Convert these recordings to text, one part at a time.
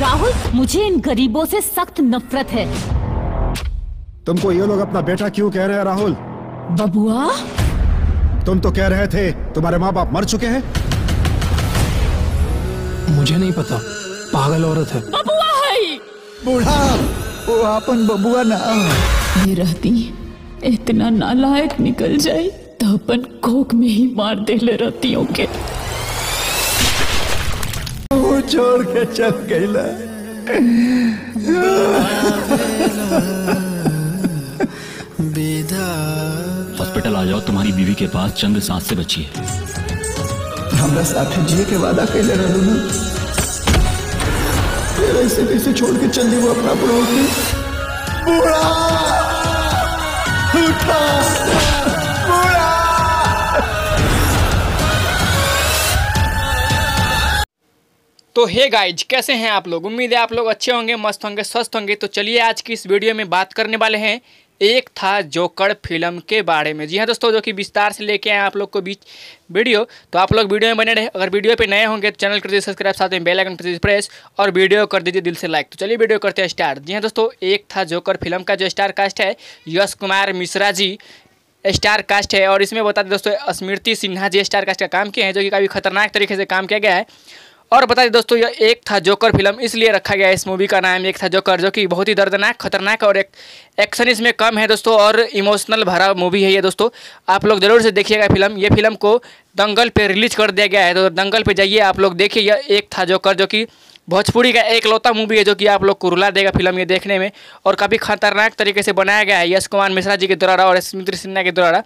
राहुल मुझे इन गरीबों से सख्त नफरत है तुमको ये लोग अपना बेटा क्यों कह रहे हैं राहुल बबुआ तुम तो कह रहे थे तुम्हारे माँ बाप मर चुके हैं मुझे नहीं पता पागल औरत है बबुआ है बूढ़ा वो आपन बबुआ ना ये रहती इतना नालायक निकल जाए तो अपन कोक में ही मार दे ले रहती हूँ छोड़ के चल गईला हॉस्पिटल आ जाओ तुम्हारी बीवी के पास चंद सांस से बची है हमरा साथे जिए के वादा कैले रहलू ना ऐसे कैसे छोड़ के चल दी वो अपना पड़ोस बुरा उठा तो हे गाइज कैसे हैं आप लोग उम्मीद है आप लोग अच्छे होंगे मस्त होंगे स्वस्थ होंगे तो चलिए आज की इस वीडियो में बात करने वाले हैं एक था जोकर फिल्म के बारे में जी हाँ दोस्तों जो कि विस्तार से लेके आए आप लोग को बीच वीडियो तो आप लोग वीडियो में बने रहे अगर वीडियो पे नए होंगे तो चैनल कर दीजिए सब्सक्राइब साथ में बेल आइकन कर दीजिए प्रेस और वीडियो कर दीजिए दिल से लाइक तो चलिए वीडियो करते हैं स्टार जी हाँ दोस्तों एक था जोकर फिल्म का जो स्टार कास्ट है यश कुमार मिश्रा जी स्टार कास्ट है और इसमें बता दें दोस्तों स्मृति सिन्हा जी स्टार कास्ट का काम किए हैं जो कि काफ़ी खतरनाक तरीके से काम किया गया है और बता दें दोस्तों यह एक था जोकर फिल्म इसलिए रखा गया इस मूवी का नाम एक था जोकर जो कि बहुत ही दर्दनाक खतरनाक और एक एक्शन इसमें कम है दोस्तों और इमोशनल भरा मूवी है ये दोस्तों आप लोग जरूर से देखिएगा फिल्म ये फिल्म को दंगल पे रिलीज कर दिया गया है तो दंगल पे जाइए आप लोग देखिए यह एक था जोकर जो कि भोजपुरी का एक लौता मूवी है जो कि आप लोग को रुला देगा फिल्म ये देखने में और काफ़ी खतरनाक तरीके से बनाया गया है यश कुमार मिश्रा जी के द्वारा और स्मृति सिन्हा के द्वारा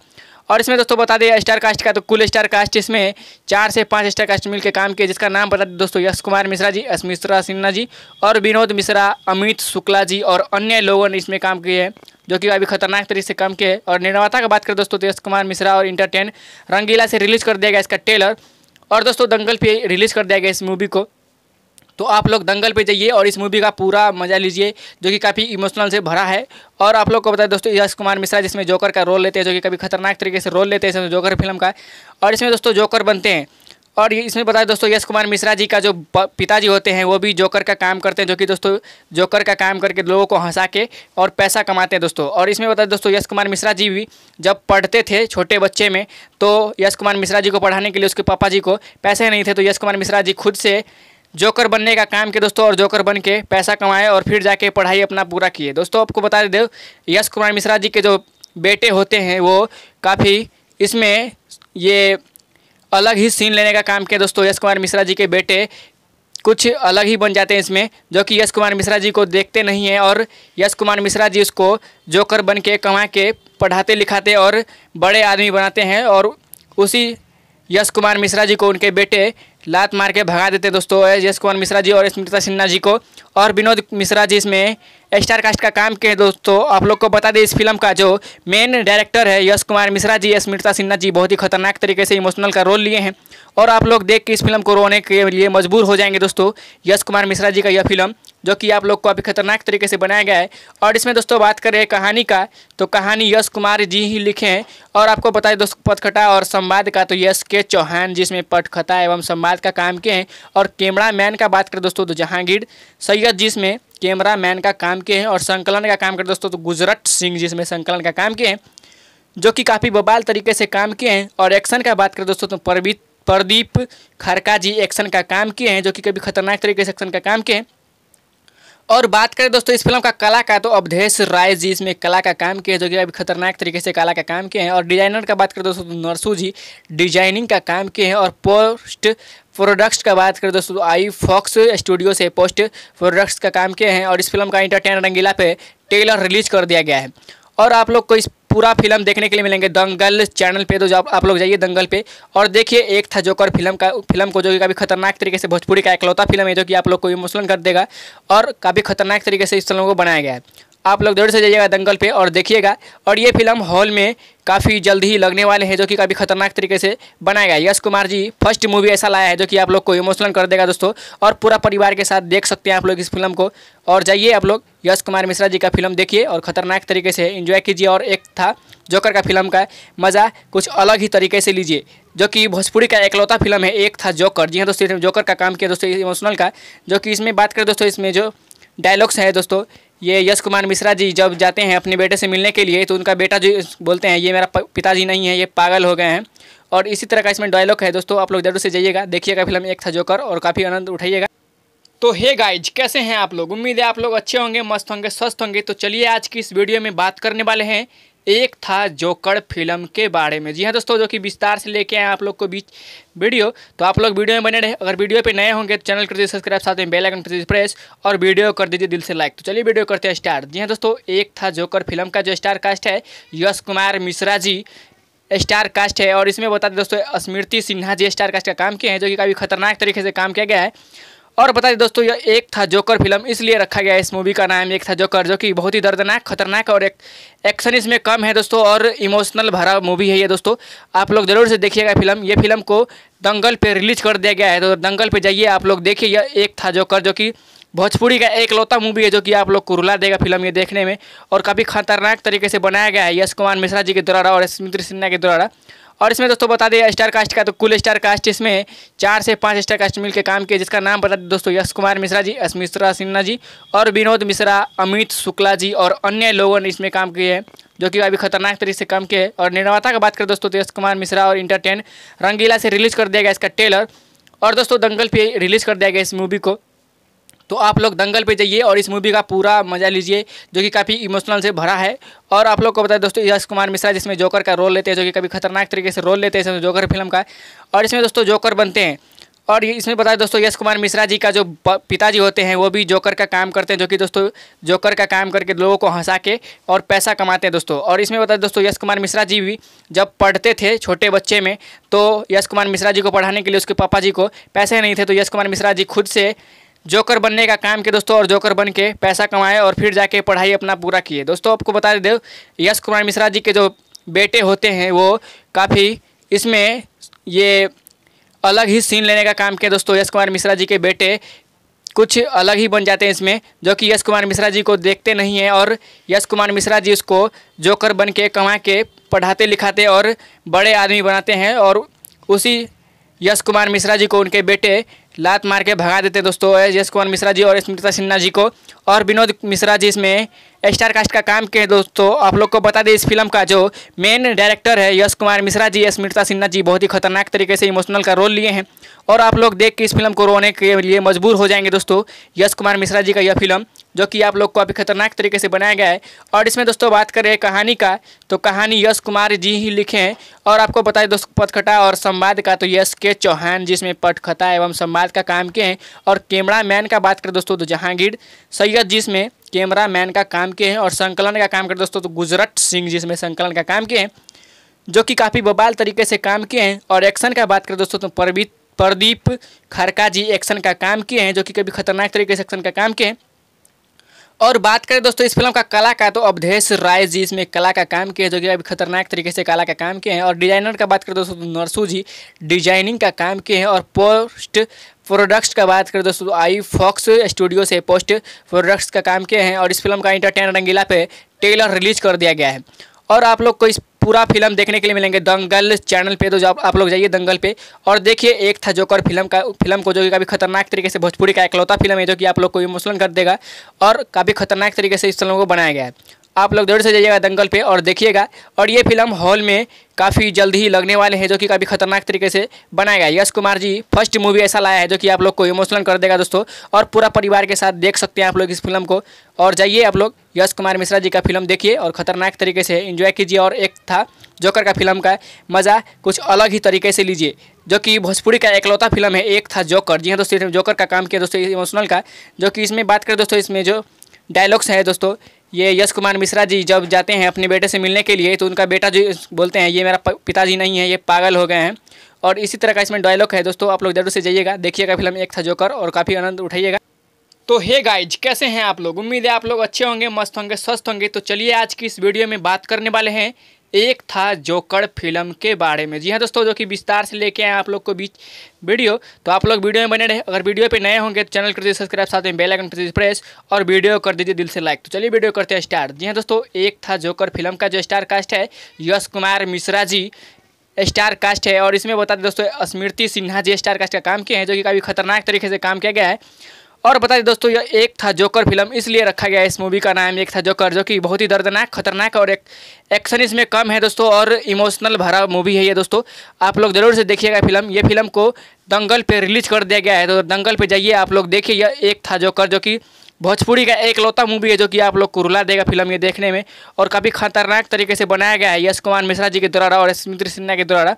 और इसमें दोस्तों बता दें स्टार कास्ट का तो कुल स्टार कास्ट इसमें चार से पाँच स्टार कास्ट मिलकर काम किए जिसका नाम बता दें दोस्तों यश कुमार मिश्रा जी अस मिश्रा सिन्हा जी और विनोद मिश्रा अमित शुक्ला जी और अन्य लोगों ने इसमें काम किए हैं जो कि अभी खतरनाक तरीके से काम किए हैं और निर्माता की बात करें दोस्तों तो यश कुमार मिश्रा और इंटरटेन रंगीला से रिलीज कर दिया गया इसका टेलर और दोस्तों दंगल पे रिलीज कर दिया गया इस मूवी को तो आप लोग दंगल पे जाइए और इस मूवी का पूरा मजा लीजिए जो कि काफ़ी इमोशनल से भरा है और आप लोग को बताए दोस्तों यश कुमार मिश्रा जिसमें जोकर का रोल लेते हैं जो कि कभी खतरनाक तरीके से रोल लेते हैं इसमें जोकर फिल्म का और इसमें दोस्तों जोकर बनते हैं और ये इसमें बताया दोस्तों यश कुमार मिश्रा जी का जो पिताजी होते हैं वो भी जोकर का काम करते हैं जो कि दोस्तों जोकर का काम करके लोगों को हंसा के और पैसा कमाते हैं दोस्तों और इसमें बताया दोस्तों यश कुमार मिश्रा जी भी जब पढ़ते थे छोटे बच्चे में तो यश कुमार मिश्रा जी को पढ़ाने के लिए उसके पापा जी को पैसे नहीं थे तो यश कुमार मिश्रा जी खुद से जोकर बनने का काम किया दोस्तों और जोकर बन के पैसा कमाए और फिर जाके पढ़ाई अपना पूरा किए दोस्तों आपको बता दे यश कुमार मिश्रा जी के जो बेटे होते हैं वो काफ़ी इसमें ये अलग ही सीन लेने का काम किया दोस्तों यश कुमार मिश्रा जी के बेटे कुछ अलग ही बन जाते हैं इसमें जो कि यश कुमार मिश्रा जी को देखते नहीं हैं और यश कुमार मिश्रा जी उसको जोकर बन के कमा के पढ़ाते लिखाते और बड़े आदमी बनाते हैं और उसी यश कुमार मिश्रा जी को उनके बेटे लात मार के भगा देते दोस्तों यश कुमार मिश्रा जी और स्मृता सिन्हा जी को और विनोद मिश्रा जी इसमें स्टार कास्ट का काम किए दोस्तों आप लोग को बता दें इस फिल्म का जो मेन डायरेक्टर है यश कुमार मिश्रा जी स्मृता सिन्हा जी बहुत ही खतरनाक तरीके से इमोशनल का रोल लिए हैं और आप लोग देख के इस फिल्म को रोने के लिए मजबूर हो जाएंगे दोस्तों यश कुमार मिश्रा जी का यह फिल्म जो कि आप लोग को अभी खतरनाक तरीके से बनाया गया है और इसमें दोस्तों बात करें कहानी का तो कहानी यश कुमार जी ही लिखे हैं और आपको बताए दोस्तों पथखटा और संवाद का तो यश के चौहान जिसमें पटखता एवं संवाद का काम किए हैं और कैमरा मैन का बात करें दोस्तों तो जहांगीर सैयद जिसमें कैमरा मैन का काम किए हैं और संकलन का काम करें दोस्तों तो गुजरत सिंह जिसमें संकलन का काम किए हैं जो कि काफ़ी बबाल तरीके से काम किए हैं और एक्शन का बात करें दोस्तों तो परवीत प्रदीप खरका जी एक्शन का काम किए हैं जो कि कभी खतरनाक तरीके से एक्शन का काम किए हैं और बात करें दोस्तों इस फिल्म का कला का तो अवधेश राय जी इसमें कला का काम किया जो कि अभी खतरनाक तरीके से कला का काम किए हैं और डिजाइनर का बात करें दोस्तों तो नरसू जी डिजाइनिंग का काम किए हैं और पोस्ट प्रोडक्ट्स का बात करें दोस्तों तो आई फॉक्स स्टूडियो से पोस्ट प्रोडक्ट्स का काम किए हैं और इस फिल्म का इंटरटेन रंगीला पे टेलर रिलीज कर दिया गया है और आप लोग को इस पूरा फिल्म देखने के लिए मिलेंगे दंगल चैनल पे तो जो आप लोग जाइए दंगल पे और देखिए एक था जोकर फिल्म का फिल्म को जो कि काफ़ी खतरनाक तरीके से भोजपुरी का इकलौता फिल्म है जो कि आप लोग को इमोशनल कर देगा और काफ़ी खतरनाक तरीके से इस फिल्म को बनाया गया है आप लोग जरूर से जाइएगा दंगल पे और देखिएगा और ये फिल्म हॉल में काफ़ी जल्द ही लगने वाले हैं जो कि काफ़ी खतरनाक तरीके से बनाएगा यश कुमार जी फर्स्ट मूवी ऐसा लाया है जो कि आप लोग को इमोशनल कर देगा दोस्तों और पूरा परिवार के साथ देख सकते हैं आप लोग इस फिल्म को और जाइए आप लोग यश कुमार मिश्रा जी का फिल्म देखिए और ख़तरनाक तरीके से इन्जॉय कीजिए और एक था जोकर का फिल्म का मज़ा कुछ अलग ही तरीके से लीजिए जो कि भोजपुरी का एकलौता फिल्म है एक था जोकर जी हाँ दोस्तों जोकर का काम किया दोस्तों इमोशनल का जो कि इसमें बात करें दोस्तों इसमें जो डायलॉग्स हैं दोस्तों ये यश कुमार मिश्रा जी जब जाते हैं अपने बेटे से मिलने के लिए तो उनका बेटा जो बोलते हैं ये मेरा पिताजी नहीं है ये पागल हो गए हैं और इसी तरह का इसमें डायलॉग है दोस्तों आप लोग जरूर से जाइएगा देखिएगा फिल्म एक था जोकर और काफ़ी आनंद उठाइएगा तो हे गाइज कैसे हैं आप लोग उम्मीद है आप लोग अच्छे होंगे मस्त होंगे स्वस्थ होंगे तो चलिए आज की इस वीडियो में बात करने वाले हैं एक था जोकर फिल्म के बारे में जी हाँ दोस्तों जो कि विस्तार से लेके आए आप लोग को बीच वीडियो तो आप लोग वीडियो में बने रहे अगर वीडियो पे नए होंगे तो चैनल कर दीजिए सब्सक्राइब साथ में बेल आइकन कर दीजिए प्रेस और वीडियो कर दीजिए दिल से लाइक तो चलिए वीडियो करते हैं स्टार्ट जी हाँ दोस्तों एक था जोकर फिल्म का जो स्टार कास्ट है यश कुमार मिश्रा जी स्टार कास्ट है और इसमें बता दें दोस्तों स्मृति सिन्हा जी स्टार कास्ट का काम किए हैं जो कि काफ़ी खतरनाक तरीके से काम किया गया है और बता दें दोस्तों यह एक था जोकर फिल्म इसलिए रखा गया इस मूवी का नाम एक था जोकर जो कि बहुत ही दर्दनाक खतरनाक और एक एक्शन इसमें कम है दोस्तों और इमोशनल भरा मूवी है ये दोस्तों आप लोग जरूर से देखिएगा फिल्म ये फिल्म को दंगल पे रिलीज कर दिया गया है तो दंगल पे जाइए आप लोग देखिए यह एक था जोकर जो कि भोजपुरी का एक लौता मूवी है जो कि आप लोग को रुला देगा फिल्म ये देखने में और काफ़ी खतरनाक तरीके से बनाया गया है यश कुमार मिश्रा जी के द्वारा और स्मृति सिन्हा के द्वारा और इसमें दोस्तों बता दें स्टार कास्ट का तो कुल स्टार कास्ट इसमें चार से पाँच स्टार कास्ट मिलकर काम किया जिसका नाम बता दें दोस्तों यश कुमार मिश्रा जी अस मिश्रा सिन्हा जी और विनोद मिश्रा अमित शुक्ला जी और अन्य लोगों ने इसमें काम किए हैं जो कि अभी खतरनाक तरीके से काम किए हैं और निर्माता की बात करें दोस्तों तो यश कुमार मिश्रा और इंटरटेन रंगीला से रिलीज कर दिया गया इसका ट्रेलर और दोस्तों दंगल पे रिलीज कर दिया गया इस मूवी को तो आप लोग दंगल पे जाइए और इस मूवी का पूरा मजा लीजिए जो कि काफ़ी इमोशनल से भरा है और आप लोग को बताए दोस्तों यश कुमार मिश्रा जिसमें जोकर का रोल लेते हैं जो कि कभी खतरनाक तरीके से रोल लेते हैं इसमें जोकर फिल्म का और इसमें दोस्तों जोकर बनते हैं और ये इसमें बताए दोस्तों यश कुमार मिश्रा जी का जो पिताजी होते हैं वो भी जोकर का काम करते हैं जो कि दोस्तों जोकर का काम करके लोगों को हंसा के और पैसा कमाते हैं दोस्तों और इसमें बताए दोस्तों यश कुमार मिश्रा जी भी जब पढ़ते थे छोटे बच्चे में तो यश कुमार मिश्रा जी को पढ़ाने के लिए उसके पापा जी को पैसे नहीं थे तो यश कुमार मिश्रा जी खुद से जोकर बनने का काम किया दोस्तों और जोकर बन के पैसा कमाए और फिर जाके पढ़ाई अपना पूरा किए दोस्तों आपको बता दे यश कुमार मिश्रा जी के जो बेटे होते हैं वो काफ़ी इसमें ये अलग ही सीन लेने का काम किया दोस्तों यश कुमार मिश्रा जी के बेटे कुछ अलग ही बन जाते हैं इसमें जो कि यश कुमार मिश्रा जी को देखते नहीं हैं और यश कुमार मिश्रा जी उसको जोकर बन के कमा के पढ़ाते लिखाते और बड़े आदमी बनाते हैं और उसी यश कुमार मिश्रा जी को उनके बेटे लात मार के भगा देते दोस्तों यश कुमार मिश्रा जी और स्मृता सिन्हा जी को और विनोद मिश्रा जी इसमें स्टार कास्ट का काम किए दोस्तों आप लोग को बता दें इस फिल्म का जो मेन डायरेक्टर है यश कुमार मिश्रा जी स्मृता सिन्हा जी बहुत ही खतरनाक तरीके से इमोशनल का रोल लिए हैं और आप लोग देख के इस फिल्म को रोने के लिए मजबूर हो जाएंगे दोस्तों यश कुमार मिश्रा जी का यह फिल्म जो कि आप लोग को अभी खतरनाक तरीके से बनाया गया है और इसमें दोस्तों बात करें कहानी का तो कहानी यश कुमार जी ही लिखे हैं और आपको पता है दोस्तों पटखटा और संवाद का तो यश के चौहान जिसमें पटखटा एवं संवाद का काम किए हैं और कैमरा मैन का बात करें दोस्तों तो जहांगीर सैयद जिसमें कैमरा मैन का काम किए हैं और संकलन का काम करें दोस्तों तो गुजरत सिंह जिसमें संकलन का काम किए हैं जो कि काफ़ी बबाल तरीके से काम किए हैं और एक्शन का बात करें दोस्तों तो परवीत प्रदीप खरका जी एक्शन का काम किए हैं जो कि कभी खतरनाक तरीके से एक्शन का काम किए हैं और बात करें दोस्तों इस फिल्म का कला का तो अवधेश राय जी इसमें कला का काम किया जो कि अभी खतरनाक तरीके से कला का काम किए हैं और डिजाइनर का बात करें दोस्तों तो नरसू जी डिजाइनिंग का काम किए हैं और पोस्ट प्रोडक्ट्स का बात करें दोस्तों तो आई फॉक्स स्टूडियो से पोस्ट प्रोडक्ट्स का काम किए हैं और इस फिल्म का इंटरटेन रंगीला पे टेलर रिलीज कर दिया गया है और आप लोग को इस पूरा फिल्म देखने के लिए मिलेंगे दंगल चैनल पे तो आप, आप लोग जाइए दंगल पे और देखिए एक था जोकर फिल्म का फिल्म को जो कि काफ़ी खतरनाक तरीके से भोजपुरी का इकलौता फिल्म है जो कि आप लोग को इमोशनल कर देगा और काफ़ी खतरनाक तरीके से इस फिल्म को बनाया गया है आप लोग जरूर से जाइएगा दंगल पे और देखिएगा और ये फिल्म हॉल में काफ़ी जल्द ही लगने वाले हैं जो कि काफ़ी खतरनाक तरीके से बनाया गया यश कुमार जी फर्स्ट मूवी ऐसा लाया है जो कि आप लोग को इमोशनल कर देगा दोस्तों और पूरा परिवार के साथ देख सकते हैं आप लोग इस फिल्म को और जाइए आप लोग यश कुमार मिश्रा जी का फिल्म देखिए और ख़तरनाक तरीके से इन्जॉय कीजिए और एक था जोकर का फिल्म का मज़ा कुछ अलग ही तरीके से लीजिए जो कि भोजपुरी का एकलौता फिल्म है एक था जोकर जी हाँ दोस्तों जोकर का काम किया दोस्तों इमोशनल का जो कि इसमें बात करें दोस्तों इसमें जो डायलॉग्स हैं दोस्तों ये यश कुमार मिश्रा जी जब जाते हैं अपने बेटे से मिलने के लिए तो उनका बेटा जो बोलते हैं ये मेरा पिताजी नहीं है ये पागल हो गए हैं और इसी तरह का इसमें डायलॉग है दोस्तों आप लोग जरूर से जाइएगा देखिएगा फिल्म एक था जोकर और काफ़ी आनंद उठाइएगा तो हे गाइज कैसे हैं आप लोग उम्मीद है आप लोग अच्छे होंगे मस्त होंगे स्वस्थ होंगे तो चलिए आज की इस वीडियो में बात करने वाले हैं एक था जोकर फिल्म के बारे में जी हाँ दोस्तों जो कि विस्तार से लेके आए आप लोग को बीच वीडियो तो आप लोग वीडियो में बने रहे अगर वीडियो पे नए होंगे तो चैनल कर दीजिए सब्सक्राइब साथ में बेल आइकन कर दीजिए प्रेस और वीडियो कर दीजिए दिल से लाइक तो चलिए वीडियो करते हैं स्टार्ट जी हाँ दोस्तों एक था जोकर फिल्म का जो स्टार कास्ट है यश कुमार मिश्रा जी स्टार कास्ट है और इसमें बता दें दोस्तों स्मृति सिन्हा जी स्टार कास्ट का काम किए हैं जो कि काफ़ी खतरनाक तरीके से काम किया गया है और बता दें दोस्तों यह एक था जोकर फिल्म इसलिए रखा गया है इस मूवी का नाम एक था जोकर जो कि बहुत ही दर्दनाक खतरनाक और एक एक्शन इसमें कम है दोस्तों और इमोशनल भरा मूवी है ये दोस्तों आप लोग जरूर से देखिएगा फिल्म ये फिल्म को दंगल पे रिलीज कर दिया गया है तो दंगल पे जाइए आप लोग देखिए यह एक था जोकर जो कि भोजपुरी का एक लौता मूवी है जो कि आप लोग को रुला देगा फिल्म ये देखने में और काफ़ी खतरनाक तरीके से बनाया गया है यश कुमार मिश्रा जी के द्वारा और स्मृति सिन्हा के द्वारा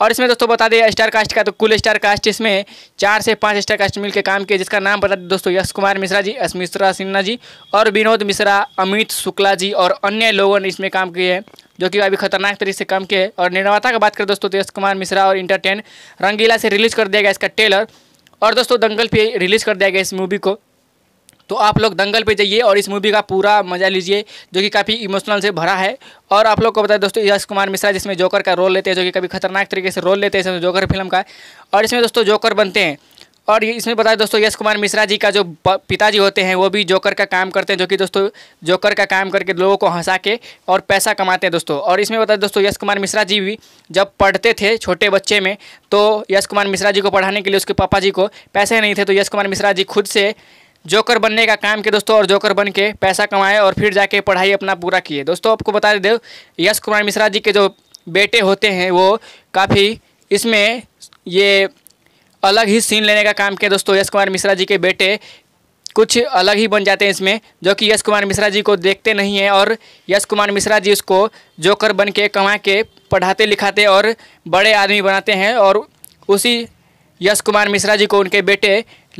और इसमें दोस्तों बता दें स्टार कास्ट का तो कुल स्टार कास्ट इसमें चार से पाँच स्टार कास्ट मिलकर काम किया जिसका नाम बता दें दोस्तों यश कुमार मिश्रा जी एस मिश्रा सिन्हा जी और विनोद मिश्रा अमित शुक्ला जी और अन्य लोगों ने इसमें काम किए हैं जो कि अभी खतरनाक तरीके से काम किए हैं और निर्माता की बात करें दोस्तों तो यश कुमार मिश्रा और इंटरटेन रंगीला से रिलीज कर दिया गया इसका टेलर और दोस्तों दंगल पे रिलीज कर दिया गया इस मूवी को तो आप लोग दंगल पे जाइए और इस मूवी का पूरा मजा लीजिए जो कि काफ़ी इमोशनल से भरा है और आप लोग को बताएं दोस्तों यश कुमार मिश्रा जिसमें जोकर का रोल लेते हैं जो कि कभी खतरनाक तरीके से रोल लेते हैं इसमें जोकर फिल्म का और इसमें दोस्तों जोकर बनते हैं और इसमें बताया दोस्तों यश कुमार मिश्रा जी का जो पिताजी होते हैं वो भी जोकर का काम करते हैं जो कि दोस्तों जोकर का काम करके लोगों को हंसा के और पैसा कमाते हैं दोस्तों और इसमें बताया दोस्तों यश कुमार मिश्रा जी भी जब पढ़ते थे छोटे बच्चे में तो यश कुमार मिश्रा जी को पढ़ाने के लिए उसके पापा जी को पैसे नहीं थे तो यश कुमार मिश्रा जी खुद से जोकर बनने का काम किया दोस्तों और जोकर बन के पैसा कमाए और फिर जाके पढ़ाई अपना पूरा किए दोस्तों आपको बता दे यश कुमार मिश्रा जी के जो बेटे होते हैं वो काफ़ी इसमें ये अलग ही सीन लेने का काम किया दोस्तों यश कुमार मिश्रा जी के बेटे कुछ अलग ही बन जाते हैं इसमें जो कि यश कुमार मिश्रा जी को देखते नहीं हैं और यश कुमार मिश्रा जी उसको जोकर बन के कमा के पढ़ाते लिखाते और बड़े आदमी बनाते हैं और उसी यश कुमार मिश्रा जी को उनके बेटे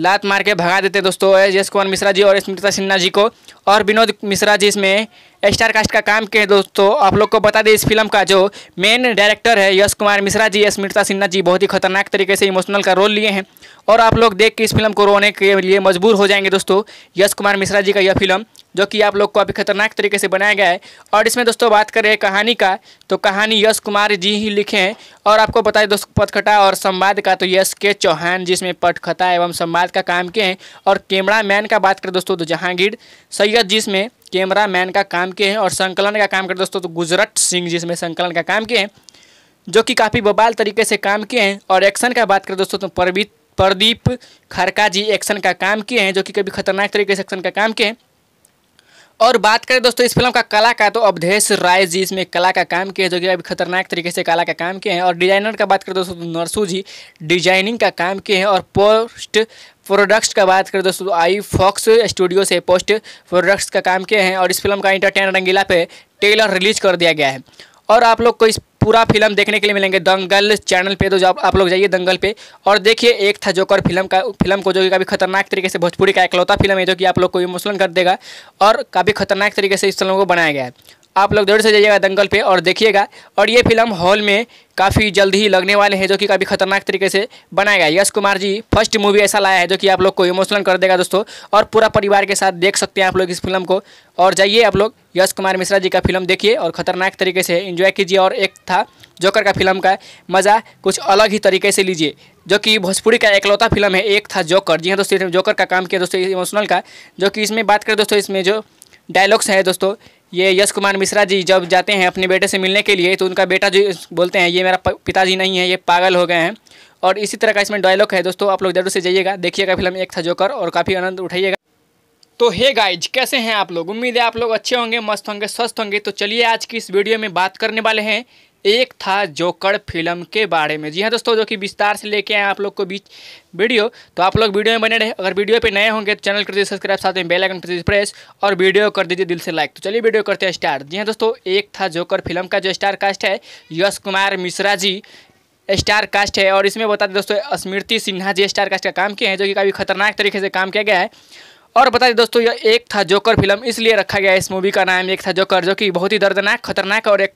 लात मार के भगा देते दोस्तों यश कुमार मिश्रा जी और स्मृता सिन्हा जी को और विनोद मिश्रा जी इसमें स्टार कास्ट का काम किए दोस्तों आप लोग को बता दें इस फिल्म का जो मेन डायरेक्टर है यश कुमार मिश्रा जी स्मृता सिन्हा जी बहुत ही खतरनाक तरीके से इमोशनल का रोल लिए हैं और आप लोग देख के इस फिल्म को रोने के लिए मजबूर हो जाएंगे दोस्तों यश कुमार मिश्रा जी का यह फिल्म जो कि आप लोग को अभी खतरनाक तरीके से बनाया गया है और इसमें दोस्तों बात करें कहानी का तो कहानी यश कुमार जी ही लिखे हैं और आपको बताए दोस्तों पटखटा और संवाद का तो यश के चौहान जिसमें पटखटा एवं संवाद का काम किए हैं और कैमरा मैन का बात करें दोस्तों तो जहांगीर सैयद जिसमें कैमरा मैन का काम किए हैं और संकलन का काम कर दोस्तों तो गुजरत सिंह जिसमें संकलन का काम किए हैं जो कि काफ़ी बबाल तरीके से काम किए हैं और एक्शन का बात करें दोस्तों तो परवीत प्रदीप खरका जी एक्शन का काम किए हैं जो कि कभी खतरनाक तरीके से एक्शन का काम किए हैं और बात करें दोस्तों इस फिल्म का कला का तो अवधेश राय जी इसमें कला का काम किए जो कि अभी खतरनाक तरीके से कला का काम किए हैं और डिजाइनर का बात करें दोस्तों तो नरसू जी डिजाइनिंग का काम किए हैं और पोस्ट प्रोडक्ट्स का बात करें दोस्तों तो आई फॉक्स स्टूडियो से पोस्ट प्रोडक्ट्स का काम किए हैं और इस फिल्म का इंटरटेन रंगीला पे टेलर रिलीज कर दिया गया है और आप लोग को इस पूरा फिल्म देखने के लिए मिलेंगे दंगल चैनल पे तो जो आप लोग जाइए दंगल पे और देखिए एक था जोकर फिल्म का फिल्म को जो कि काफ़ी खतरनाक तरीके से भोजपुरी का इकलौता फिल्म है जो कि आप लोग को इमोशनल कर देगा और काफ़ी खतरनाक तरीके से इस फिल्म को बनाया गया है आप लोग जरूर से जाइएगा दंगल पे और देखिएगा और ये फिल्म हॉल में काफ़ी जल्द ही लगने वाले हैं जो कि काफ़ी खतरनाक तरीके से बनाया गया यश कुमार जी फर्स्ट मूवी ऐसा लाया है जो कि आप लोग को इमोशनल कर देगा दोस्तों और पूरा परिवार के साथ देख सकते हैं आप लोग इस फिल्म को और जाइए आप लोग यश कुमार मिश्रा जी का फिल्म देखिए और ख़तरनाक तरीके से इन्जॉय कीजिए और एक था जोकर का फिल्म का मज़ा कुछ अलग ही तरीके से लीजिए जो कि भोजपुरी का एकलौता फिल्म है एक था जोकर जी हाँ दोस्तों जोकर का काम किया दोस्तों इमोशनल का जो कि इसमें बात करें दोस्तों इसमें जो डायलॉग्स हैं दोस्तों ये यश कुमार मिश्रा जी जब जाते हैं अपने बेटे से मिलने के लिए तो उनका बेटा जो बोलते हैं ये मेरा पिताजी नहीं है ये पागल हो गए हैं और इसी तरह का इसमें डायलॉग है दोस्तों आप लोग जरूर से जाइएगा देखिएगा फिल्म एक था जोकर और काफ़ी आनंद उठाइएगा तो हे गाइज कैसे हैं आप लोग उम्मीद है आप लोग अच्छे होंगे मस्त होंगे स्वस्थ होंगे तो चलिए आज की इस वीडियो में बात करने वाले हैं एक था जोकर फिल्म के बारे में जी हाँ दोस्तों जो कि विस्तार से लेके आए आप लोग को बीच वीडियो तो आप लोग वीडियो में बने रहे अगर वीडियो पे नए होंगे तो चैनल कर दीजिए सब्सक्राइब साथ में बेल आइकन दीजिए प्रेस और वीडियो कर दीजिए दिल से लाइक तो चलिए वीडियो करते हैं स्टार्ट जी हाँ दोस्तों एक था जोकर फिल्म का जो स्टार कास्ट है यश कुमार मिश्रा जी स्टार कास्ट है और इसमें बता दें दोस्तों स्मृति सिन्हा जी स्टार कास्ट का काम किए हैं जो कि काफ़ी खतरनाक तरीके से काम किया गया है और बता दें दोस्तों यह एक था जोकर फिल्म इसलिए रखा गया इस मूवी का नाम एक था जोकर जो कि बहुत ही दर्दनाक खतरनाक और एक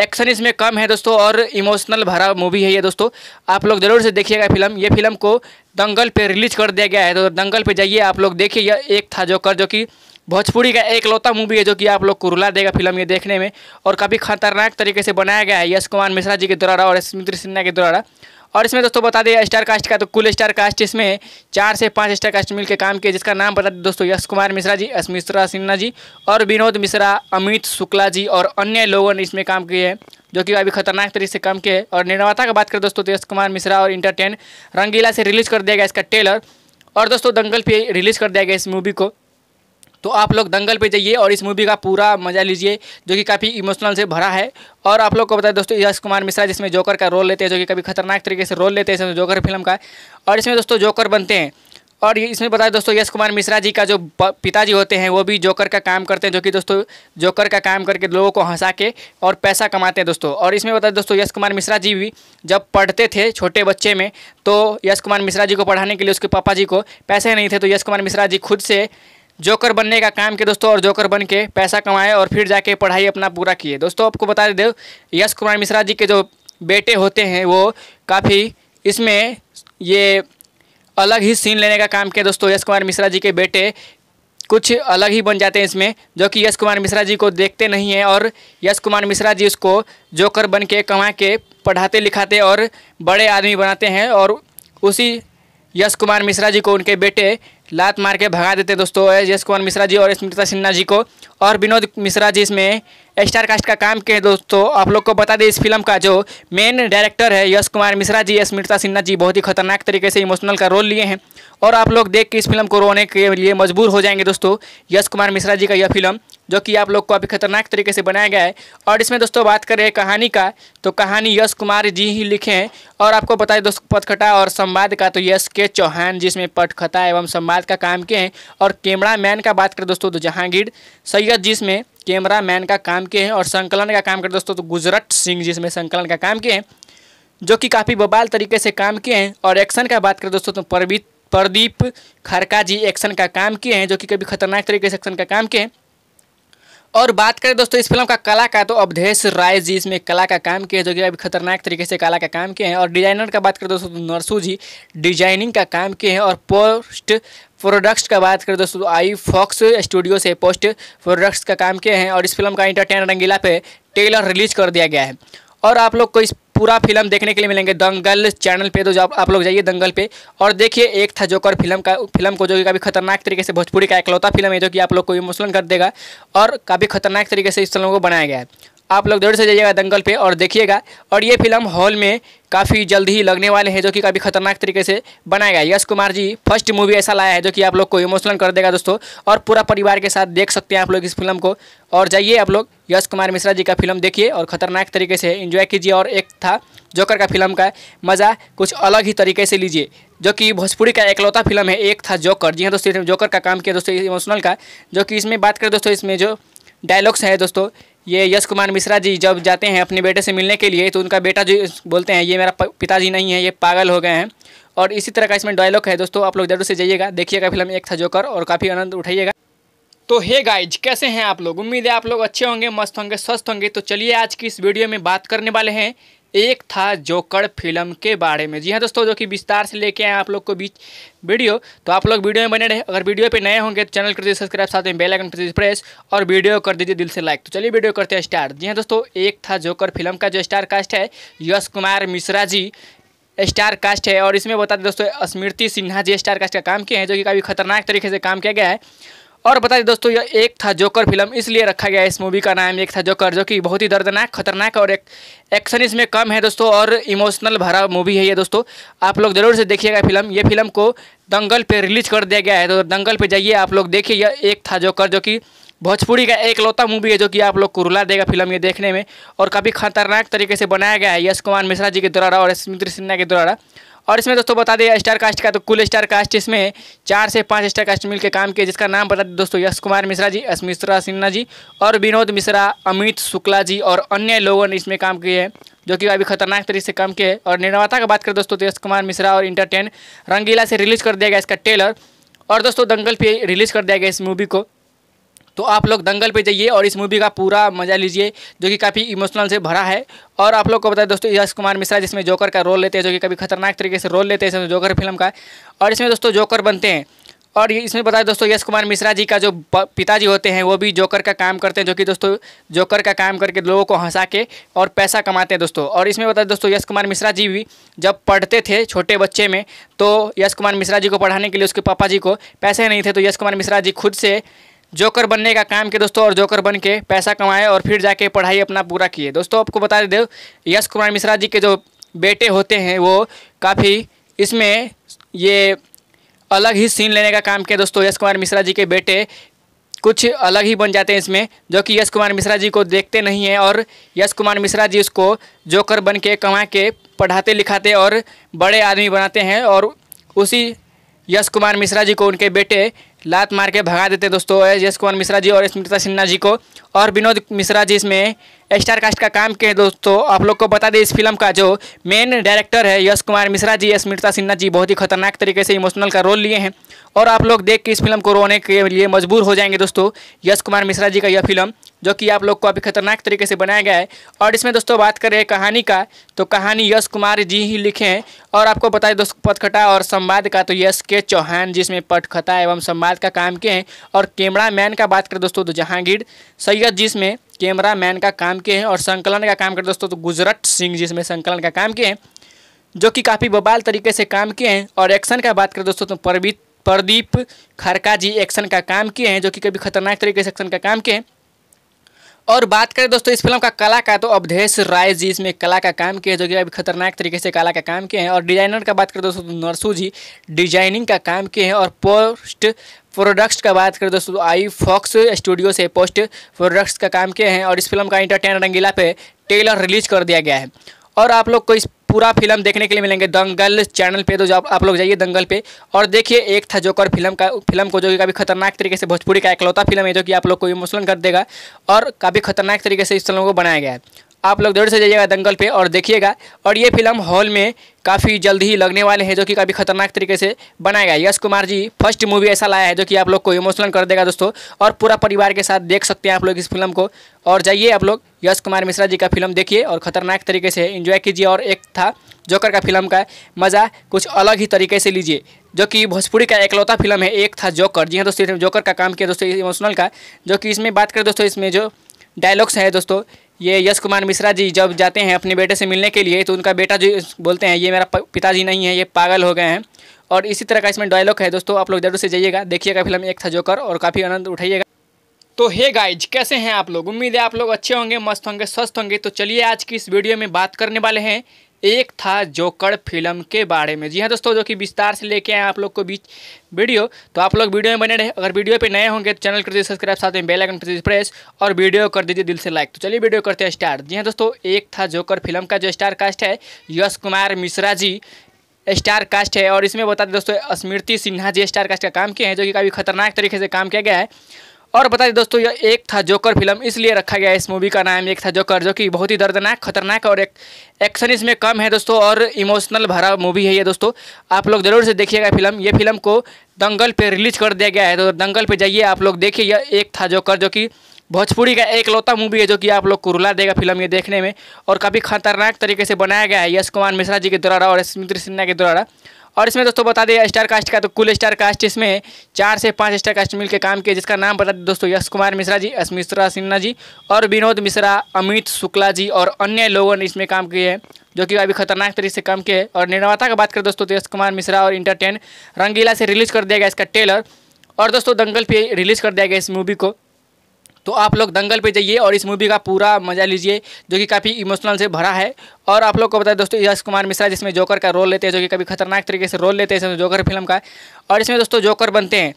एक्शन इसमें कम है दोस्तों और इमोशनल भरा मूवी है ये दोस्तों आप लोग जरूर से देखिएगा फिल्म ये फिल्म को दंगल पे रिलीज कर दिया गया है तो दंगल पे जाइए आप लोग देखिए यह एक था जोकर जो कि भोजपुरी का एक लौता मूवी है जो कि आप लोग को रुला देगा फिल्म ये देखने में और काफ़ी खतरनाक तरीके से बनाया गया है यश कुमार मिश्रा जी के द्वारा और स्मृति सिन्हा के द्वारा और इसमें दोस्तों बता दें स्टार कास्ट का तो कुल स्टार कास्ट इसमें चार से पाँच स्टार कास्ट मिलकर काम किए जिसका नाम बता दें दोस्तों यश कुमार मिश्रा जी एस मिश्रा सिन्हा जी और विनोद मिश्रा अमित शुक्ला जी और अन्य लोगों ने इसमें काम किए हैं जो कि अभी खतरनाक तरीके से काम किए हैं और निर्माता की बात करें दोस्तों तो यश कुमार मिश्रा और इंटरटेन रंगीला से रिलीज कर दिया गया इसका ट्रेलर और दोस्तों दंगल पे रिलीज़ कर दिया गया इस मूवी को तो आप लोग दंगल पे जाइए और इस मूवी का पूरा मजा लीजिए जो कि काफ़ी इमोशनल से भरा है और आप लोग को बताएं दोस्तों यश कुमार मिश्रा जिसमें जोकर का रोल लेते हैं जो कि कभी खतरनाक तरीके से रोल लेते हैं जोकर फिल्म का और इसमें दोस्तों जोकर बनते हैं और ये इसमें बताया दोस्तों यश कुमार मिश्रा जी का जो पिताजी होते हैं वो भी जोकर का काम करते हैं जो कि दोस्तों जोकर का काम करके लोगों को हंसा के और पैसा कमाते हैं दोस्तों और इसमें बताएं दोस्तों यश कुमार मिश्रा जी भी जब पढ़ते थे छोटे बच्चे में तो यश कुमार मिश्रा जी को पढ़ाने के लिए उसके पापा जी को पैसे नहीं थे तो यश कुमार मिश्रा जी खुद से जोकर बनने का काम किया दोस्तों और जोकर बन के पैसा कमाए और फिर जाके पढ़ाई अपना पूरा किए दोस्तों आपको बता दें यश कुमार मिश्रा जी के जो बेटे होते हैं वो काफ़ी इसमें ये अलग ही सीन लेने का काम किया दोस्तों यश कुमार मिश्रा जी के बेटे कुछ अलग ही बन जाते हैं इसमें जो कि यश कुमार मिश्रा जी को देखते नहीं हैं और यश कुमार मिश्रा जी उसको जोकर बन के कमा के पढ़ाते लिखाते और बड़े आदमी बनाते हैं और उसी यश कुमार मिश्रा जी को उनके बेटे लात मार के भगा देते दोस्तों यश कुमार मिश्रा जी और स्मृता सिन्हा जी को और विनोद मिश्रा जी इसमें स्टार कास्ट का काम किए दोस्तों आप लोग को बता दें इस फिल्म का जो मेन डायरेक्टर है यश कुमार मिश्रा जी स्मृता सिन्हा जी बहुत ही खतरनाक तरीके से इमोशनल का रोल लिए हैं और आप लोग देख के इस फिल्म को रोने के लिए मजबूर हो जाएंगे दोस्तों यश कुमार मिश्रा जी का यह फिल्म जो कि आप लोग को अभी खतरनाक तरीके से बनाया गया है और इसमें दोस्तों बात करें कहानी का तो कहानी यश कुमार जी ही लिखे हैं और आपको बताए दोस्तों पटखटा और संवाद का तो यश के चौहान जी इसमें एवं संवाद बाद का काम किए हैं और कैमरा मैन का बात करें दोस्तों तो जहांगीर सैयद जिसमें कैमरा मैन का काम किए हैं और संकलन का काम करें दोस्तों तो गुजरट सिंह जिसमें संकलन का काम किए हैं जो कि काफ़ी बबाल तरीके से काम किए हैं और एक्शन का बात करें दोस्तों तो परवीत प्रदीप खरका जी एक्शन का काम किए हैं जो कि कभी खतरनाक तरीके से एक्शन का काम किए हैं और बात करें दोस्तों इस फिल्म का कला का तो अवधेश राय जी इसमें कला का काम किए जो कि अभी खतरनाक तरीके से कला का काम किए हैं और डिजाइनर का बात करें दोस्तों तो नरसू जी डिजाइनिंग का काम किए हैं और पोस्ट प्रोडक्ट्स का बात करें दोस्तों तो आई फॉक्स स्टूडियो से पोस्ट प्रोडक्ट्स का काम किए हैं और इस फिल्म का इंटरटेन रंगीला पे टेलर रिलीज कर दिया गया है और आप लोग को इस पूरा फिल्म देखने के लिए मिलेंगे दंगल चैनल पे तो जो आप लोग जाइए दंगल पे और देखिए एक था जोकर फिल्म का फिल्म को जो कि काफ़ी खतरनाक तरीके से भोजपुरी का इकलौता फिल्म है जो कि आप लोग को इमोशनल कर देगा और काफ़ी खतरनाक तरीके से इस फिल्म को बनाया गया है आप लोग जरूर से जाइएगा दंगल पे और देखिएगा और ये फिल्म हॉल में काफ़ी जल्द ही लगने वाले हैं जो कि काफ़ी खतरनाक तरीके से बनाएगा यश कुमार जी फर्स्ट मूवी ऐसा लाया है जो कि आप लोग को इमोशनल कर देगा दोस्तों और पूरा परिवार के साथ देख सकते हैं आप लोग इस फिल्म को और जाइए आप लोग यश कुमार मिश्रा जी का फिल्म देखिए और ख़तरनाक तरीके से इन्जॉय कीजिए और एक था जोकर का फिल्म का मज़ा कुछ अलग ही तरीके से लीजिए जो कि भोजपुरी का एकलौता फिल्म है एक था जोकर जी हाँ दोस्तों जोकर का काम किया दोस्तों इमोशनल का जो कि इसमें बात करें दोस्तों इसमें जो डायलॉग्स हैं दोस्तों ये यश कुमार मिश्रा जी जब जाते हैं अपने बेटे से मिलने के लिए तो उनका बेटा जो बोलते हैं ये मेरा पिताजी नहीं है ये पागल हो गए हैं और इसी तरह का इसमें डायलॉग है दोस्तों आप लोग जरूर से जाइएगा देखिएगा फिल्म एक था जोकर और काफ़ी आनंद उठाइएगा तो हे गाइज कैसे हैं आप लोग उम्मीद है आप लोग अच्छे होंगे मस्त होंगे स्वस्थ होंगे तो चलिए आज की इस वीडियो में बात करने वाले हैं एक था जोकर फिल्म के बारे में जी हाँ दोस्तों जो कि विस्तार से लेके आए आप लोग को बीच वीडियो तो आप लोग वीडियो में बने रहे अगर वीडियो पे नए होंगे तो चैनल कर दीजिए सब्सक्राइब साथ में बेल आइकन कर दीजिए प्रेस और वीडियो कर दीजिए दिल से लाइक तो चलिए वीडियो करते हैं स्टार जी हाँ दोस्तों एक था जोकर फिल्म का जो स्टार कास्ट है यश कुमार मिश्रा जी स्टार कास्ट है और इसमें बता दें दोस्तों स्मृति सिन्हा जी स्टार कास्ट का काम किए हैं जो कि काफ़ी खतरनाक तरीके से काम किया गया है और बता दें दोस्तों यह एक था जोकर फिल्म इसलिए रखा गया इस मूवी का नाम एक था जोकर जो कि बहुत ही दर्दनाक खतरनाक और एक एक्शन इसमें कम है दोस्तों और इमोशनल भरा मूवी है ये दोस्तों आप लोग जरूर से देखिएगा फिल्म ये फिल्म को दंगल पे रिलीज कर दिया गया है तो दंगल पे जाइए आप लोग देखिए यह एक था जोकर जो कि भोजपुरी का एक लौता मूवी है जो कि आप लोग को रुला देगा फिल्म ये देखने में और काफ़ी खतरनाक तरीके से बनाया गया है यश कुमार मिश्रा जी के द्वारा और स्मृति सिन्हा के द्वारा और इसमें दोस्तों बता दें स्टार कास्ट का तो कुल स्टार कास्ट इसमें चार से पाँच स्टार कास्ट मिलकर काम किए जिसका नाम बता दें दोस्तों यश कुमार मिश्रा जी एस मिश्रा सिन्हा जी और विनोद मिश्रा अमित शुक्ला जी और अन्य लोगों ने इसमें काम किए हैं जो कि अभी खतरनाक तरीके से काम किए हैं और निर्माता की बात करें दोस्तों तो यश कुमार मिश्रा और इंटरटेन रंगीला से रिलीज कर दिया गया इसका ट्रेलर और दोस्तों दंगल पे रिलीज कर दिया गया इस मूवी को तो आप लोग दंगल पे जाइए और इस मूवी का पूरा मजा लीजिए जो कि काफ़ी इमोशनल से भरा है और आप लोग को बताए दोस्तों यश कुमार मिश्रा जिसमें जोकर का रोल लेते हैं जो कि कभी खतरनाक तरीके से रोल लेते हैं जोकर फिल्म का और इसमें दोस्तों जोकर बनते हैं और इसमें बताया दोस्तों यश कुमार मिश्रा जी का जो पिताजी होते हैं वो भी जोकर का काम करते हैं जो कि दोस्तों जोकर का काम करके लोगों को हंसा के और पैसा कमाते हैं दोस्तों और इसमें बताया दोस्तों यश कुमार मिश्रा जी भी जब पढ़ते थे छोटे बच्चे में तो यश कुमार मिश्रा जी को पढ़ाने के लिए उसके पापा जी को पैसे नहीं थे तो यश कुमार मिश्रा जी खुद से जोकर बनने का काम किया दोस्तों और जोकर बन के पैसा कमाए और फिर जाके पढ़ाई अपना पूरा किए दोस्तों आपको बता दे यश कुमार मिश्रा जी के जो बेटे होते हैं वो काफ़ी इसमें ये अलग ही सीन लेने का काम किए दोस्तों यश कुमार मिश्रा जी के बेटे कुछ अलग ही बन जाते हैं इसमें जो कि यश कुमार मिश्रा जी को देखते नहीं हैं और यश कुमार मिश्रा जी उसको जोकर बन के कमा के पढ़ाते लिखाते और बड़े आदमी बनाते हैं और उसी यश कुमार मिश्रा जी को उनके बेटे लात मार के भगा देते दोस्तों एस कुमार मिश्रा जी और स्मृता सिन्हा जी को और विनोद मिश्रा जी इसमें स्टार कास्ट का काम किए दोस्तों आप लोग को बता दें इस फिल्म का जो मेन डायरेक्टर है यश कुमार मिश्रा जी स्मृता सिन्हा जी बहुत ही खतरनाक तरीके से इमोशनल का रोल लिए हैं और आप लोग देख के इस फिल्म को रोने के लिए मजबूर हो जाएंगे दोस्तों यश कुमार मिश्रा जी का यह फिल्म जो कि आप लोग को अभी खतरनाक तरीके से बनाया गया है और इसमें दोस्तों बात करें कहानी का तो कहानी यश कुमार जी ही लिखे हैं और आपको बता दें दोस्तों पटखटा और संवाद का तो यश के चौहान जिसमें पटखटा एवं संवाद का काम किए हैं और कैमरा मैन का बात करें दोस्तों तो जहांगीर सैयद जिसमें कैमरा मैन का काम किए हैं और संकलन का काम करते दोस्तों तो गुजरत सिंह जिसमें संकलन का काम किए हैं जो कि काफ़ी बबाल तरीके से काम किए हैं और एक्शन का बात करें दोस्तों तो परवीत प्रदीप खरका जी एक्शन का काम किए हैं जो कि कभी खतरनाक तरीके से एक्शन का काम किए हैं और बात करें दोस्तों इस फिल्म का कला का तो अवधेश राय जी इसमें कला का काम किए जो कि अभी खतरनाक तरीके से कला का काम किए हैं और डिजाइनर का बात करें दोस्तों तो नरसू जी डिजाइनिंग का काम किए हैं और पोस्ट प्रोडक्ट्स का बात करें दोस्तों आई फॉक्स स्टूडियो से पोस्ट प्रोडक्ट्स का काम किए हैं और इस फिल्म का इंटरटेन रंगीला पे टेलर रिलीज कर दिया गया है और आप लोग को इस पूरा फिल्म देखने के लिए मिलेंगे दंगल चैनल पे तो जो आप लोग जाइए दंगल पे और देखिए एक था जोकर फिल्म का फिल्म को जो कि काफ़ी खतरनाक तरीके से भोजपुरी का इकलौता फिल्म है जो कि आप लोग को इमोशनल कर देगा और काफ़ी खतरनाक तरीके से इस फिल्म को बनाया गया है आप लोग जरूर से जाइएगा दंगल पे और देखिएगा और ये फिल्म हॉल में काफ़ी जल्द ही लगने वाले हैं जो कि काफ़ी खतरनाक तरीके से बनाएगा यश कुमार जी फर्स्ट मूवी ऐसा लाया है जो कि आप लोग को इमोशनल कर देगा दोस्तों और पूरा परिवार के साथ देख सकते हैं आप लोग इस फिल्म को और जाइए आप लोग यश कुमार मिश्रा जी का फिल्म देखिए और ख़तरनाक तरीके से इन्जॉय कीजिए और एक था जोकर का फिल्म का मज़ा कुछ अलग ही तरीके से लीजिए जो कि भोजपुरी का एकलौता फिल्म है एक था जोकर जी हाँ दोस्तों जोकर का काम किया दोस्तों इमोशनल का जो कि इसमें बात करें दोस्तों इसमें जो डायलॉग्स हैं दोस्तों ये यश कुमार मिश्रा जी जब जाते हैं अपने बेटे से मिलने के लिए तो उनका बेटा जो बोलते हैं ये मेरा पिताजी नहीं है ये पागल हो गए हैं और इसी तरह का इसमें डायलॉग है दोस्तों आप लोग जरूर से जाइएगा देखिएगा फिल्म एक था जोकर और काफ़ी आनंद उठाइएगा तो हे गाइज कैसे हैं आप लोग उम्मीद है आप लोग अच्छे होंगे मस्त होंगे स्वस्थ होंगे तो चलिए आज की इस वीडियो में बात करने वाले हैं एक था जोकर फिल्म के बारे में जी हाँ दोस्तों जो कि विस्तार से लेके आए आप लोग को बीच वीडियो तो आप लोग वीडियो में बने रहे अगर वीडियो पे नए होंगे तो चैनल कर दीजिए सब्सक्राइब साथ में बेल आइकन कर दीजिए प्रेस और वीडियो कर दीजिए दिल से लाइक तो चलिए वीडियो करते हैं स्टार्ट जी हाँ दोस्तों एक था जोकर फिल्म का जो स्टार कास्ट है यश कुमार मिश्रा जी स्टार कास्ट है और इसमें बता दें दोस्तों स्मृति सिन्हा जी स्टार कास्ट का काम किए हैं जो कि काफ़ी खतरनाक तरीके से काम किया गया है और बता दें दोस्तों यह एक था जोकर फिल्म इसलिए रखा गया इस मूवी का नाम एक था जोकर जो कि बहुत ही दर्दनाक खतरनाक और एक एक्शन इसमें कम है दोस्तों और इमोशनल भरा मूवी है ये दोस्तों आप लोग जरूर से देखिएगा फिल्म ये फिल्म को दंगल पे रिलीज कर दिया गया है तो दंगल पे जाइए आप लोग देखिए यह एक था जोकर जो कि भोजपुरी का एक लौता मूवी है जो कि आप लोग को रुला देगा फिल्म ये देखने में और काफ़ी खतरनाक तरीके से बनाया गया है यश कुमार मिश्रा जी के द्वारा और स्मृति सिन्हा के द्वारा और इसमें दोस्तों बता दें स्टार कास्ट का तो कुल स्टार कास्ट इसमें चार से पाँच स्टार कास्ट मिलकर काम किया जिसका नाम बता दें दोस्तों यश कुमार मिश्रा जी अस मिश्रा सिन्हा जी और विनोद मिश्रा अमित शुक्ला जी और अन्य लोगों ने इसमें काम किए हैं जो कि अभी खतरनाक तरीके से काम किए हैं और निर्माता की बात करें दोस्तों तो यश कुमार मिश्रा और इंटरटेन रंगीला से रिलीज कर दिया गया इसका टेलर और दोस्तों दंगल पे रिलीज कर दिया गया इस मूवी को तो आप लोग दंगल पे जाइए और इस मूवी का पूरा मजा लीजिए जो कि काफ़ी इमोशनल से भरा है और आप लोग को बताए दोस्तों यश कुमार मिश्रा जिसमें जोकर का रोल लेते हैं जो कि कभी खतरनाक तरीके से रोल लेते हैं जोकर फिल्म का और इसमें दोस्तों जोकर बनते हैं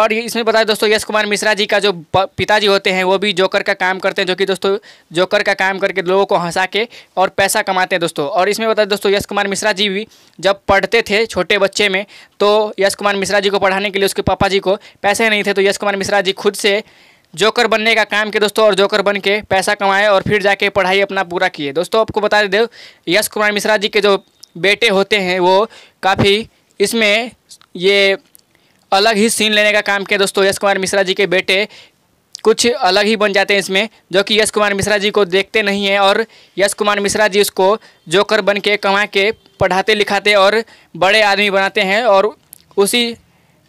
और इसमें बताए दोस्तों यश कुमार मिश्रा जी का जो पिताजी होते हैं वो भी जोकर का काम करते हैं जो कि दोस्तों जोकर का काम करके लोगों को हंसा के और पैसा कमाते हैं दोस्तों और इसमें बताए दोस्तों यश कुमार मिश्रा जी भी जब पढ़ते थे छोटे बच्चे में तो यश कुमार मिश्रा जी को पढ़ाने के लिए उसके पापा जी को पैसे नहीं थे तो यश कुमार मिश्रा जी खुद से जोकर बनने का काम किया दोस्तों और जोकर बन के पैसा कमाए और फिर जाके पढ़ाई अपना पूरा किए दोस्तों आपको बता दे यश कुमार मिश्रा जी के जो बेटे होते हैं वो काफ़ी इसमें ये अलग ही सीन लेने का काम किया दोस्तों यश कुमार मिश्रा जी के बेटे कुछ अलग ही बन जाते हैं इसमें जो कि यश कुमार मिश्रा जी को देखते नहीं हैं और यश कुमार मिश्रा जी उसको जोकर बन के कमा के पढ़ाते लिखाते और बड़े आदमी बनाते हैं और उसी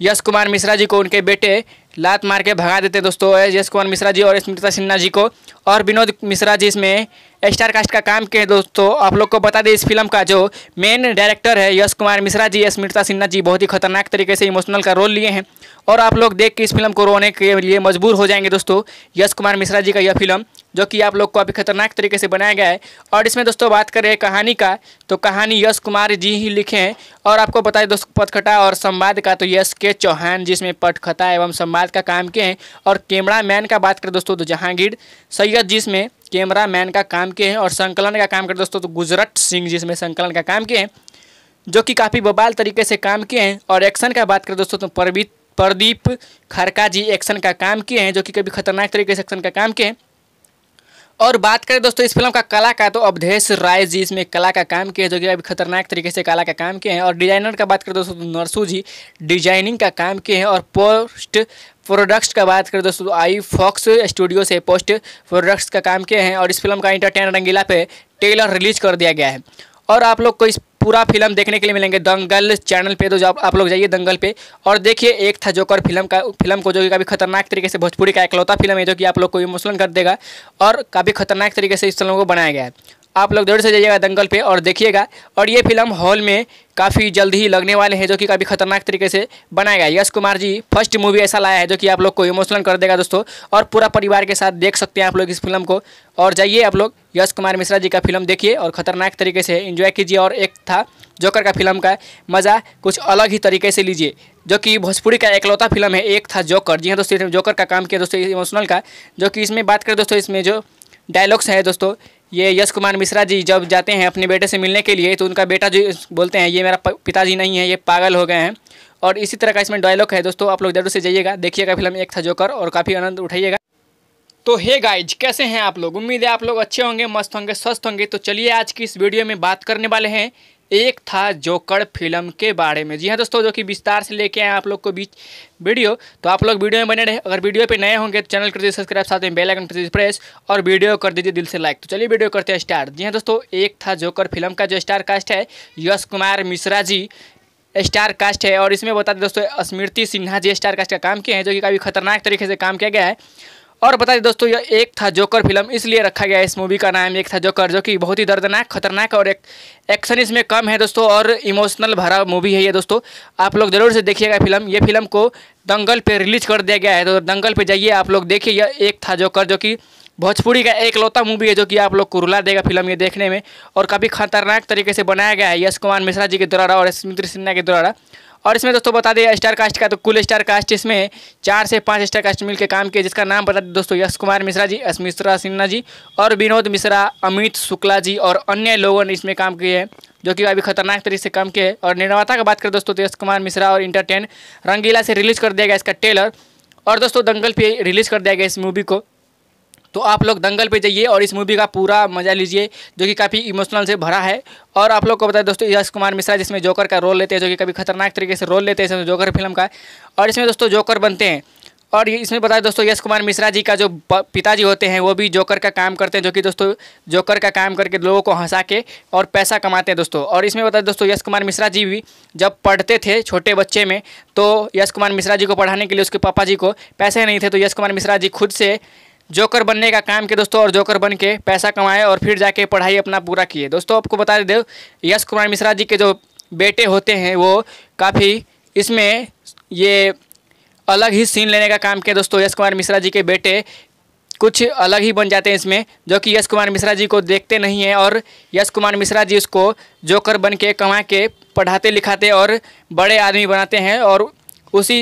यश कुमार मिश्रा जी को उनके बेटे लात मार के भगा देते दोस्तों यश कुमार मिश्रा जी और स्मृता सिन्हा जी को और विनोद मिश्रा जी इसमें स्टार कास्ट का काम किए दोस्तों आप लोग को बता दें इस फिल्म का जो मेन डायरेक्टर है यश कुमार मिश्रा जी स्मृता सिन्हा जी बहुत ही खतरनाक तरीके से इमोशनल का रोल लिए हैं और आप लोग देख के इस फिल्म को रोने के लिए मजबूर हो जाएंगे दोस्तों यश कुमार मिश्रा जी का यह फिल्म जो कि आप लोग को अभी खतरनाक तरीके से बनाया गया है और इसमें दोस्तों बात करें कहानी का तो कहानी यश कुमार जी ही लिखे हैं और आपको बताए दोस्तों पटखटा और संवाद का तो यश के चौहान जिसमें पटखटा एवं संवाद का काम किए हैं और कैमरा मैन का बात करें दोस्तों तो जहांगीर सैयद जिसमें कैमरा मैन का काम किए हैं और संकलन का काम करें दोस्तों तो गुजरट सिंह जिसमें संकलन का काम किए हैं जो कि काफ़ी बबाल तरीके से काम किए हैं और एक्शन का बात करें दोस्तों तो प्रवीत प्रदीप खरका जी एक्शन का काम किए हैं जो कि कभी खतरनाक तरीके से एक्शन का काम किए हैं और बात करें दोस्तों इस फिल्म का कला का तो अवधेश राय जी इसमें कला का काम किया जो कि अभी खतरनाक तरीके से कला का काम किए हैं और डिजाइनर का बात करें दोस्तों तो नरसू जी डिजाइनिंग का काम किए हैं और पोस्ट प्रोडक्ट्स का बात करें दोस्तों तो आई फॉक्स स्टूडियो से पोस्ट प्रोडक्ट्स का काम किए हैं और इस फिल्म का इंटरटेन रंगीला पे टेलर रिलीज कर दिया गया है और आप लोग को इस पूरा फिल्म देखने के लिए मिलेंगे दंगल चैनल पे तो जो आप लोग जाइए दंगल पे और देखिए एक था जोकर फिल्म का फिल्म को जो कि काफ़ी खतरनाक तरीके से भोजपुरी का इकलौता फिल्म है जो कि आप लोग को इमोशनल कर देगा और काफ़ी खतरनाक तरीके से इस फिल्म को बनाया गया है आप लोग जरूर से जाइएगा दंगल पे और देखिएगा और ये फिल्म हॉल में काफ़ी जल्द ही लगने वाले हैं जो कि काफ़ी खतरनाक तरीके से बनाया गया यश कुमार जी फर्स्ट मूवी ऐसा लाया है जो कि आप लोग को इमोशनल कर देगा दोस्तों और पूरा परिवार के साथ देख सकते हैं आप लोग इस फिल्म को और जाइए आप लोग यश कुमार मिश्रा जी का फिल्म देखिए और ख़तरनाक तरीके से इन्जॉय कीजिए और एक था जोकर का फिल्म का मज़ा कुछ अलग ही तरीके से लीजिए जो कि भोजपुरी का एकलौता फिल्म है एक था जोकर जी हाँ दोस्तों जोकर का काम किया दोस्तों इमोशनल का जो कि इसमें बात करें दोस्तों इसमें जो डायलॉग्स हैं दोस्तों ये यश कुमार मिश्रा जी जब जाते हैं अपने बेटे से मिलने के लिए तो उनका बेटा जो बोलते हैं ये मेरा पिताजी नहीं है ये पागल हो गए हैं और इसी तरह का इसमें डायलॉग है दोस्तों आप लोग जरूर से जाइएगा देखिएगा फिल्म एक था जोकर और काफ़ी आनंद उठाइएगा तो हे गाइज कैसे हैं आप लोग उम्मीद है आप लोग अच्छे होंगे मस्त होंगे स्वस्थ होंगे तो चलिए आज की इस वीडियो में बात करने वाले हैं एक था जोकर फिल्म के बारे में जी हाँ दोस्तों जो कि विस्तार से लेके आए आप लोग को बीच वीडियो तो आप लोग वीडियो में बने रहे अगर वीडियो पे नए होंगे तो चैनल कर दीजिए सब्सक्राइब साथ में बेल आइकन पर दीजिए प्रेस और वीडियो कर दीजिए दिल से लाइक तो चलिए वीडियो करते हैं स्टार्ट जी हाँ दोस्तों एक था जोकर फिल्म का जो स्टार कास्ट है यश कुमार मिश्रा जी स्टार कास्ट है और इसमें बता दें दोस्तों स्मृति सिन्हा जी स्टार कास्ट का काम किए हैं जो कि काफ़ी खतरनाक तरीके से काम किया गया है और बता दें दोस्तों यह एक था जोकर फिल्म इसलिए रखा गया इस मूवी का नाम एक था जोकर जो कि बहुत ही दर्दनाक खतरनाक और एक एक्शन इसमें कम है दोस्तों और इमोशनल भरा मूवी है ये दोस्तों आप लोग जरूर से देखिएगा फिल्म ये फिल्म को दंगल पे रिलीज कर दिया गया है तो दंगल पे जाइए आप लोग देखिए यह एक था जोकर जो कि भोजपुरी का एक लौता मूवी है जो कि आप लोग को रुला देगा फिल्म ये देखने में और काफ़ी खतरनाक तरीके से बनाया गया है यश कुमार मिश्रा जी के द्वारा और स्मृति सिन्हा के द्वारा और इसमें दोस्तों बता दें स्टार कास्ट का तो कुल स्टार कास्ट इसमें चार से पाँच स्टार कास्ट मिलकर काम किए जिसका नाम बता दें दोस्तों यश कुमार मिश्रा जी अस मिश्रा सिन्हा जी और विनोद मिश्रा अमित शुक्ला जी और अन्य लोगों ने इसमें काम किए हैं जो कि अभी खतरनाक तरीके से काम किए और निर्माता की बात करें दोस्तों तो यश कुमार मिश्रा और इंटरटेन रंगीला से रिलीज़ कर दिया गया इसका ट्रेलर और दोस्तों दंगल पे रिलीज़ कर दिया गया इस मूवी को तो आप लोग दंगल पे जाइए और इस मूवी का पूरा मजा लीजिए जो कि काफ़ी इमोशनल से भरा है और आप लोग को बताए दोस्तों यश कुमार मिश्रा जिसमें जोकर का रोल लेते हैं जो कि कभी खतरनाक तरीके से रोल लेते हैं इसमें जोकर फिल्म का और इसमें दोस्तों जोकर बनते हैं और इसमें बताएं दोस्तों यश कुमार मिश्रा जी का जो पिताजी होते हैं वो भी जोकर का काम करते हैं जो कि दोस्तों जोकर का काम करके लोगों को हंसा के और पैसा कमाते हैं दोस्तों और इसमें बताएं दोस्तों यश कुमार मिश्रा जी भी जब पढ़ते थे छोटे बच्चे में तो यश कुमार मिश्रा जी को पढ़ाने के लिए उसके पापा जी को पैसे नहीं थे तो यश कुमार मिश्रा जी खुद से जोकर बनने का काम किया दोस्तों और जोकर बन के पैसा कमाए और फिर जाके पढ़ाई अपना पूरा किए दोस्तों आपको बता दे यश कुमार मिश्रा जी के जो बेटे होते हैं वो काफ़ी इसमें ये अलग ही सीन लेने का काम किया दोस्तों यश कुमार मिश्रा जी के बेटे कुछ अलग ही बन जाते हैं इसमें जो कि यश कुमार मिश्रा जी को देखते नहीं हैं और यश कुमार मिश्रा जी उसको जोकर बन के कमा के पढ़ाते लिखाते और बड़े आदमी बनाते हैं और उसी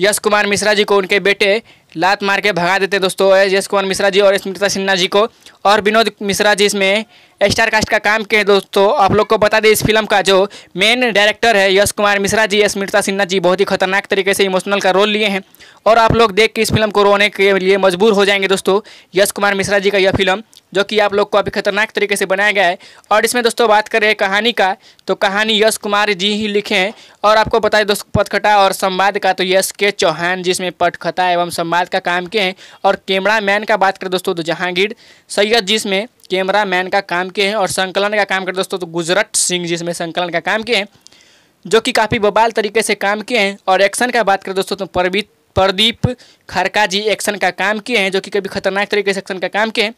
यश कुमार मिश्रा जी को उनके बेटे लात मार के भगा देते दोस्तों एस कुमार मिश्रा जी और स्मृता सिन्हा जी को और विनोद मिश्रा जी इसमें स्टार कास्ट का काम किए दोस्तों आप लोग को बता दें इस फिल्म का जो मेन डायरेक्टर है यश कुमार मिश्रा जी स्मृता सिन्हा जी बहुत ही खतरनाक तरीके से इमोशनल का रोल लिए हैं और आप लोग देख के इस फिल्म को रोने के लिए मजबूर हो जाएंगे दोस्तों यश कुमार मिश्रा जी का यह फिल्म जो कि आप लोग को अभी खतरनाक तरीके से बनाया गया है और इसमें दोस्तों बात करें कहानी का तो कहानी यश कुमार जी ही लिखे हैं और आपको बताएं दोस्तों पटखटा और संवाद का तो यश के चौहान जिसमें पटखटा एवं संवाद का काम किए हैं और कैमरा मैन का बात करें दोस्तों तो जहांगीर सैयद व्यक्तिगत जिसमें कैमरा मैन का काम किए हैं और संकलन का काम करते दोस्तों तो गुजरट सिंह जिसमें संकलन का काम किए हैं जो कि काफ़ी बबाल तरीके से काम किए हैं और एक्शन का बात करें दोस्तों तो प्रवीत प्रदीप खरका जी एक्शन का काम किए हैं जो कि कभी खतरनाक तरीके से एक्शन का काम किए हैं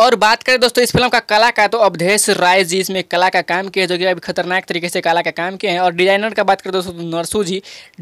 और बात करें दोस्तों इस फिल्म का कला का तो अवधेश राय जी इसमें कला का काम किया जो कि अभी खतरनाक तरीके से कला का काम किए हैं और डिजाइनर का बात करें दोस्तों तो नरसू जी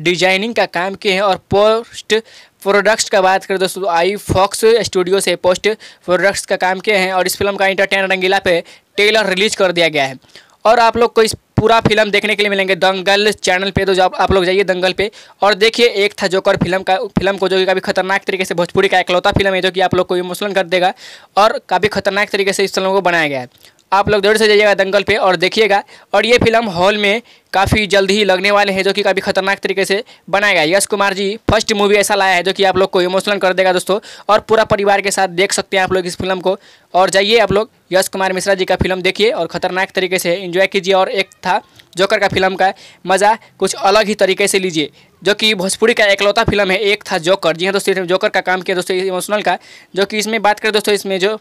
डिजाइनिंग का काम किए हैं और पोस्ट प्रोडक्ट्स का बात करें दोस्तों तो आई फॉक्स स्टूडियो से पोस्ट प्रोडक्ट्स का काम किए हैं और इस फिल्म का इंटरटेन रंगीला पे टेलर रिलीज कर दिया गया है और आप लोग को इस पूरा फिल्म देखने के लिए मिलेंगे दंगल चैनल पे तो जो आप लोग जाइए दंगल पे और देखिए एक था जोकर फिल्म का फिल्म को जो कि काफ़ी खतरनाक तरीके से भोजपुरी का इकलौता फिल्म है जो कि आप लोग को इमोशनल कर देगा और काफ़ी खतरनाक तरीके से इस फिल्म को बनाया गया है आप लोग जरूर से जाइएगा दंगल पे और देखिएगा और ये फिल्म हॉल में काफ़ी जल्द ही लगने वाले हैं जो कि काफ़ी खतरनाक तरीके से बनाएगा यश कुमार जी फर्स्ट मूवी ऐसा लाया है जो कि आप लोग को इमोशनल कर देगा दोस्तों और पूरा परिवार के साथ देख सकते हैं आप लोग इस फिल्म को और जाइए आप लोग यश कुमार मिश्रा जी का फिल्म देखिए और ख़तरनाक तरीके से इन्जॉय कीजिए और एक था जोकर का फिल्म का मज़ा कुछ अलग ही तरीके से लीजिए जो कि भोजपुरी का एकलौता फिल्म है एक था जोकर जी हाँ दोस्तों जोकर का काम किया दोस्तों इमोशनल का जो कि इसमें बात करें दोस्तों इसमें जो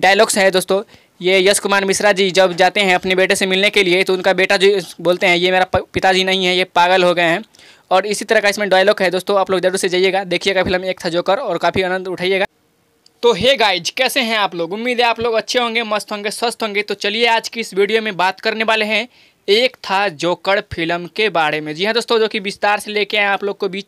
डायलॉग्स हैं दोस्तों ये यश कुमार मिश्रा जी जब जाते हैं अपने बेटे से मिलने के लिए तो उनका बेटा जो बोलते हैं ये मेरा पिताजी नहीं है ये पागल हो गए हैं और इसी तरह का इसमें डायलॉग है दोस्तों आप लोग जरूर से जाइएगा देखिएगा फिल्म एक था जोकर और काफ़ी आनंद उठाइएगा तो हे गाइज कैसे हैं आप लोग उम्मीद है आप लोग अच्छे होंगे मस्त होंगे स्वस्थ होंगे तो चलिए आज की इस वीडियो में बात करने वाले हैं एक था जोकर फिल्म के बारे में जी हाँ दोस्तों जो कि विस्तार से लेके आए आप लोग को बीच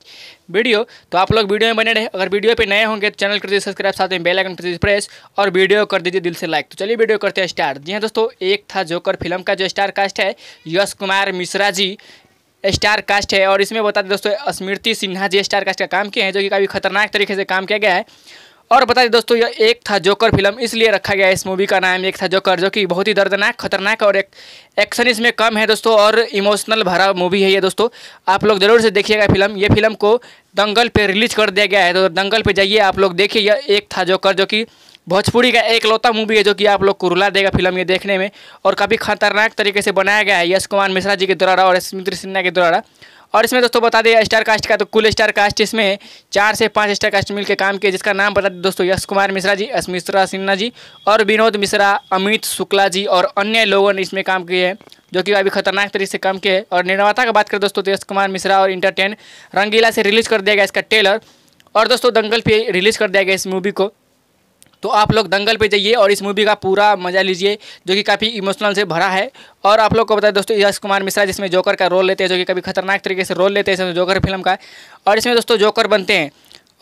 वीडियो तो आप लोग वीडियो में बने रहे अगर वीडियो पे नए होंगे तो चैनल कर दीजिए सब्सक्राइब साथ में बेल आइकन कर दीजिए प्रेस और वीडियो कर दीजिए दिल से लाइक तो चलिए वीडियो करते हैं स्टार्ट जी हाँ दोस्तों एक था जोकर फिल्म का जो स्टार कास्ट है यश कुमार मिश्रा जी स्टार कास्ट है और इसमें बता दें दोस्तों स्मृति सिन्हा जी स्टार कास्ट का काम किए हैं जो कि काफ़ी खतरनाक तरीके से काम किया गया है और बता दें दोस्तों यह एक था जोकर फिल्म इसलिए रखा गया है इस मूवी का नाम एक था जोकर जो कि बहुत ही दर्दनाक खतरनाक और एक एक्शन इसमें कम है दोस्तों और इमोशनल भरा मूवी है ये दोस्तों आप लोग जरूर से देखिएगा फिल्म ये फिल्म को दंगल पे रिलीज कर दिया गया है तो दंगल पे जाइए आप लोग देखिए यह एक था जोकर जो कि भोजपुरी का एक लौता मूवी है जो कि आप लोग को रुला देगा फिल्म ये देखने में और काफ़ी खतरनाक तरीके से बनाया गया है यश कुमार मिश्रा जी के द्वारा और स्मृति सिन्हा के द्वारा और इसमें दोस्तों बता दें स्टार कास्ट का तो कुल स्टार कास्ट इसमें चार से पाँच स्टार कास्ट मिलकर काम किए जिसका नाम बता दें दोस्तों यश कुमार मिश्रा जी अश मिश्रा सिन्हा जी और विनोद मिश्रा अमित शुक्ला जी और अन्य लोगों ने इसमें काम किए हैं जो कि अभी खतरनाक तरीके से काम किए हैं और निर्माता की बात करें दोस्तों तो यश कुमार मिश्रा और इंटरटेन रंगीला से रिलीज कर दिया गया इसका टेलर और दोस्तों दंगल पे रिलीज़ कर दिया गया इस मूवी को तो आप लोग दंगल पे जाइए और इस मूवी का पूरा मजा लीजिए जो कि काफ़ी इमोशनल से भरा है और आप लोग को बताएं दोस्तों यश कुमार मिश्रा जिसमें जोकर का रोल लेते हैं जो कि कभी खतरनाक तरीके से रोल लेते हैं जोकर फिल्म का और इसमें दोस्तों जोकर बनते हैं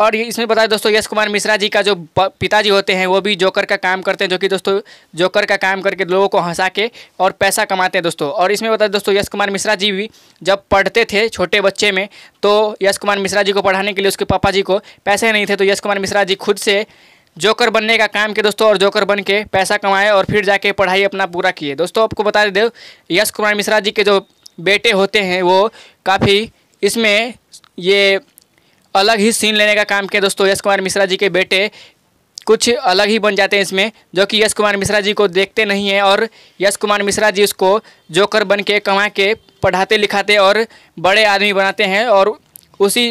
और इसमें बताया दोस्तों यश कुमार मिश्रा जी का जो पिताजी होते हैं वो भी जोकर का काम करते हैं जो कि दोस्तों जोकर का काम करके लोगों को हंसा के और पैसा कमाते हैं दोस्तों और इसमें बताया दोस्तों यश कुमार मिश्रा जी भी जब पढ़ते थे छोटे बच्चे में तो यश कुमार मिश्रा जी को पढ़ाने के लिए उसके पापा जी को पैसे नहीं थे तो यश कुमार मिश्रा जी खुद से जोकर बनने का काम किया दोस्तों और जोकर बन के पैसा कमाए और फिर जाके पढ़ाई अपना पूरा किए दोस्तों आपको बता दें यश कुमार मिश्रा जी के जो बेटे होते हैं वो काफ़ी इसमें ये अलग ही सीन लेने का काम किया दोस्तों यश कुमार मिश्रा जी के बेटे कुछ अलग ही बन जाते हैं इसमें जो कि यश कुमार मिश्रा जी को देखते नहीं हैं और यश कुमार मिश्रा जी उसको जोकर बन के कमा के पढ़ाते लिखाते और बड़े आदमी बनाते हैं और उसी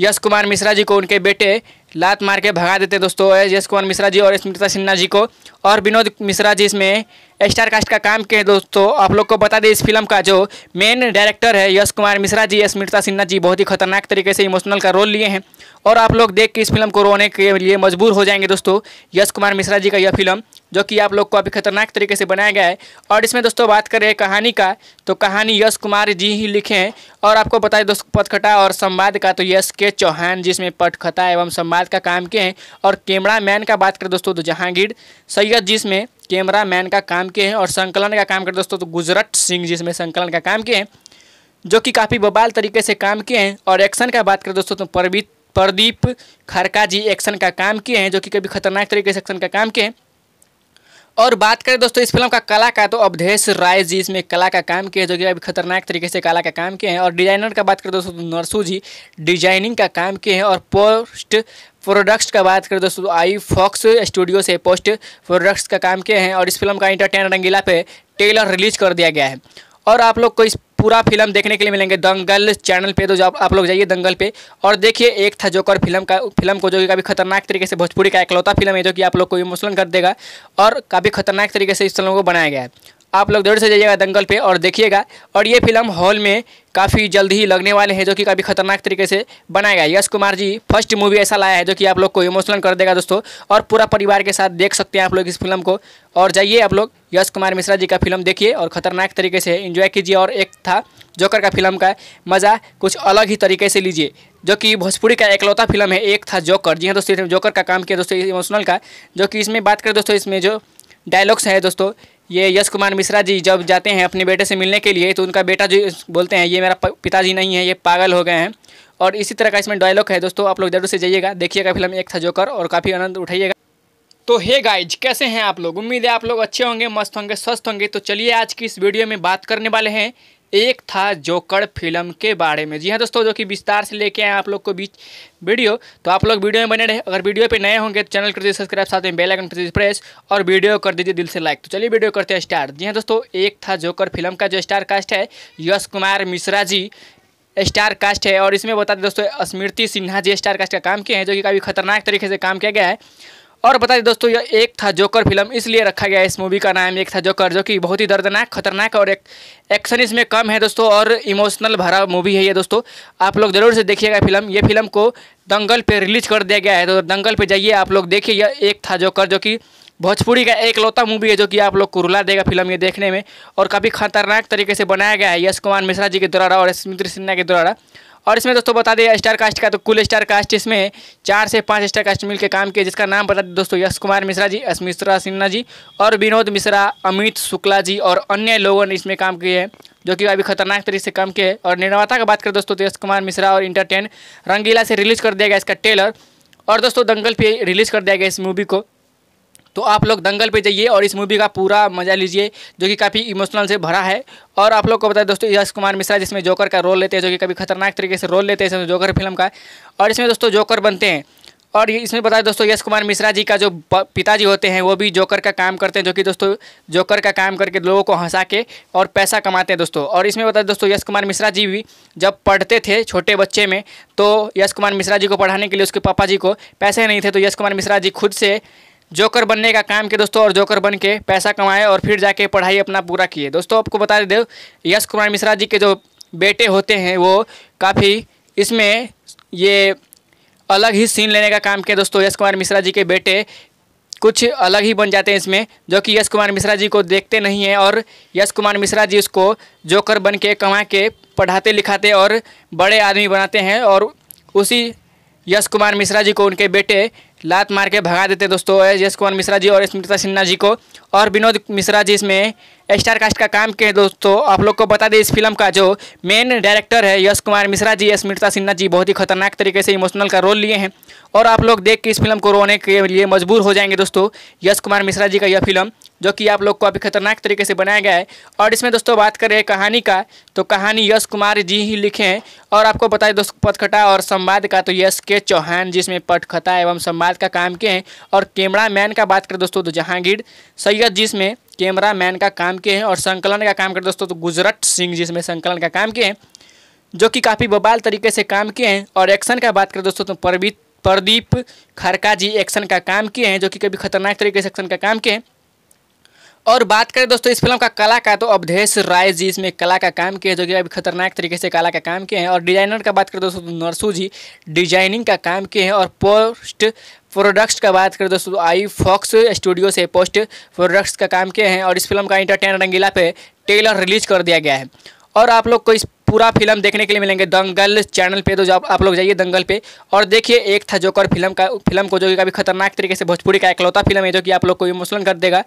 यश कुमार मिश्रा जी को उनके बेटे लात मार के भगा देते दोस्तों यश कुमार मिश्रा जी और स्मृता सिन्हा जी को और विनोद मिश्रा जी इसमें स्टार कास्ट का काम किए दोस्तों आप लोग को बता दें इस फिल्म का जो मेन डायरेक्टर है यश कुमार मिश्रा जी स्मृता सिन्हा जी बहुत ही खतरनाक तरीके से इमोशनल का रोल लिए हैं और आप लोग देख के इस फिल्म को रोने के लिए मजबूर हो जाएंगे दोस्तों यश कुमार मिश्रा जी का यह फिल्म जो कि आप लोग को अभी खतरनाक तरीके से बनाया गया है और इसमें दोस्तों बात करें कहानी का तो कहानी यश कुमार जी ही लिखे हैं और आपको बताए दोस्तों पटखटा और संवाद का तो यश के चौहान जिसमें पटखटा एवं संवाद का काम किए हैं और कैमरा मैन का बात करें दोस्तों तो जहांगीर सैयद जिसमें कैमरा मैन का काम किए हैं और संकलन का काम कर दोस्तों तो गुजरत सिंह जिसमें संकलन का काम किए हैं जो कि काफ़ी बबाल तरीके से काम किए हैं और एक्शन का बात करें दोस्तों तो परवीत प्रदीप खरका जी एक्शन का काम किए हैं जो कि कभी खतरनाक तरीके से एक्शन का काम किए हैं और बात करें दोस्तों इस फिल्म का कला का तो अवधेश राय जी इसमें कला का काम किए जो कि अभी खतरनाक तरीके से कला का काम किए हैं और डिजाइनर का बात करें दोस्तों तो नरसू जी डिजाइनिंग का काम किए हैं और पोस्ट प्रोडक्ट्स का बात करें दोस्तों तो आई फॉक्स स्टूडियो से पोस्ट प्रोडक्ट्स का काम किए हैं और इस फिल्म का इंटरटेन रंगीला पे टेलर रिलीज कर दिया गया है और आप लोग को इस पूरा फिल्म देखने के लिए मिलेंगे दंगल चैनल पे तो जो आप लोग जाइए दंगल पे और देखिए एक था जोकर फिल्म का फिल्म को जो कि काफ़ी खतरनाक तरीके से भोजपुरी का इकलौता फिल्म है जो कि आप लोग को इमोशनल कर देगा और काफ़ी खतरनाक तरीके से इस फिल्म को बनाया गया है आप लोग जरूर से जाइएगा दंगल पे और देखिएगा और ये फिल्म हॉल में काफ़ी जल्द ही लगने वाले हैं जो कि काफ़ी खतरनाक तरीके से बनाया गया यश कुमार जी फर्स्ट मूवी ऐसा लाया है जो कि आप लोग को इमोशनल कर देगा दोस्तों और पूरा परिवार के साथ देख सकते हैं आप लोग इस फिल्म को और जाइए आप लोग यश कुमार मिश्रा जी का फिल्म देखिए और ख़तरनाक तरीके से इन्जॉय कीजिए और एक था जोकर का फिल्म का मज़ा कुछ अलग ही तरीके से लीजिए जो कि भोजपुरी का एकलौता फिल्म है एक था जोकर जी हाँ दोस्तों जोकर का काम किया दोस्तों इमोशनल का जो कि इसमें बात करें दोस्तों इसमें जो डायलॉग्स हैं दोस्तों ये यश कुमार मिश्रा जी जब जाते हैं अपने बेटे से मिलने के लिए तो उनका बेटा जो बोलते हैं ये मेरा पिताजी नहीं है ये पागल हो गए हैं और इसी तरह का इसमें डायलॉग है दोस्तों आप लोग जरूर से जाइएगा देखिएगा फिल्म एक था जोकर और काफ़ी आनंद उठाइएगा तो हे गाइज कैसे हैं आप लोग उम्मीद है आप लोग अच्छे होंगे मस्त होंगे स्वस्थ होंगे तो चलिए आज की इस वीडियो में बात करने वाले हैं एक था जोकर फिल्म के बारे में जी हाँ दोस्तों जो कि विस्तार से लेके आए आप लोग को बीच वीडियो तो आप लोग वीडियो में बने रहे अगर वीडियो पे नए होंगे तो चैनल कर दीजिए सब्सक्राइब साथ में बेल आइकन कर दीजिए प्रेस और वीडियो कर दीजिए दिल से लाइक तो चलिए वीडियो करते हैं स्टार जी हाँ दोस्तों एक था जोकर फिल्म का जो स्टार कास्ट है यश कुमार मिश्रा जी स्टार कास्ट है और इसमें बता दें दोस्तों स्मृति सिन्हा जी स्टार कास्ट का काम किए हैं जो कि काफ़ी खतरनाक तरीके से काम किया गया है और बता दें दोस्तों यह एक था जोकर फिल्म इसलिए रखा गया इस मूवी का नाम एक था जोकर जो कि बहुत ही दर्दनाक खतरनाक और एक एक्शन इसमें कम है दोस्तों और इमोशनल भरा मूवी है ये दोस्तों आप लोग जरूर से देखिएगा फिल्म ये फिल्म को दंगल पे रिलीज कर दिया गया है तो दंगल पे जाइए आप लोग देखिए यह एक था जोकर जो कि भोजपुरी का एक लौता मूवी है जो कि आप लोग को रुला देगा फिल्म ये देखने में और काफ़ी खतरनाक तरीके से बनाया गया है यश कुमार मिश्रा जी के द्वारा और स्मृति सिन्हा के द्वारा और इसमें दोस्तों बता दें स्टार कास्ट का तो कुल स्टार कास्ट इसमें चार से पाँच स्टार कास्ट मिलकर काम किए जिसका नाम बता दें दोस्तों यश कुमार मिश्रा जी एस मिश्रा सिन्हा जी और विनोद मिश्रा अमित शुक्ला जी और अन्य लोगों ने इसमें काम किए हैं जो कि अभी खतरनाक तरीके से काम किए हैं और निर्माता की बात करें दोस्तों तो यश कुमार मिश्रा और इंटरटेन रंगीला से रिलीज कर दिया गया इसका ट्रेलर और दोस्तों दंगल पे रिलीज़ कर दिया गया इस मूवी को तो आप लोग दंगल पे जाइए और इस मूवी का पूरा मजा लीजिए जो कि काफ़ी इमोशनल से भरा है और आप लोग को बताएं दोस्तों यश कुमार मिश्रा जिसमें जोकर का रोल लेते हैं जो कि कभी खतरनाक तरीके से रोल लेते हैं जोकर फिल्म का और इसमें दोस्तों जोकर बनते हैं और इसमें बताएं दोस्तों यश कुमार मिश्रा जी का जो पिताजी होते हैं वो भी जोकर का काम करते हैं जो कि दोस्तों जोकर का काम करके लोगों को हंसा के और पैसा कमाते हैं दोस्तों और इसमें बताएं दोस्तों यश कुमार मिश्रा जी भी जब पढ़ते थे छोटे बच्चे में तो यश कुमार मिश्रा जी को पढ़ाने के लिए उसके पापा जी को पैसे नहीं थे तो यश कुमार मिश्रा जी खुद से जोकर बनने का काम किया दोस्तों और जोकर बन के पैसा कमाए और फिर जाके पढ़ाई अपना पूरा किए दोस्तों आपको बता दें यश कुमार मिश्रा जी के जो बेटे होते हैं वो काफ़ी इसमें ये अलग ही सीन लेने का काम किया दोस्तों यश कुमार मिश्रा जी के बेटे कुछ अलग ही बन जाते हैं इसमें जो कि यश कुमार मिश्रा जी को देखते नहीं हैं और यश कुमार मिश्रा जी उसको जोकर बन के कमा के पढ़ाते लिखाते और बड़े आदमी बनाते हैं और उसी यश कुमार मिश्रा जी को उनके बेटे लात मार के भगा देते दोस्तों एस यशकुमार मिश्रा जी और स्मृता सिन्हा जी को और विनोद मिश्रा जी इसमें स्टार कास्ट का काम किए दोस्तों आप लोग को बता दें इस फिल्म का जो मेन डायरेक्टर है यश कुमार मिश्रा जी स्मृता सिन्हा जी बहुत ही खतरनाक तरीके से इमोशनल का रोल लिए हैं और आप लोग देख के इस फिल्म को रोने के लिए मजबूर हो जाएंगे दोस्तों यश कुमार मिश्रा जी का यह फिल्म जो कि आप लोग को अभी खतरनाक तरीके से बनाया गया है और इसमें दोस्तों बात करें कहानी का तो कहानी यश कुमार जी ही लिखे हैं और आपको बताए दोस्तों पटखटा और संवाद का तो यश के चौहान जिसमें पटखटा एवं संवाद का काम किए हैं और कैमरा मैन का बात करें दोस्तों तो जहांगीर सैयद जिसमें कैमरा मैन का काम किए हैं और संकलन का काम करते दोस्तों तो गुजरत सिंह जिसमें संकलन का काम किए हैं जो कि काफ़ी बबाल तरीके से काम किए हैं और एक्शन का बात करें दोस्तों तो परवीत प्रदीप खरका जी एक्शन का काम किए हैं जो कि कभी खतरनाक तरीके से एक्शन का काम किए हैं और बात करें दोस्तों इस फिल्म का कला का तो अवधेश राय जी इसमें कला का काम किए जो कि अभी खतरनाक तरीके से कला का काम किए हैं और डिजाइनर का बात करें दोस्तों तो नरसू जी डिजाइनिंग का काम किए हैं और पोस्ट प्रोडक्ट्स का बात करें दोस्तों तो आई फॉक्स स्टूडियो से पोस्ट प्रोडक्ट्स का काम किए हैं और इस फिल्म का इंटरटेन रंगीला पे टेलर रिलीज कर दिया गया है और आप लोग को इस पूरा फिल्म देखने के लिए मिलेंगे दंगल चैनल पे तो जो आप लोग जाइए दंगल पे और देखिए एक था जोकर फिल्म का फिल्म को जो कि काफ़ी खतरनाक तरीके से भोजपुरी का इकलौता फिल्म है जो कि आप लोग को इमोशनल कर देगा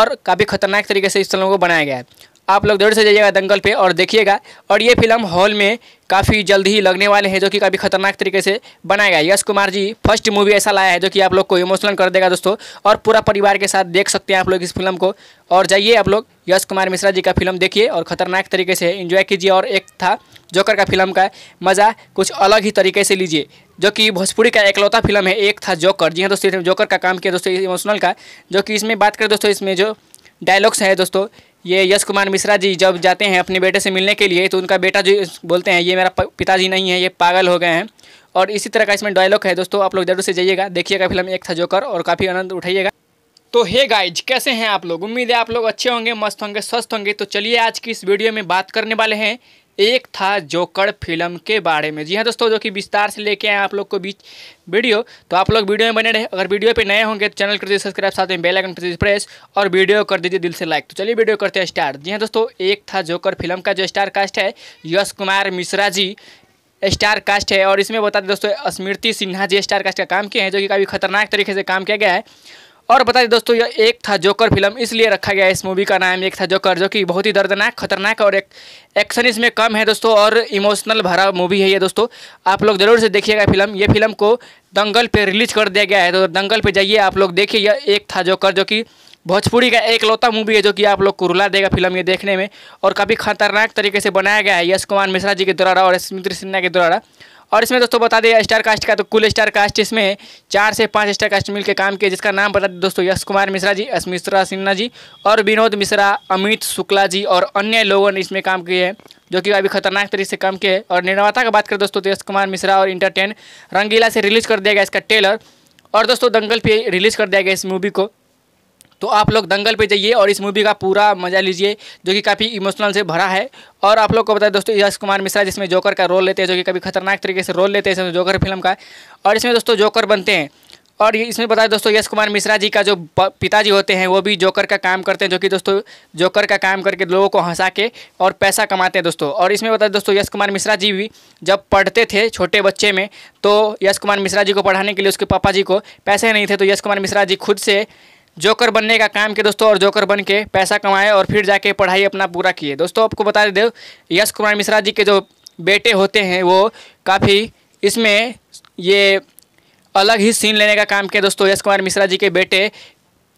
और काफ़ी खतरनाक तरीके से इस फिल्म को बनाया गया है आप लोग जरूर से जाइएगा दंगल पे और देखिएगा और ये फिल्म हॉल में काफ़ी जल्द ही लगने वाले हैं जो कि काफ़ी खतरनाक तरीके से बनाएगा यश कुमार जी फर्स्ट मूवी ऐसा लाया है जो कि आप लोग को इमोशनल कर देगा दोस्तों और पूरा परिवार के साथ देख सकते हैं आप लोग इस फिल्म को और जाइए आप लोग यश कुमार मिश्रा जी का फिल्म देखिए और ख़तरनाक तरीके से इन्जॉय कीजिए और एक था जोकर का फिल्म का मज़ा कुछ अलग ही तरीके से लीजिए जो कि भोजपुरी का एकलौता फिल्म है एक था जोकर जी हाँ दोस्तों जोकर का काम किया दोस्तों इमोशनल का जो कि इसमें बात करें दोस्तों इसमें जो डायलॉग्स हैं दोस्तों ये यश कुमार मिश्रा जी जब जाते हैं अपने बेटे से मिलने के लिए तो उनका बेटा जो बोलते हैं ये मेरा पिताजी नहीं है ये पागल हो गए हैं और इसी तरह का इसमें डायलॉग है दोस्तों आप लोग जरूर से जाइएगा देखिएगा फिल्म एक था जोकर और काफ़ी आनंद उठाइएगा तो हे गाइज कैसे हैं आप लोग उम्मीद है आप लोग अच्छे होंगे मस्त होंगे स्वस्थ होंगे तो चलिए आज की इस वीडियो में बात करने वाले हैं एक था जोकर फिल्म के बारे में जी हाँ दोस्तों जो कि विस्तार से लेके आए आप लोग को बीच वीडियो तो आप लोग वीडियो में बने रहे अगर वीडियो पे नए होंगे तो चैनल कर दीजिए सब्सक्राइब साथ में बेल आइकन दीजिए प्रेस और वीडियो कर दीजिए दिल से लाइक तो चलिए वीडियो करते हैं स्टार्ट जी हाँ दोस्तों एक था जोकर फिल्म का जो स्टार कास्ट है यश कुमार मिश्रा जी स्टार कास्ट है और इसमें बता दें दोस्तों स्मृति सिन्हा जी स्टार कास्ट का काम किए हैं जो कि काफ़ी खतरनाक तरीके से काम किया गया है और बता दें दोस्तों यह एक था जोकर फिल्म इसलिए रखा गया इस मूवी का नाम एक था जोकर जो कि बहुत ही दर्दनाक खतरनाक और एक एक्शन इसमें कम है दोस्तों और इमोशनल भरा मूवी है ये दोस्तों आप लोग जरूर से देखिएगा फिल्म ये फिल्म को दंगल पे रिलीज कर दिया गया है तो दंगल पे जाइए आप लोग देखिए यह एक था जोकर जो कि भोजपुरी का एक लौता मूवी है जो कि आप लोग को रुला देगा फिल्म ये देखने में और काफ़ी खतरनाक तरीके से बनाया गया है यश कुमार मिश्रा जी के द्वारा और स्मृति सिन्हा के द्वारा और इसमें दोस्तों बता दें स्टार कास्ट का तो कुल स्टार कास्ट इसमें चार से पाँच स्टार कास्ट मिलकर काम किए जिसका नाम बता दें दोस्तों यश कुमार मिश्रा जी एस मिश्रा सिन्हा जी और विनोद मिश्रा अमित शुक्ला जी और अन्य लोगों ने इसमें काम किए हैं जो कि अभी खतरनाक तरीके से काम किए और निर्माता की बात करें दोस्तों तो यश कुमार मिश्रा और इंटरटेन रंगीला से रिलीज कर दिया गया इसका ट्रेलर और दोस्तों दंगल पे रिलीज़ कर दिया गया इस मूवी को तो आप लोग दंगल पे जाइए और इस मूवी का पूरा मजा लीजिए जो कि काफ़ी इमोशनल से भरा है और आप लोग को बताएं दोस्तों यश कुमार मिश्रा जिसमें जोकर का रोल लेते हैं जो कि कभी खतरनाक तरीके से रोल लेते हैं जोकर फिल्म का और इसमें दोस्तों जोकर बनते हैं और ये इसमें बताया दोस्तों यश कुमार मिश्रा जी का जो पिताजी होते हैं वो भी जोकर का काम करते हैं जो कि दोस्तों जोकर का काम करके लोगों को हंसा के और पैसा कमाते हैं दोस्तों और इसमें बताया दोस्तों यश कुमार मिश्रा जी भी जब पढ़ते थे छोटे बच्चे में तो यश कुमार मिश्रा जी को पढ़ाने के लिए उसके पापा जी को पैसे नहीं थे तो यश कुमार मिश्रा जी खुद से जोकर बनने का काम किया दोस्तों और जोकर बन के पैसा कमाए और फिर जाके पढ़ाई अपना पूरा किए दोस्तों आपको बता दें यश कुमार मिश्रा जी के जो बेटे होते हैं वो काफ़ी इसमें ये अलग ही सीन लेने का काम किया दोस्तों यश कुमार मिश्रा जी के बेटे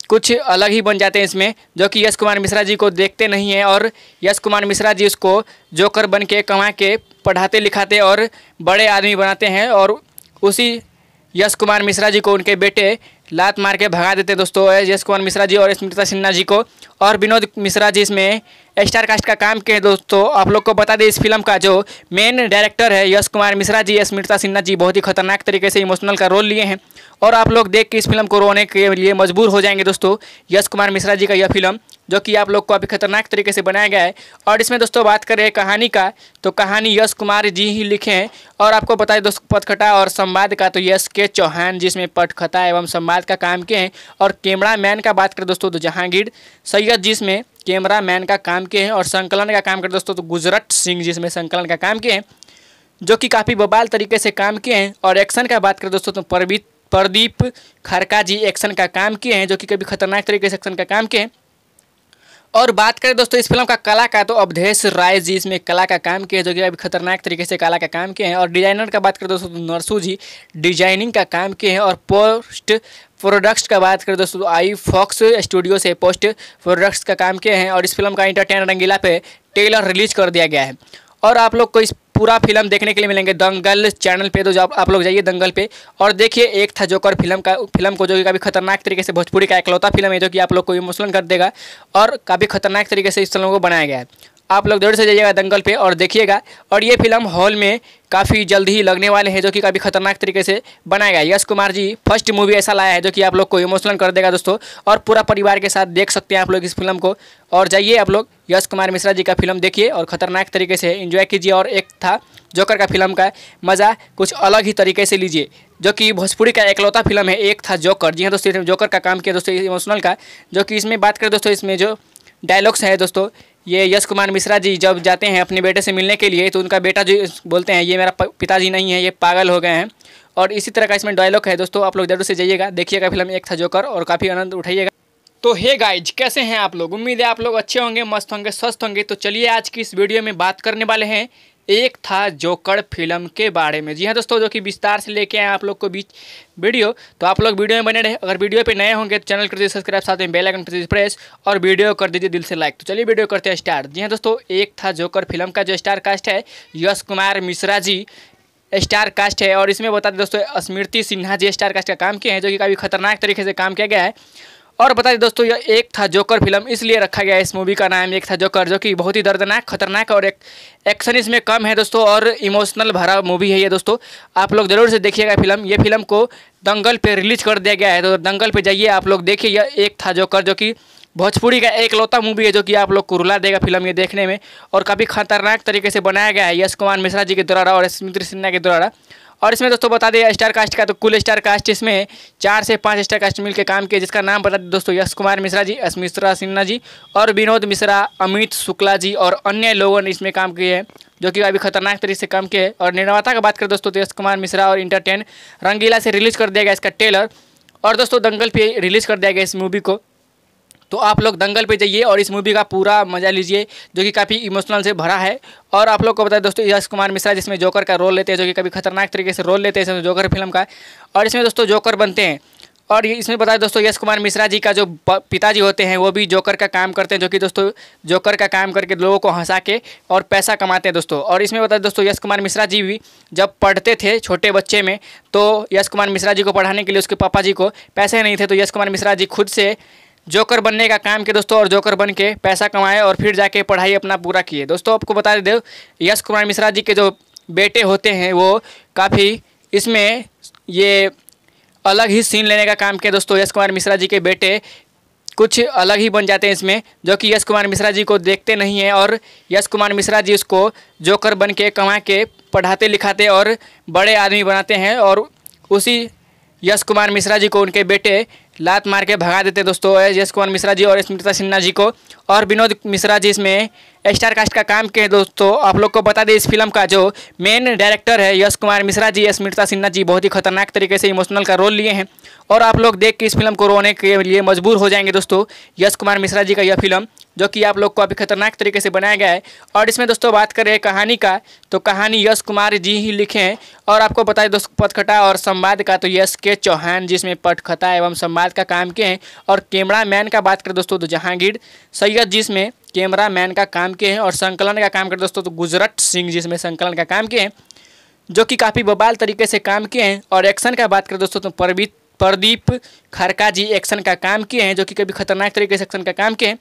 कुछ अलग ही बन जाते हैं इसमें जो कि यश कुमार मिश्रा जी को देखते नहीं हैं और यश कुमार मिश्रा जी उसको जोकर बन के कमा के पढ़ाते लिखाते और बड़े आदमी बनाते हैं और उसी यश कुमार मिश्रा जी को उनके बेटे लात मार के भगा देते दोस्तों एस कुमार मिश्रा जी और स्मृता सिन्हा जी को और विनोद मिश्रा जी इसमें स्टार कास्ट का काम किए दोस्तों आप लोग को बता दें इस फिल्म का जो मेन डायरेक्टर है यश कुमार मिश्रा जी एस स्मिता सिन्हा जी बहुत ही खतरनाक तरीके से इमोशनल का रोल लिए हैं और आप लोग देख के इस फिल्म को रोने के लिए मजबूर हो जाएंगे दोस्तों यश कुमार मिश्रा जी का यह फिल्म जो कि आप लोग को अभी खतरनाक तरीके से बनाया गया है और इसमें दोस्तों बात करें कहानी का तो कहानी यश कुमार जी ही लिखे हैं और आपको बताए दोस्तों पटखटा और संवाद का तो यश के चौहान जिसमें पटखटा एवं संवाद का काम किए हैं और कैमरा मैन का बात करें दोस्तों तो जहांगीर सैयद जिसमें कैमरा मैन का काम किए हैं और संकलन का काम करते दोस्तों तो गुजरत सिंह जिसमें संकलन का काम किए हैं जो कि काफ़ी बबाल तरीके से काम किए हैं और एक्शन का बात करें दोस्तों तो परवीत प्रदीप खरका जी एक्शन का काम किए हैं जो कि कभी खतरनाक तरीके से एक्शन का काम किए हैं और बात करें दोस्तों इस फिल्म का कला का तो अवधेश राय जी इसमें कला का काम किए जो कि अभी खतरनाक तरीके से कला का काम किए हैं और डिजाइनर का बात करें दोस्तों तो नरसू जी डिजाइनिंग का काम किए हैं और पोस्ट प्रोडक्ट्स का बात करें दोस्तों तो आई फॉक्स स्टूडियो से पोस्ट प्रोडक्ट्स का काम किए हैं और इस फिल्म का इंटरटेन रंगीला पे टेलर रिलीज कर दिया गया है और आप लोग को इस पूरा फिल्म देखने के लिए मिलेंगे दंगल चैनल पे तो जो आप लोग जाइए दंगल पे और देखिए एक था जोकर फिल्म का फिल्म को जो कि काफ़ी खतरनाक तरीके से भोजपुरी का इकलौता फिल्म है जो कि आप लोग को इमोशनल कर देगा और काफ़ी खतरनाक तरीके से इस फिल्म को बनाया गया है आप लोग जरूर से जाइएगा दंगल पे और देखिएगा और ये फिल्म हॉल में काफ़ी जल्द ही लगने वाले हैं जो कि काफ़ी खतरनाक तरीके से बनाएगा यश कुमार जी फर्स्ट मूवी ऐसा लाया है जो कि आप लोग को इमोशनल कर देगा दोस्तों और पूरा परिवार के साथ देख सकते हैं आप लोग इस फिल्म को और जाइए आप लोग यश कुमार मिश्रा जी का फिल्म देखिए और ख़तरनाक तरीके से इन्जॉय कीजिए और एक था जोकर का फिल्म का मज़ा कुछ अलग ही तरीके से लीजिए जो कि भोजपुरी का एकलौता फिल्म है एक था जोकर जी हाँ दोस्तों जोकर का काम किया दोस्तों इमोशनल का जो कि इसमें बात करें दोस्तों इसमें जो डायलॉग्स हैं दोस्तों ये यश कुमार मिश्रा जी जब जाते हैं अपने बेटे से मिलने के लिए तो उनका बेटा जो बोलते हैं ये मेरा पिताजी नहीं है ये पागल हो गए हैं और इसी तरह का इसमें डायलॉग है दोस्तों आप लोग जरूर से जाइएगा देखिएगा फिल्म एक था जोकर और काफ़ी आनंद उठाइएगा तो हे गाइज कैसे हैं आप लोग उम्मीद है आप लोग अच्छे होंगे मस्त होंगे स्वस्थ होंगे तो चलिए आज की इस वीडियो में बात करने वाले हैं एक था जोकर फिल्म के बारे में जी हाँ दोस्तों जो कि विस्तार से लेके आए आप लोग को बीच वीडियो तो आप लोग वीडियो में बने रहे अगर वीडियो पे नए होंगे तो चैनल कर दीजिए सब्सक्राइब साथ में बेल आइकन कर दीजिए प्रेस और वीडियो कर दीजिए दिल से लाइक तो चलिए वीडियो करते हैं स्टार्ट जी हाँ दोस्तों एक था जोकर फिल्म का जो स्टार कास्ट है यश कुमार मिश्रा जी स्टार कास्ट है और इसमें बता दें दोस्तों स्मृति सिन्हा जी स्टार कास्ट का काम किए हैं जो कि काफ़ी खतरनाक तरीके से काम किया गया है और बता दें दोस्तों यह एक था जोकर फिल्म इसलिए रखा गया इस मूवी का नाम एक था जोकर जो कि बहुत ही दर्दनाक खतरनाक और एक एक्शन इसमें कम है दोस्तों और इमोशनल भरा मूवी है ये दोस्तों आप लोग जरूर से देखिएगा फिल्म ये फिल्म को दंगल पे रिलीज कर दिया गया है तो दंगल पे जाइए आप लोग देखिए यह एक था जोकर जो कि भोजपुरी का एक लौता मूवी है जो कि आप लोग को रुला देगा फिल्म ये देखने में और काफ़ी खतरनाक तरीके से बनाया गया है यश कुमार मिश्रा जी के द्वारा और स्मृति सिन्हा के द्वारा और इसमें दोस्तों बता दें स्टार कास्ट का तो कुल स्टार कास्ट इसमें चार से पाँच स्टार कास्ट मिलकर काम किया जिसका नाम बता दें दोस्तों यश कुमार मिश्रा जी यश मिश्रा सिन्हा जी और विनोद मिश्रा अमित शुक्ला जी और अन्य लोगों ने इसमें काम किए हैं जो कि अभी खतरनाक तरीके से काम किए और निर्माता की बात करें दोस्तों तो यश कुमार मिश्रा और इंटरटेन रंगीला से रिलीज़ कर दिया गया इसका ट्रेलर और दोस्तों दंगल पे रिलीज़ कर दिया गया इस मूवी को तो आप लोग दंगल पे जाइए और इस मूवी का पूरा मजा लीजिए जो कि काफ़ी इमोशनल से भरा है और आप लोग को बताए दोस्तों यश कुमार मिश्रा जिसमें जोकर का रोल लेते हैं जो कि कभी खतरनाक तरीके से रोल लेते हैं इसमें जोकर फिल्म का और इसमें दोस्तों जोकर बनते हैं और इसमें बताएं दोस्तों यश कुमार मिश्रा जी का जो पिताजी होते हैं वो भी जोकर का काम करते हैं जो कि दोस्तों जोकर का काम करके लोगों को हंसा के और पैसा कमाते हैं दोस्तों और इसमें बताएं दोस्तों यश कुमार मिश्रा जी भी जब पढ़ते थे छोटे बच्चे में तो यश कुमार मिश्रा जी को पढ़ाने के लिए उसके पापा जी को पैसे नहीं थे तो यश कुमार मिश्रा जी खुद से जोकर बनने का काम किया दोस्तों और जोकर बन के पैसा कमाए और फिर जाके पढ़ाई अपना पूरा किए दोस्तों आपको बता दे यश कुमार मिश्रा जी के जो बेटे होते हैं वो काफ़ी इसमें ये अलग ही सीन लेने का काम किया दोस्तों यश कुमार मिश्रा जी के बेटे कुछ अलग ही बन जाते हैं इसमें जो कि यश कुमार मिश्रा जी को देखते नहीं हैं और यश कुमार मिश्रा जी उसको जोकर बन के कमा के पढ़ाते लिखाते और बड़े आदमी बनाते हैं और उसी यश कुमार मिश्रा जी को उनके बेटे लात मार के भगा देते दोस्तों यश कुमार मिश्रा जी और स्मृता सिन्हा जी को और विनोद मिश्रा जी इसमें स्टार कास्ट का काम किए दोस्तों आप लोग को बता दें इस फिल्म का जो मेन डायरेक्टर है यश कुमार मिश्रा जी स्मृता सिन्हा जी बहुत ही खतरनाक तरीके से इमोशनल का रोल लिए हैं और आप लोग देख के इस फिल्म को रोने के लिए मजबूर हो जाएंगे दोस्तों यश कुमार मिश्रा जी का यह फिल्म जो कि आप लोग को अभी खतरनाक तरीके से बनाया गया है और इसमें दोस्तों बात कर रहे हैं कहानी का तो कहानी यश कुमार जी ही लिखे हैं और आपको बताए दोस्त दोस्तों और संवाद का तो यश के चौहान जिसमें पटखटा एवं संवाद का काम किए हैं और कैमरा मैन का बात करें दोस्तों तो जहांगीर सैयद जिसमें कैमरा मैन का काम किए हैं और संकलन का काम करें दोस्तों तो गुजरट सिंह जिसमें संकलन का काम किए हैं जो कि काफ़ी बबाल तरीके से काम किए हैं और एक्शन का बात करें दोस्तों तो परवीत प्रदीप खरका जी एक्शन का काम किए हैं जो कि कभी खतरनाक तरीके से एक्शन का काम किए हैं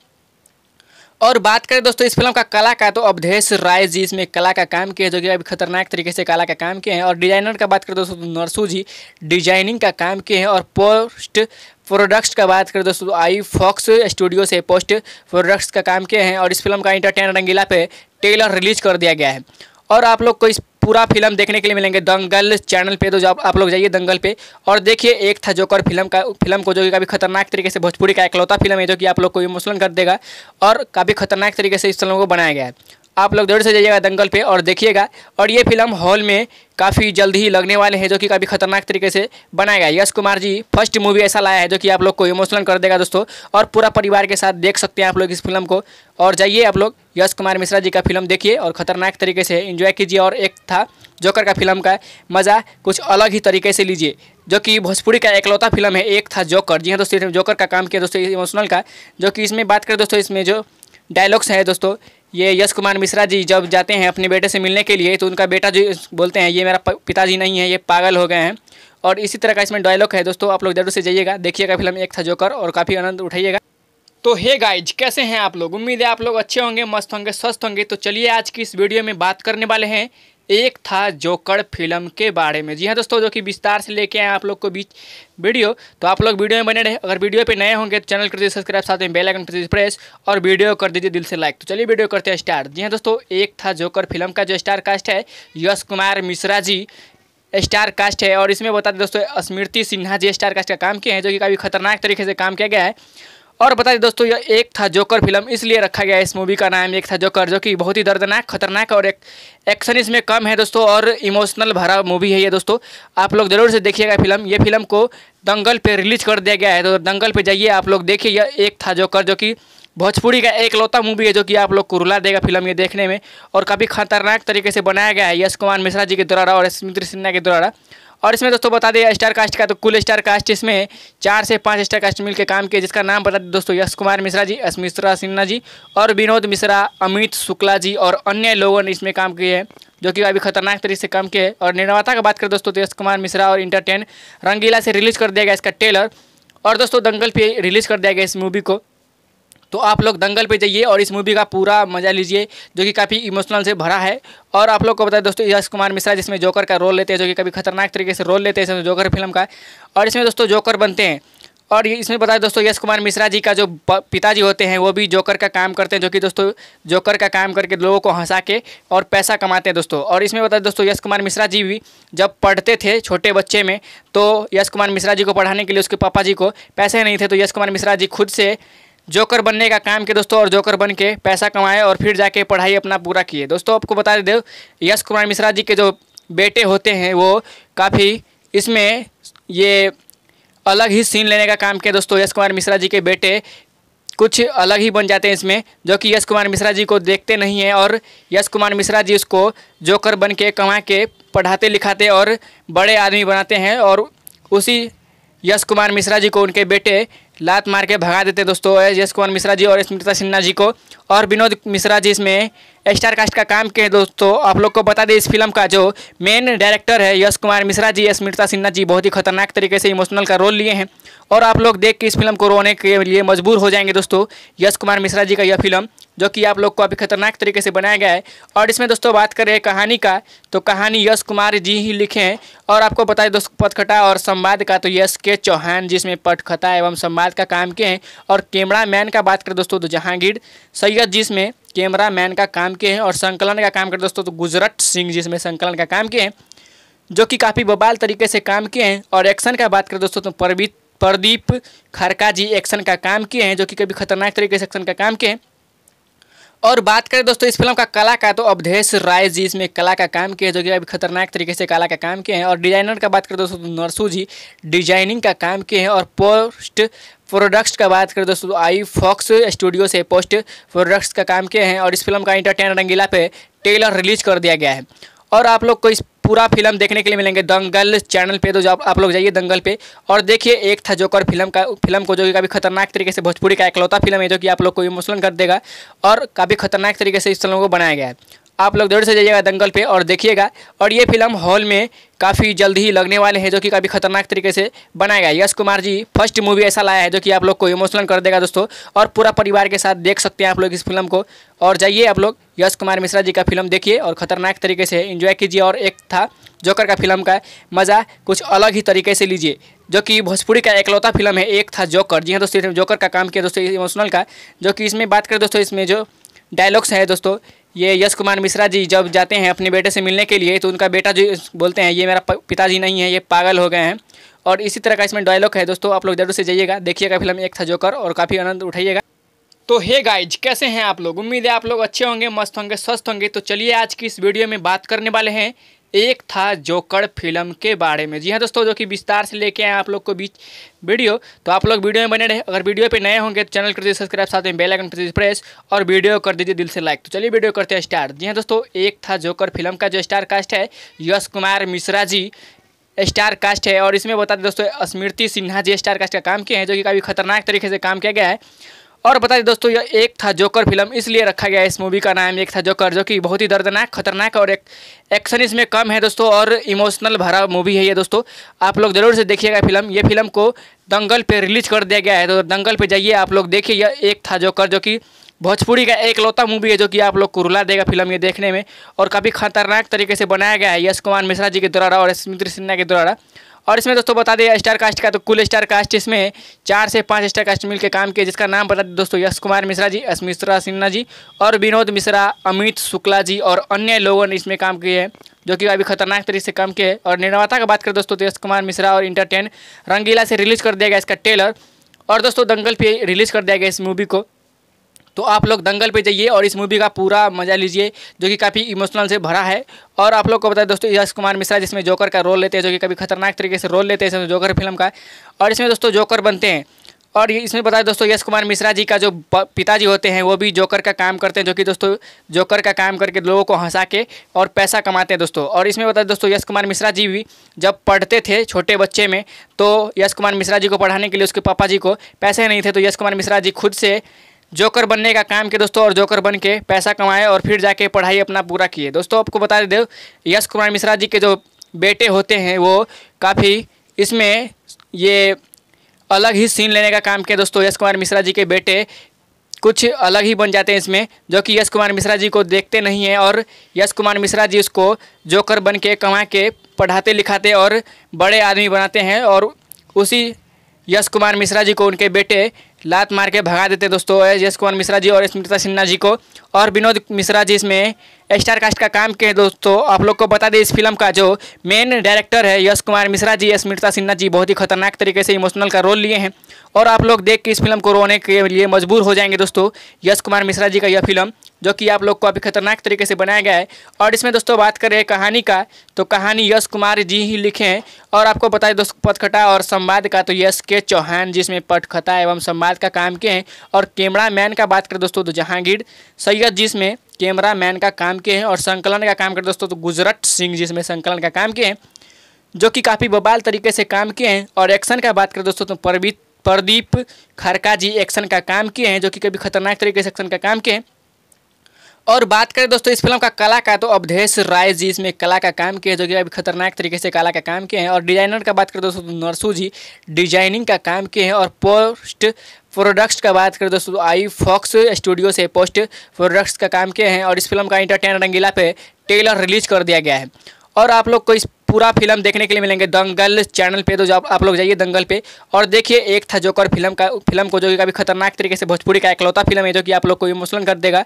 और बात करें दोस्तों इस फिल्म का कला का तो अवधेश राय जी इसमें कला का काम किया जो कि अभी खतरनाक तरीके से कला का काम किए हैं और डिजाइनर का बात करें दोस्तों तो नरसू जी डिजाइनिंग का काम किए हैं और पोस्ट प्रोडक्ट्स का बात करें दोस्तों तो आई फॉक्स स्टूडियो से पोस्ट प्रोडक्ट्स का काम किए हैं और इस फिल्म का इंटरटेन रंगीला पे टेलर रिलीज कर दिया गया है और आप लोग को इस पूरा फिल्म देखने के लिए मिलेंगे दंगल चैनल पे तो जो आप लोग जाइए दंगल पे और देखिए एक था जोकर फिल्म का फिल्म को जो कि काफ़ी खतरनाक तरीके से भोजपुरी का इकलौता फिल्म है जो कि आप लोग को इमोशनल कर देगा और काफ़ी खतरनाक तरीके से इस फिल्म को बनाया गया है आप लोग जरूर से जाइएगा दंगल पे और देखिएगा और ये फिल्म हॉल में काफ़ी जल्द ही लगने वाले हैं जो कि काफ़ी खतरनाक तरीके से बनाएगा यश कुमार जी फर्स्ट मूवी ऐसा लाया है जो कि आप लोग को इमोशनल कर देगा दोस्तों और पूरा परिवार के साथ देख सकते हैं आप लोग इस फिल्म को और जाइए आप लोग यश कुमार मिश्रा जी का फिल्म देखिए और ख़तरनाक तरीके से इन्जॉय कीजिए और एक था जोकर का फिल्म का मज़ा कुछ अलग ही तरीके से लीजिए जो कि भोजपुरी का एकलौता फिल्म है एक था जोकर जी हाँ दोस्तों जोकर का काम किया दोस्तों इमोशनल का जो कि इसमें बात करें दोस्तों इसमें जो डायलॉग्स हैं दोस्तों ये यश कुमार मिश्रा जी जब जाते हैं अपने बेटे से मिलने के लिए तो उनका बेटा जो बोलते हैं ये मेरा पिताजी नहीं है ये पागल हो गए हैं और इसी तरह का इसमें डायलॉग है दोस्तों आप लोग जरूर से जाइएगा देखिएगा फिल्म एक था जोकर और काफ़ी आनंद उठाइएगा तो हे गाइज कैसे हैं आप लोग उम्मीद है आप लोग अच्छे होंगे मस्त होंगे स्वस्थ होंगे तो चलिए आज की इस वीडियो में बात करने वाले हैं एक था जोकर फिल्म के बारे में जी हाँ दोस्तों जो कि विस्तार से लेके आए आप लोग को बीच वीडियो तो आप लोग वीडियो में बने रहे अगर वीडियो पे नए होंगे तो चैनल कर दीजिए सब्सक्राइब साथ में बेल आइकन दीजिए प्रेस और वीडियो कर दीजिए दिल से लाइक तो चलिए वीडियो करते हैं स्टार्ट जी हाँ दोस्तों एक था जोकर फिल्म का जो स्टार कास्ट है यश कुमार मिश्रा जी स्टार कास्ट है और इसमें बता दें दोस्तों स्मृति सिन्हा जी स्टार कास्ट का काम किए हैं जो कि काफ़ी खतरनाक तरीके से काम किया गया है और बता दें दोस्तों यह एक था जोकर फिल्म इसलिए रखा गया इस मूवी का नाम एक था जोकर जो कि बहुत ही दर्दनाक खतरनाक और एक एक्शन इसमें कम है दोस्तों और इमोशनल भरा मूवी है ये दोस्तों आप लोग जरूर से देखिएगा फिल्म ये फिल्म को दंगल पे रिलीज कर दिया गया है तो दंगल पे जाइए आप लोग देखिए यह एक था जोकर जो कि भोजपुरी का एक लौता मूवी है जो कि आप लोग को रुला देगा फिल्म ये देखने में और काफ़ी खतरनाक तरीके से बनाया गया है यश कुमार मिश्रा जी के द्वारा और स्मृति सिन्हा के द्वारा और इसमें दोस्तों बता दें स्टार कास्ट का तो कुल स्टार कास्ट इसमें चार से पाँच स्टार कास्ट मिलकर काम किए जिसका नाम बता दें दोस्तों यश कुमार मिश्रा जी एस मिश्रा सिन्हा जी और विनोद मिश्रा अमित शुक्ला जी और अन्य लोगों ने इसमें काम किए हैं जो कि अभी खतरनाक तरीके से काम किए और निर्माता की बात करें दोस्तों तो यश कुमार मिश्रा और इंटरटेन रंगीला से रिलीज कर दिया गया इसका ट्रेलर और दोस्तों दंगल पे रिलीज़ कर दिया गया इस मूवी को तो आप लोग दंगल पे जाइए और इस मूवी का पूरा मजा लीजिए जो कि काफ़ी इमोशनल से भरा है और आप लोग को बताएं दोस्तों यश कुमार मिश्रा जिसमें जोकर का रोल लेते हैं जो कि कभी खतरनाक तरीके से रोल लेते हैं जोकर फिल्म का और इसमें दोस्तों जोकर बनते हैं और ये इसमें बताया दोस्तों यश कुमार मिश्रा जी का जो पिताजी होते हैं वो भी जोकर का काम करते हैं जो कि दोस्तों जोकर का काम करके लोगों को हंसा के और पैसा कमाते हैं दोस्तों और इसमें बताएं दोस्तों यश कुमार मिश्रा जी भी जब पढ़ते थे छोटे बच्चे में तो यश कुमार मिश्रा जी को पढ़ाने के लिए उसके पापा जी को पैसे नहीं थे तो यश कुमार मिश्रा जी खुद से जोकर बनने का काम किया दोस्तों और जोकर बन के पैसा कमाए और फिर जाके पढ़ाई अपना पूरा किए दोस्तों आपको बता दें यश कुमार मिश्रा जी के जो बेटे होते हैं वो काफ़ी इसमें ये अलग ही सीन लेने का काम किया दोस्तों यश कुमार मिश्रा जी के बेटे कुछ अलग ही बन जाते हैं इसमें जो कि यश कुमार मिश्रा जी को देखते नहीं हैं और यश कुमार मिश्रा जी उसको जोकर बन के कमा के पढ़ाते लिखाते और बड़े आदमी बनाते हैं और उसी यश कुमार मिश्रा जी को उनके बेटे लात मार के भगा देते दोस्तों एस यश कुमार मिश्रा जी और स्मृता सिन्हा जी को और विनोद मिश्रा जी इसमें स्टार कास्ट का काम किए हैं दोस्तों आप लोग को बता दें इस फिल्म का जो मेन डायरेक्टर है यश कुमार मिश्रा जी स्मृता सिन्हा जी बहुत ही खतरनाक तरीके से इमोशनल का रोल लिए हैं और आप लोग देख के इस फिल्म को रोने के लिए मजबूर हो जाएंगे दोस्तों यश कुमार मिश्रा जी का यह फिल्म जो कि आप लोग को अभी खतरनाक तरीके से बनाया गया है और इसमें दोस्तों बात करें कहानी का तो कहानी यश कुमार जी ही लिखे हैं और आपको बताए दोस्तों पटखटा और संवाद का तो यश के चौहान जिसमें पटखटा एवं संवाद का काम किए हैं और कैमरा मैन का बात करें दोस्तों तो जहांगीर सही है जिसमें कैमरा मैन का काम किए हैं और संकलन का काम करते दोस्तों तो गुजरट सिंह जिसमें संकलन का काम किए हैं जो कि काफ़ी बबाल तरीके से काम किए हैं और एक्शन का बात करें दोस्तों तो परवीत प्रदीप खरका जी एक्शन का काम किए हैं जो कि कभी खतरनाक तरीके से एक्शन का काम किए हैं और बात करें दोस्तों इस फिल्म का कला का तो अवधेश राय जी इसमें कला का काम किए जो कि अभी खतरनाक तरीके से कला का काम किए हैं और डिजाइनर का बात करें दोस्तों तो नरसू जी डिजाइनिंग का काम किए हैं और पोस्ट प्रोडक्ट्स का बात करें दोस्तों तो आई फॉक्स स्टूडियो से पोस्ट प्रोडक्ट्स का काम किए हैं और इस फिल्म का इंटरटेन रंगीला पे टेलर रिलीज कर दिया गया है और आप लोग को इस पूरा फिल्म देखने के लिए मिलेंगे दंगल चैनल पे तो जो आप लोग जाइए दंगल पे और देखिए एक था जोकर फिल्म का फिल्म को जो कि काफ़ी खतरनाक तरीके से भोजपुरी का इकलौता फिल्म है जो कि आप लोग को इमोशनल कर देगा और काफ़ी खतरनाक तरीके से इस फिल्म को बनाया गया है आप लोग जरूर से जाइएगा दंगल पे और देखिएगा और ये फिल्म हॉल में काफ़ी जल्द ही लगने वाले हैं जो कि काफ़ी खतरनाक तरीके से बनाएगा यश कुमार जी फर्स्ट मूवी ऐसा लाया है जो कि आप लोग को इमोशनल कर देगा दोस्तों और पूरा परिवार के साथ देख सकते हैं आप लोग इस फिल्म को और जाइए आप लोग यश कुमार मिश्रा जी का फिल्म देखिए और ख़तरनाक तरीके से इन्जॉय कीजिए और एक था जोकर का फिल्म का मज़ा कुछ अलग ही तरीके से लीजिए जो कि भोजपुरी का एकलौता फिल्म है एक था जोकर जी हाँ दोस्तों जोकर का काम किया दोस्तों इमोशनल का जो कि इसमें बात करें दोस्तों इसमें जो डायलॉग्स हैं दोस्तों ये यश कुमार मिश्रा जी जब जाते हैं अपने बेटे से मिलने के लिए तो उनका बेटा जो बोलते हैं ये मेरा पिताजी नहीं है ये पागल हो गए हैं और इसी तरह का इसमें डायलॉग है दोस्तों आप लोग जरूर से जाइएगा देखिएगा फिल्म एक था जोकर और काफ़ी आनंद उठाइएगा तो हे गाइज कैसे हैं आप लोग उम्मीद है आप लोग अच्छे होंगे मस्त होंगे स्वस्थ होंगे तो चलिए आज की इस वीडियो में बात करने वाले हैं एक था जोकर फिल्म के बारे में जी हाँ दोस्तों जो कि विस्तार से लेके आए आप लोग को बीच वीडियो तो आप लोग वीडियो में बने रहे अगर वीडियो पे नए होंगे तो चैनल कर दीजिए सब्सक्राइब साथ में बेल आइकन कर दीजिए प्रेस और वीडियो कर दीजिए दिल से लाइक तो चलिए वीडियो करते हैं स्टार जी हाँ दोस्तों एक था जोकर फिल्म का जो स्टार कास्ट है यश कुमार मिश्रा जी स्टार कास्ट है और इसमें बता दें दोस्तों स्मृति सिन्हा जी स्टार कास्ट का काम किए हैं जो कि काफ़ी खतरनाक तरीके से काम किया गया है और बता दें दोस्तों यह एक था जोकर फिल्म इसलिए रखा गया इस मूवी का नाम एक था जोकर जो कि बहुत ही दर्दनाक खतरनाक और एक एक्शन इसमें कम है दोस्तों और इमोशनल भरा मूवी है ये दोस्तों आप लोग जरूर से देखिएगा फिल्म ये फिल्म को दंगल पे रिलीज कर दिया गया है तो दंगल पे जाइए आप लोग देखिए यह एक था जोकर जो कि भोजपुरी का एक लौता मूवी है जो कि आप लोग को रुला देगा फिल्म ये देखने में और काफ़ी खतरनाक तरीके से बनाया गया है यश कुमार मिश्रा जी के द्वारा और स्मृति सिन्हा के द्वारा और इसमें दोस्तों बता दें स्टार कास्ट का तो कुल स्टार कास्ट इसमें चार से पाँच स्टार कास्ट मिलकर काम किए जिसका नाम बता दें दोस्तों यश कुमार मिश्रा जी अस मिश्रा सिन्हा जी और विनोद मिश्रा अमित शुक्ला जी और अन्य लोगों ने इसमें काम किए हैं जो कि अभी खतरनाक तरीके से काम किए हैं और निर्माता की बात करें दोस्तों तो यश कुमार मिश्रा और इंटरटेन रंगीला से रिलीज कर दिया गया इसका टेलर और दोस्तों दंगल पे रिलीज कर दिया गया इस मूवी को तो आप लोग दंगल पे जाइए और इस मूवी का पूरा मजा लीजिए जो कि काफ़ी इमोशनल से भरा है और आप लोग को बताएं दोस्तों यश कुमार मिश्रा जिसमें जोकर का रोल लेते हैं जो कि कभी खतरनाक तरीके से रोल लेते हैं इसमें जोकर फिल्म का और इसमें दोस्तों जोकर बनते हैं और ये इसमें बताया दोस्तों यश कुमार मिश्रा जी का जो पिताजी होते हैं वो भी जोकर का काम करते हैं जो कि दोस्तों जोकर का काम करके लोगों को हंसा के और पैसा कमाते हैं दोस्तों और इसमें बताएं दोस्तों यश कुमार मिश्रा जी भी जब पढ़ते थे छोटे बच्चे में तो यश कुमार मिश्रा जी को पढ़ाने के लिए उसके पापा जी को पैसे नहीं थे तो यश कुमार मिश्रा जी खुद से जोकर बनने का काम किया दोस्तों और जोकर बन के पैसा कमाए और फिर जाके पढ़ाई अपना पूरा किए दोस्तों आपको बता दे यश कुमार मिश्रा जी के जो बेटे होते हैं वो काफ़ी इसमें ये अलग ही सीन लेने का काम किया दोस्तों यश कुमार मिश्रा जी के बेटे कुछ अलग ही बन जाते हैं इसमें जो कि यश कुमार मिश्रा जी को देखते नहीं हैं और यश कुमार मिश्रा जी उसको जोकर बन के कमा के पढ़ाते लिखाते और बड़े आदमी बनाते हैं और उसी यश कुमार मिश्रा जी को उनके बेटे लात मार के भगा देते दोस्तों यश कुमार मिश्रा जी और स्मृता सिन्हा जी को और विनोद मिश्रा जी इसमें स्टार कास्ट का काम किए दोस्तों आप लोग को बता दें इस फिल्म का जो मेन डायरेक्टर है यश कुमार मिश्रा जी स्मृता सिन्हा जी बहुत ही खतरनाक तरीके से इमोशनल का रोल लिए हैं और आप लोग देख के इस फिल्म को रोने के लिए मजबूर हो जाएंगे दोस्तों यश कुमार मिश्रा जी का यह फिल्म जो कि आप लोग को अभी खतरनाक तरीके से बनाया गया है और इसमें दोस्तों बात करें कहानी का तो कहानी यश कुमार जी ही लिखे हैं और आपको बताए दोस्तों पटखटा और संवाद का तो यश के चौहान जिसमें पटखता एवं संवाद का काम किए हैं और कैमरा मैन का बात करें दोस्तों तो जहांगीर सैयद जिसमें कैमरा मैन का काम किए हैं और संकलन का काम करें दोस्तों तो गुजरत सिंह जिसमें संकलन का काम किए हैं जो कि काफ़ी बबाल तरीके से काम किए हैं और एक्शन का बात करें दोस्तों तो परवीत प्रदीप खरका जी एक्शन का काम किए हैं जो कि कभी खतरनाक तरीके से एक्शन का काम किए हैं और बात करें दोस्तों इस फिल्म का कला का तो अवधेश राय जी इसमें कला का काम किया जो कि अभी खतरनाक तरीके से कला का काम किए हैं और डिजाइनर का बात करें दोस्तों तो नरसू जी डिजाइनिंग का काम किए हैं और पोस्ट प्रोडक्ट्स का बात करें दोस्तों तो आई फॉक्स स्टूडियो से पोस्ट प्रोडक्ट्स का काम किए हैं और इस फिल्म का इंटरटेन रंगीला पे टेलर रिलीज कर दिया गया है और आप लोग को इस पूरा फिल्म देखने के लिए मिलेंगे दंगल चैनल पे तो जो आप लोग जाइए दंगल पे और देखिए एक था जोकर फिल्म का फिल्म को जो कि काफ़ी खतरनाक तरीके से भोजपुरी का इकलौता फिल्म है जो कि आप लोग को इमोशनल कर देगा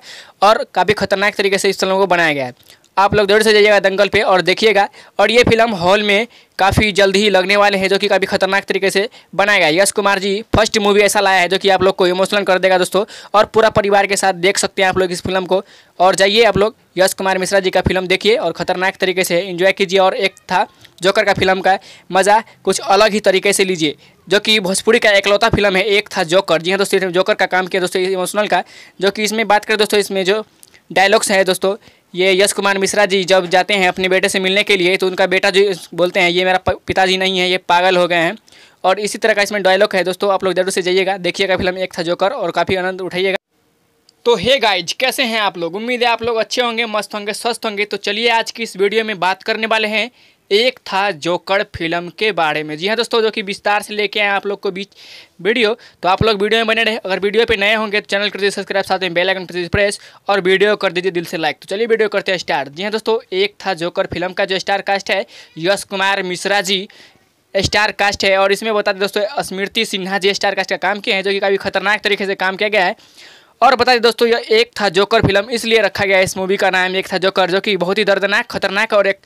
और काफ़ी खतरनाक तरीके से इस फिल्म को बनाया गया है आप लोग जरूर से जाइएगा दंगल पे और देखिएगा और ये फिल्म हॉल में काफ़ी जल्द ही लगने वाले हैं जो कि काफ़ी खतरनाक तरीके से बनाएगा यश कुमार जी फर्स्ट मूवी ऐसा लाया है जो कि आप लोग को इमोशनल कर देगा दोस्तों और पूरा परिवार के साथ देख सकते हैं आप लोग इस फिल्म को और जाइए आप लोग यश कुमार मिश्रा जी का फिल्म देखिए और ख़तरनाक तरीके से इन्जॉय कीजिए और एक था जोकर का फिल्म का मज़ा कुछ अलग ही तरीके से लीजिए जो कि भोजपुरी का एकलौता फिल्म है एक था जोकर जी हाँ दोस्तों जोकर का काम किया दोस्तों इमोशनल का जो कि इसमें बात करें दोस्तों इसमें जो डायलॉग्स हैं दोस्तों ये यश कुमार मिश्रा जी जब जाते हैं अपने बेटे से मिलने के लिए तो उनका बेटा जो बोलते हैं ये मेरा पिताजी नहीं है ये पागल हो गए हैं और इसी तरह का इसमें डायलॉग है दोस्तों आप लोग जरूर से जाइएगा देखिएगा फिल्म एक था जोकर और काफ़ी आनंद उठाइएगा तो हे गाइज कैसे हैं आप लोग उम्मीद है आप लोग अच्छे होंगे मस्त होंगे स्वस्थ होंगे तो चलिए आज की इस वीडियो में बात करने वाले हैं एक था जोकर फिल्म के बारे में जी हाँ दोस्तों जो कि विस्तार से लेके आए आप लोग को बीच वीडियो तो आप लोग वीडियो में बने रहे अगर वीडियो पे नए होंगे तो चैनल कर दीजिए सब्सक्राइब साथ में बेल आइकन पर प्रेस और वीडियो कर दीजिए दिल से लाइक तो चलिए वीडियो करते हैं स्टार्ट जी हाँ दोस्तों एक था जोकर फिल्म का जो स्टार कास्ट है यश कुमार मिश्रा जी स्टार कास्ट है और इसमें बता दें दोस्तों स्मृति सिन्हा जी स्टार कास्ट का काम किए हैं जो कि काफ़ी खतरनाक तरीके से काम किया गया है और बता दें दोस्तों यह एक था जोकर फिल्म इसलिए रखा गया इस मूवी का नाम एक था जोकर जो कि बहुत ही दर्दनाक खतरनाक और एक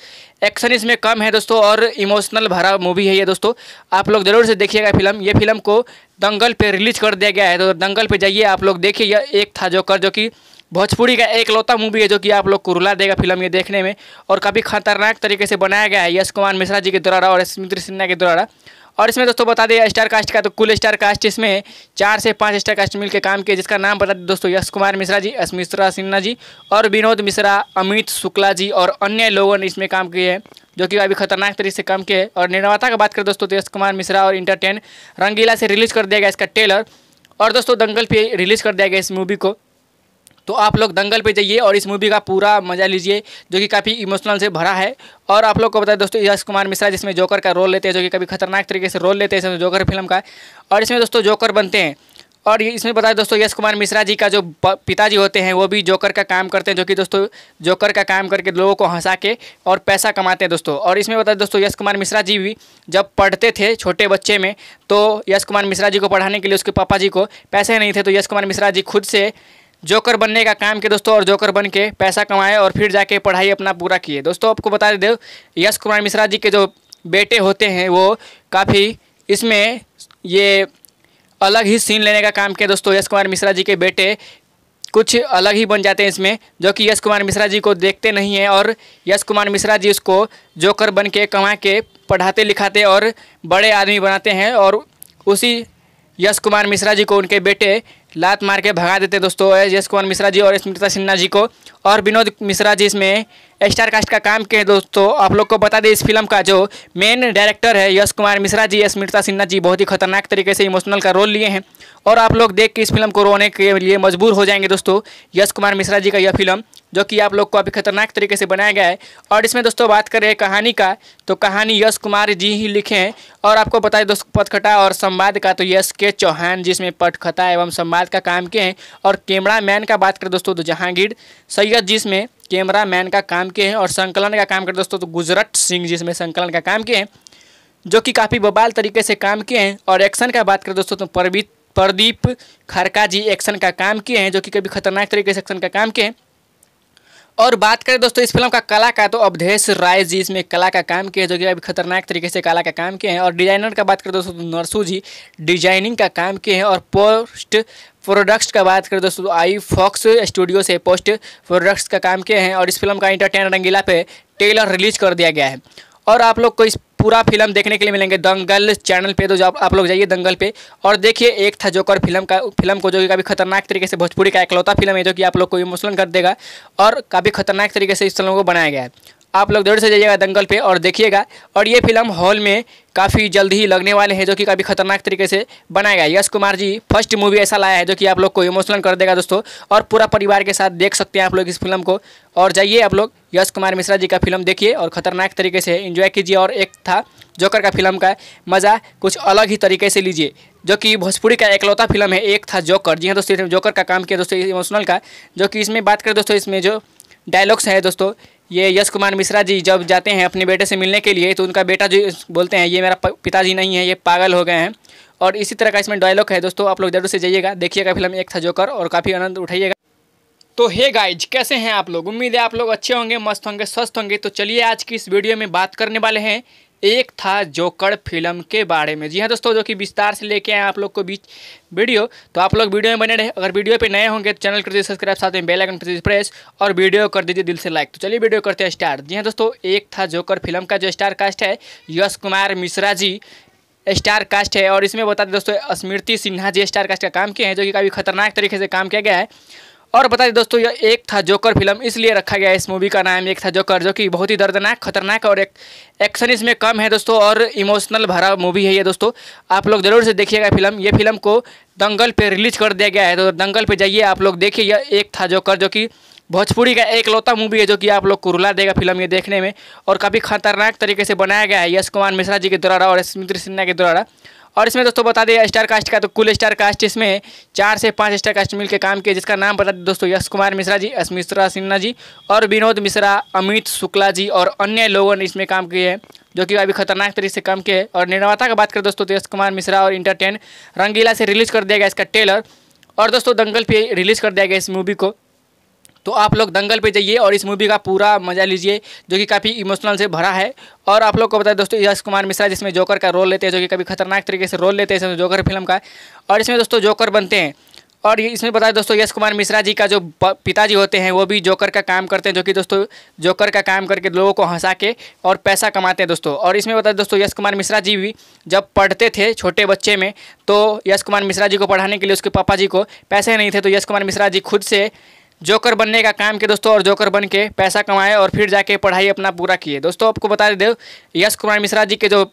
एक्शन इसमें कम है दोस्तों और इमोशनल भरा मूवी है ये दोस्तों आप लोग जरूर से देखिएगा फिल्म ये फिल्म को दंगल पे रिलीज कर दिया गया है तो दंगल पे जाइए आप लोग देखिए यह एक था जोकर जो कि भोजपुरी का एक लौता मूवी है जो कि आप लोग को रुला देगा फिल्म ये देखने में और काफ़ी खतरनाक तरीके से बनाया गया है यश कुमार मिश्रा जी के द्वारा और स्मृति सिन्हा के द्वारा और इसमें दोस्तों बता दें स्टार कास्ट का तो कुल स्टार कास्ट इसमें चार से पाँच स्टार कास्ट मिलकर काम किए जिसका नाम बता दें दोस्तों यश कुमार मिश्रा जी एस मिश्रा सिन्हा जी और विनोद मिश्रा अमित शुक्ला जी और अन्य लोगों ने इसमें काम किए हैं जो कि अभी खतरनाक तरीके से काम किए और निर्माता का बात करें दोस्तों तो यश कुमार मिश्रा और इंटरटेन रंगीला से रिलीज़ कर दिया गया इसका ट्रेलर और दोस्तों दंगल पे रिलीज़ कर दिया गया इस मूवी को तो आप लोग दंगल पे जाइए और इस मूवी का पूरा मजा लीजिए जो कि काफ़ी इमोशनल से भरा है और आप लोग को बताए दोस्तों यश कुमार मिश्रा जिसमें जोकर का रोल लेते हैं जो कि कभी खतरनाक तरीके से रोल लेते हैं जोकर फिल्म का और इसमें दोस्तों जोकर बनते हैं और ये इसमें बताया दोस्तों यश कुमार मिश्रा जी का जो पिताजी होते हैं वो भी जोकर का काम करते हैं जो कि दोस्तों जोकर का काम करके लोगों को हंसा के और पैसा कमाते हैं दोस्तों और इसमें बताया दोस्तों यश कुमार मिश्रा जी भी जब पढ़ते थे छोटे बच्चे में तो यश कुमार मिश्रा जी को पढ़ाने के लिए उसके पापा जी को पैसे नहीं थे तो यश कुमार मिश्रा जी खुद से जोकर बनने का काम किया दोस्तों और जोकर बन के पैसा कमाए और फिर जाके पढ़ाई अपना पूरा किए दोस्तों आपको बता दे यश कुमार मिश्रा जी के जो बेटे होते हैं वो काफ़ी इसमें ये अलग ही सीन लेने का काम किया दोस्तों यश कुमार मिश्रा जी के बेटे कुछ अलग ही बन जाते हैं इसमें जो कि यश कुमार मिश्रा जी को देखते नहीं हैं और यश कुमार मिश्रा जी उसको जोकर बन के कमा के पढ़ाते लिखाते और बड़े आदमी बनाते हैं और उसी यश कुमार मिश्रा जी को उनके बेटे लात मार के भगा देते दोस्तों एस कुमार मिश्रा जी और स्मृता सिन्हा जी को और विनोद मिश्रा जी इसमें स्टार कास्ट का काम किए दोस्तों आप लोग को बता दें इस फिल्म का जो मेन डायरेक्टर है यश कुमार मिश्रा जी स्मृता सिन्हा जी बहुत ही खतरनाक तरीके से इमोशनल का रोल लिए हैं और आप लोग देख के इस फिल्म को रोने के लिए मजबूर हो जाएंगे दोस्तों यश कुमार मिश्रा जी का यह फिल्म जो कि आप लोग को अभी खतरनाक तरीके से बनाया गया है और इसमें दोस्तों बात कर रहे हैं कहानी का तो कहानी यश कुमार जी ही लिखे हैं और आपको बताएं दोस्तों पटखटा और संवाद का तो यश के चौहान जिसमें पटखटा एवं संवाद का काम किए हैं और कैमरा मैन का बात करें दोस्तों तो जहांगीर सैयद व्यक्तिगत जिसमें कैमरा मैन का काम किए हैं और संकलन का काम कर दोस्तों तो गुजरत सिंह जिसमें संकलन का काम किए हैं जो कि काफ़ी बबाल तरीके से काम किए हैं और एक्शन का बात करें दोस्तों तो परवीत प्रदीप खरका जी एक्शन का काम किए हैं जो कि कभी खतरनाक तरीके से एक्शन का काम किए हैं और बात करें दोस्तों इस फिल्म का कला का तो अवधेश राय जी इसमें कला का काम किए जो कि अभी खतरनाक तरीके से कला का काम किए हैं और डिजाइनर का बात करें दोस्तों तो नरसू जी डिजाइनिंग का काम किए हैं और पोस्ट प्रोडक्ट्स का बात करें दोस्तों तो आई फॉक्स स्टूडियो से पोस्ट प्रोडक्ट्स का काम किए हैं और इस फिल्म का इंटरटेन रंगीला पे टेलर रिलीज कर दिया गया है और आप लोग को इस पूरा फिल्म देखने के लिए मिलेंगे दंगल चैनल पे तो जो आप लोग जाइए दंगल पे और देखिए एक था जोकर फिल्म का फिल्म को जो कि काफ़ी खतरनाक तरीके से भोजपुरी का इकलौता फिल्म है जो कि आप लोग को इमोशनल कर देगा और काफ़ी खतरनाक तरीके से इस फिल्म को बनाया गया है आप लोग जरूर से जाइएगा दंगल पे और देखिएगा और ये फिल्म हॉल में काफ़ी जल्द ही लगने वाले हैं जो कि काफ़ी खतरनाक तरीके से बनाया गया यश कुमार जी फर्स्ट मूवी ऐसा लाया है जो कि आप लोग को इमोशनल कर देगा दोस्तों और पूरा परिवार के साथ देख सकते हैं आप लोग इस फिल्म को और जाइए आप लोग यश कुमार मिश्रा जी का फिल्म देखिए और खतरनाक तरीके से इन्जॉय कीजिए और एक था जोकर का फिल्म का मज़ा कुछ अलग ही तरीके से लीजिए जो कि भोजपुरी का एकलौता फिल्म है एक था जोकर जी हाँ दोस्तों जोकर का काम किया दोस्तों इमोशनल का जो कि इसमें बात करें दोस्तों इसमें जो डायलॉग्स हैं दोस्तों ये यश कुमार मिश्रा जी जब जाते हैं अपने बेटे से मिलने के लिए तो उनका बेटा जो बोलते हैं ये मेरा पिताजी नहीं है ये पागल हो गए हैं और इसी तरह का इसमें डायलॉग है दोस्तों आप लोग जरूर से जाइएगा देखिएगा फिल्म एक था जोकर और काफ़ी आनंद उठाइएगा तो हे गाइज कैसे हैं आप लोग उम्मीद है आप लोग अच्छे होंगे मस्त होंगे स्वस्थ होंगे तो चलिए आज की इस वीडियो में बात करने वाले हैं एक था जोकर फिल्म के बारे में जी हाँ दोस्तों जो कि विस्तार से लेके आए आप लोग को बीच वीडियो तो आप लोग वीडियो में बने रहे अगर वीडियो पे नए होंगे तो चैनल कर दीजिए सब्सक्राइब साथ में बेल आइकन पर प्रेस और वीडियो कर दीजिए दिल से लाइक तो चलिए वीडियो करते हैं स्टार जी हाँ दोस्तों एक था जोकर फिल्म का जो स्टार कास्ट है यश कुमार मिश्रा जी स्टार कास्ट है और इसमें बता दें दोस्तों स्मृति सिन्हा जी स्टार कास्ट का काम किए हैं जो कि काफ़ी खतरनाक तरीके से काम किया गया है और बता दें दोस्तों यह एक था जोकर फिल्म इसलिए रखा गया इस मूवी का नाम एक था जोकर जो कि बहुत ही दर्दनाक खतरनाक और एक एक्शन इसमें कम है दोस्तों और इमोशनल भरा मूवी है ये दोस्तों आप लोग जरूर से देखिएगा फिल्म ये फिल्म को दंगल पे रिलीज कर दिया गया है तो दंगल पे जाइए आप लोग देखिए यह एक था जोकर जो कि भोजपुरी का एक लौता मूवी है जो कि आप लोग को रुला देगा फिल्म ये देखने में और काफ़ी खतरनाक तरीके से बनाया गया है यश कुमार मिश्रा जी के द्वारा और स्मृति सिन्हा के द्वारा और इसमें दोस्तों बता दें स्टार कास्ट का तो कुल स्टार कास्ट इसमें चार से पाँच स्टार कास्ट मिलकर काम किया जिसका नाम बता दें दोस्तों यश कुमार मिश्रा जी अस मिश्रा सिन्हा जी और विनोद मिश्रा अमित शुक्ला जी और अन्य लोगों ने इसमें काम किए हैं जो कि अभी खतरनाक तरीके से काम किए हैं और निर्माता की बात करें दोस्तों तो यश कुमार मिश्रा और इंटरटेन रंगीला से रिलीज कर दिया गया इसका ट्रेलर और दोस्तों दंगल पे रिलीज कर दिया गया इस मूवी को तो आप लोग दंगल पे जाइए और इस मूवी का पूरा मजा लीजिए जो कि काफ़ी इमोशनल से भरा है और आप लोग को बताए दोस्तों यश कुमार मिश्रा जिसमें जोकर का रोल लेते हैं जो कि कभी खतरनाक तरीके से रोल लेते हैं इसमें जोकर फिल्म का और इसमें दोस्तों जोकर बनते हैं और ये इसमें बताए दोस्तों यश कुमार मिश्रा जी का जो पिताजी होते हैं वो भी जोकर का काम करते हैं जो कि दोस्तों जोकर का काम करके लोगों को हंसा के और पैसा कमाते हैं दोस्तों और इसमें बताए दोस्तों यश कुमार मिश्रा जी भी जब पढ़ते थे छोटे बच्चे में तो यश कुमार मिश्रा जी को पढ़ाने के लिए उसके पापा जी को पैसे नहीं थे तो यश कुमार मिश्रा जी खुद से जोकर बनने का काम किया दोस्तों और जोकर बन के पैसा कमाए और फिर जाके पढ़ाई अपना पूरा किए दोस्तों आपको बता दे यश कुमार मिश्रा जी के जो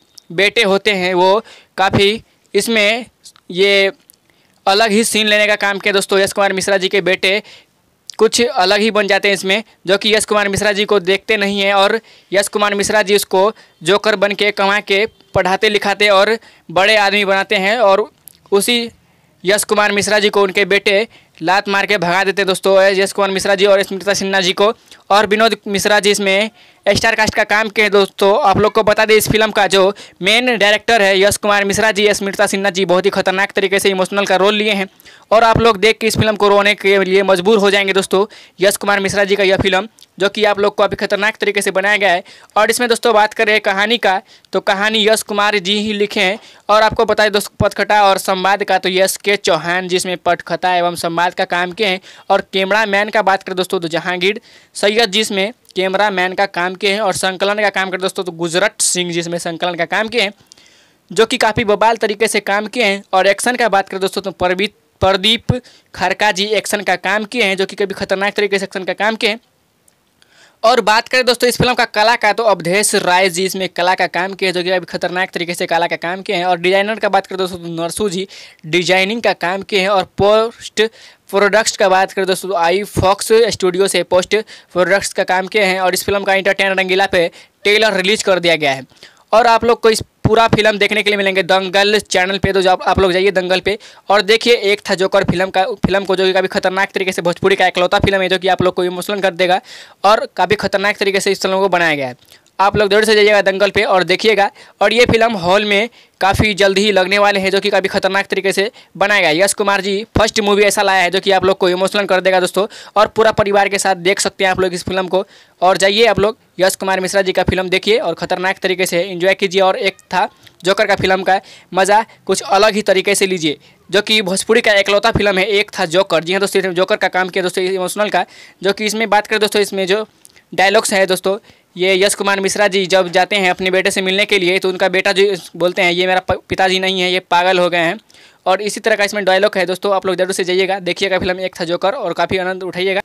बेटे होते हैं वो काफ़ी इसमें ये अलग ही सीन लेने का काम किया दोस्तों यश कुमार मिश्रा जी के बेटे कुछ अलग ही बन जाते हैं इसमें जो कि यश कुमार मिश्रा जी को देखते नहीं हैं और यश कुमार मिश्रा जी उसको जोकर बन के कमा के पढ़ाते लिखाते और बड़े आदमी बनाते हैं और उसी यश कुमार मिश्रा जी को उनके बेटे लात मार के भगा देते दोस्तों एस कुमार मिश्रा जी और स्मृता सिन्हा जी को और विनोद मिश्रा जी इसमें स्टार कास्ट का काम किए दोस्तों आप लोग को बता दें इस फिल्म का जो मेन डायरेक्टर है यश कुमार मिश्रा जी स्मृता सिन्हा जी बहुत ही खतरनाक तरीके से इमोशनल का रोल लिए हैं और आप लोग देख के इस फिल्म को रोने के लिए मजबूर हो जाएंगे दोस्तों यश कुमार मिश्रा जी का यह फिल्म जो कि आप लोग को अभी खतरनाक तरीके से बनाया गया है और इसमें दोस्तों बात करें कहानी का तो कहानी यश कुमार जी ही लिखे हैं और आपको पता है दोस्तों पटखटा और संवाद का तो यश के चौहान जिसमें पटखटा एवं संवाद का काम किए हैं और कैमरा मैन का बात करें दोस्तों तो जहांगीर सैयद जिसमें कैमरा मैन का काम किए हैं और संकलन का काम कर दोस्तों तो गुजरत सिंह जिसमें संकलन का काम किए हैं जो कि काफ़ी बबाल तरीके से काम किए हैं और एक्शन का बात करें दोस्तों तो प्रवीत प्रदीप खरका जी एक्शन का काम किए हैं जो कि कभी खतरनाक तरीके से एक्शन का काम किए हैं और बात करें दोस्तों इस फिल्म का कला का तो अवधेश राय जी इसमें कला का काम किया जो कि अभी खतरनाक तरीके से कला का काम किए हैं और डिजाइनर का बात करें दोस्तों तो नरसू जी डिजाइनिंग का काम किए हैं और पोस्ट प्रोडक्ट्स का बात करें दोस्तों तो आई फॉक्स स्टूडियो से पोस्ट प्रोडक्ट्स का काम किए हैं और इस फिल्म का इंटरटेन रंगीला पे टेलर रिलीज कर दिया गया है और आप लोग को इस पूरा फिल्म देखने के लिए मिलेंगे दंगल चैनल पे तो आप, आप लोग जाइए दंगल पे और देखिए एक था जोकर फिल्म का फिल्म को जो कि काफ़ी खतरनाक तरीके से भोजपुरी का इकलौता फिल्म है जो कि आप लोग को इमोशनल कर देगा और काफ़ी खतरनाक तरीके से इस फिल्म को बनाया गया है आप लोग जरूर से जाइएगा दंगल पे और देखिएगा और ये फिल्म हॉल में काफ़ी जल्द ही लगने वाले हैं जो कि काफ़ी खतरनाक तरीके से बनाया गया यश कुमार जी फर्स्ट मूवी ऐसा लाया है जो कि आप लोग को इमोशनल कर देगा दोस्तों और पूरा परिवार के साथ देख सकते हैं आप लोग इस फिल्म को और जाइए आप लोग यश कुमार मिश्रा जी का फिल्म देखिए और ख़तरनाक तरीके से इन्जॉय कीजिए और एक था जोकर का फिल्म का मज़ा कुछ अलग ही तरीके से लीजिए जो कि भोजपुरी का एकलौता फिल्म है एक था जोकर जी हाँ दोस्तों जोकर का काम किया दोस्तों इमोशनल का जो कि इसमें बात करें दोस्तों इसमें जो डायलॉग्स हैं दोस्तों ये यश कुमार मिश्रा जी जब जाते हैं अपने बेटे से मिलने के लिए तो उनका बेटा जो बोलते हैं ये मेरा पिताजी नहीं है ये पागल हो गए हैं और इसी तरह का इसमें डायलॉग है दोस्तों आप लोग जरूर से जाइएगा देखिएगा फिल्म एक था जोकर और काफ़ी आनंद उठाइएगा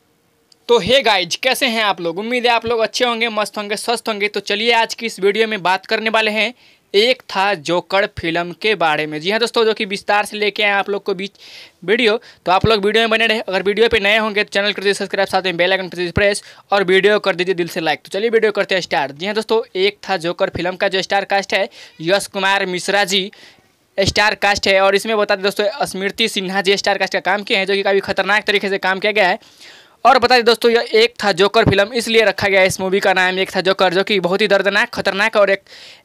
तो हे गाइज कैसे हैं आप लोग उम्मीद है आप लोग अच्छे होंगे मस्त होंगे स्वस्थ होंगे तो चलिए आज की इस वीडियो में बात करने वाले हैं एक था जोकर फिल्म के बारे में जी हाँ दोस्तों जो कि विस्तार से लेके आए आप लोग को बीच वीडियो तो आप लोग वीडियो में बने रहे अगर वीडियो पे नए होंगे तो चैनल कर दीजिए सब्सक्राइब साथ में बेल आइकन कर दीजिए प्रेस और वीडियो कर दीजिए दिल से लाइक तो चलिए वीडियो करते हैं स्टार जी हाँ दोस्तों एक था जोकर फिल्म का जो स्टार कास्ट है यश कुमार मिश्रा जी स्टार कास्ट है और इसमें बता दें दोस्तों स्मृति सिन्हा जी स्टार कास्ट का काम किए हैं जो कि काफ़ी खतरनाक तरीके से काम किया गया है और बता दें दोस्तों यह एक था जोकर फिल्म इसलिए रखा गया इस मूवी का नाम एक था जोकर जो कि बहुत ही दर्दनाक खतरनाक और एक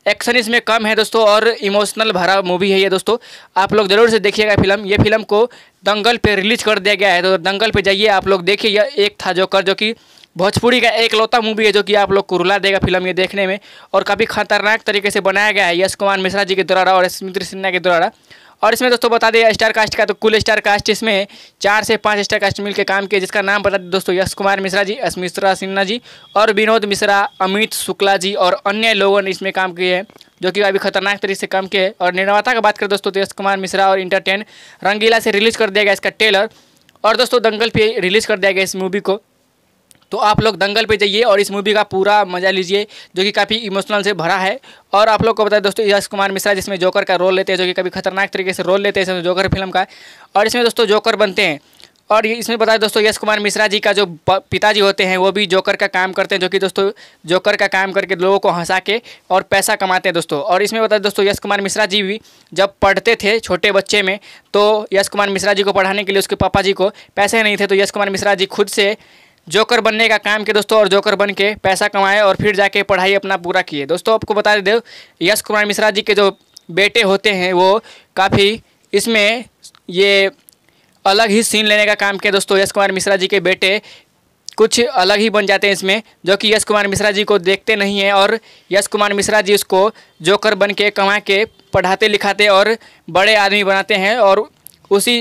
एक्शन इसमें कम है दोस्तों और इमोशनल भरा मूवी है ये दोस्तों आप लोग जरूर से देखिएगा फिल्म ये फिल्म को दंगल पे रिलीज कर दिया गया है तो दंगल पे जाइए आप लोग देखिए यह एक था जोकर जो कि भोजपुरी का एक लौता मूवी है जो कि आप लोग को रुला देगा फिल्म ये देखने में और काफ़ी खतरनाक तरीके से बनाया गया है यश कुमार मिश्रा जी के द्वारा और स्मृति सिन्हा के द्वारा और इसमें दोस्तों बता दें स्टार कास्ट का तो कुल स्टार कास्ट इसमें चार से पाँच स्टार कास्ट मिलकर काम किए जिसका नाम बता दें दोस्तों यश कुमार मिश्रा जी अस मिश्रा सिन्हा जी और विनोद मिश्रा अमित शुक्ला जी और अन्य लोगों ने इसमें काम किए हैं जो कि अभी खतरनाक तरीके से काम किए हैं और निर्माता की बात करें दोस्तों तो यश कुमार मिश्रा और इंटरटेन रंगीला से रिलीज कर दिया गया इसका टेलर और दोस्तों दंगल पे रिलीज कर दिया गया इस मूवी को तो आप लोग दंगल पे जाइए और इस मूवी का पूरा मजा लीजिए जो कि काफ़ी इमोशनल से भरा है और आप लोग को बताए दोस्तों यश कुमार मिश्रा जिसमें जोकर का रोल लेते हैं जो कि कभी खतरनाक तरीके से रोल लेते हैं इसमें जोकर फिल्म का और इसमें दोस्तों जोकर बनते हैं और ये इसमें बताया दोस्तों यश कुमार मिश्रा जी का जो पिताजी होते हैं वो भी जोकर का काम करते हैं जो कि दोस्तों जोकर का काम करके लोगों को हंसा के और पैसा कमाते हैं दोस्तों और इसमें बताएं दोस्तों यश कुमार मिश्रा जी भी जब पढ़ते थे छोटे बच्चे में तो यश कुमार मिश्रा जी को पढ़ाने के लिए उसके पापा जी को पैसे नहीं थे तो यश कुमार मिश्रा जी खुद से जोकर बनने का काम किया दोस्तों और जोकर बन के पैसा कमाए और फिर जाके पढ़ाई अपना पूरा किए दोस्तों आपको बता दे यश कुमार मिश्रा जी के जो बेटे होते हैं वो काफ़ी इसमें ये अलग ही सीन लेने का काम किया दोस्तों यश कुमार मिश्रा जी के बेटे कुछ अलग ही बन जाते हैं इसमें जो कि यश कुमार मिश्रा जी को देखते नहीं हैं और यश कुमार मिश्रा जी उसको जोकर बन के कमा के पढ़ाते लिखाते और बड़े आदमी बनाते हैं और उसी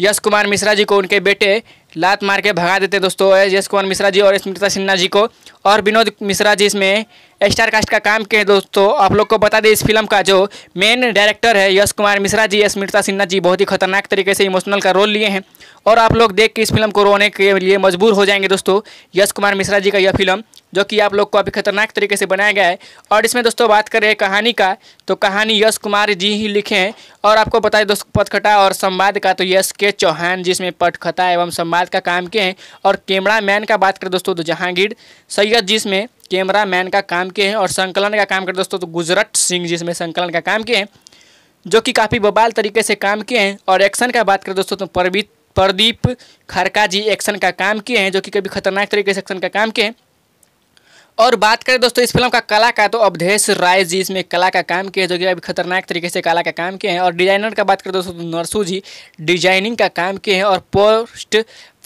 यश कुमार मिश्रा जी को उनके बेटे लात मार के भगा देते दोस्तों यश कुमार मिश्रा जी और स्मृता सिन्हा जी को और विनोद मिश्रा जी इसमें स्टार कास्ट का काम किए दोस्तों आप लोग को बता दें इस फिल्म का जो मेन डायरेक्टर है यश कुमार मिश्रा जी स्मृता सिन्हा जी बहुत ही खतरनाक तरीके से इमोशनल का रोल लिए हैं और आप लोग देख के इस फिल्म को रोने के लिए मजबूर हो जाएंगे दोस्तों यश कुमार मिश्रा जी का यह फिल्म जो कि आप लोग को अभी खतरनाक तरीके से बनाया गया है और इसमें दोस्तों बात करें कहानी का तो कहानी यश कुमार जी ही लिखे हैं और आपको बताए दोस्तों पटखटा और संवाद का तो यश के चौहान जिसमें पटखता एवं संवाद का काम किए हैं और कैमरा मैन का बात करें दोस्तों तो जहांगीर सैयद जिसमें कैमरा मैन का काम किए हैं और संकलन का काम करें दोस्तों तो गुजरत सिंह जिसमें संकलन का काम किए हैं जो कि काफ़ी बबाल तरीके से काम किए हैं और एक्शन का बात करें दोस्तों तो परवीत प्रदीप खरका जी एक्शन का काम किए हैं जो कि कभी खतरनाक तरीके से एक्शन का काम किए हैं और बात करें दोस्तों इस फिल्म का कला का तो अवधेश राय जी इसमें कला का काम किया जो कि अभी खतरनाक तरीके से कला का काम किए हैं और डिजाइनर का बात करें दोस्तों तो नरसू जी डिजाइनिंग का काम किए हैं और पोस्ट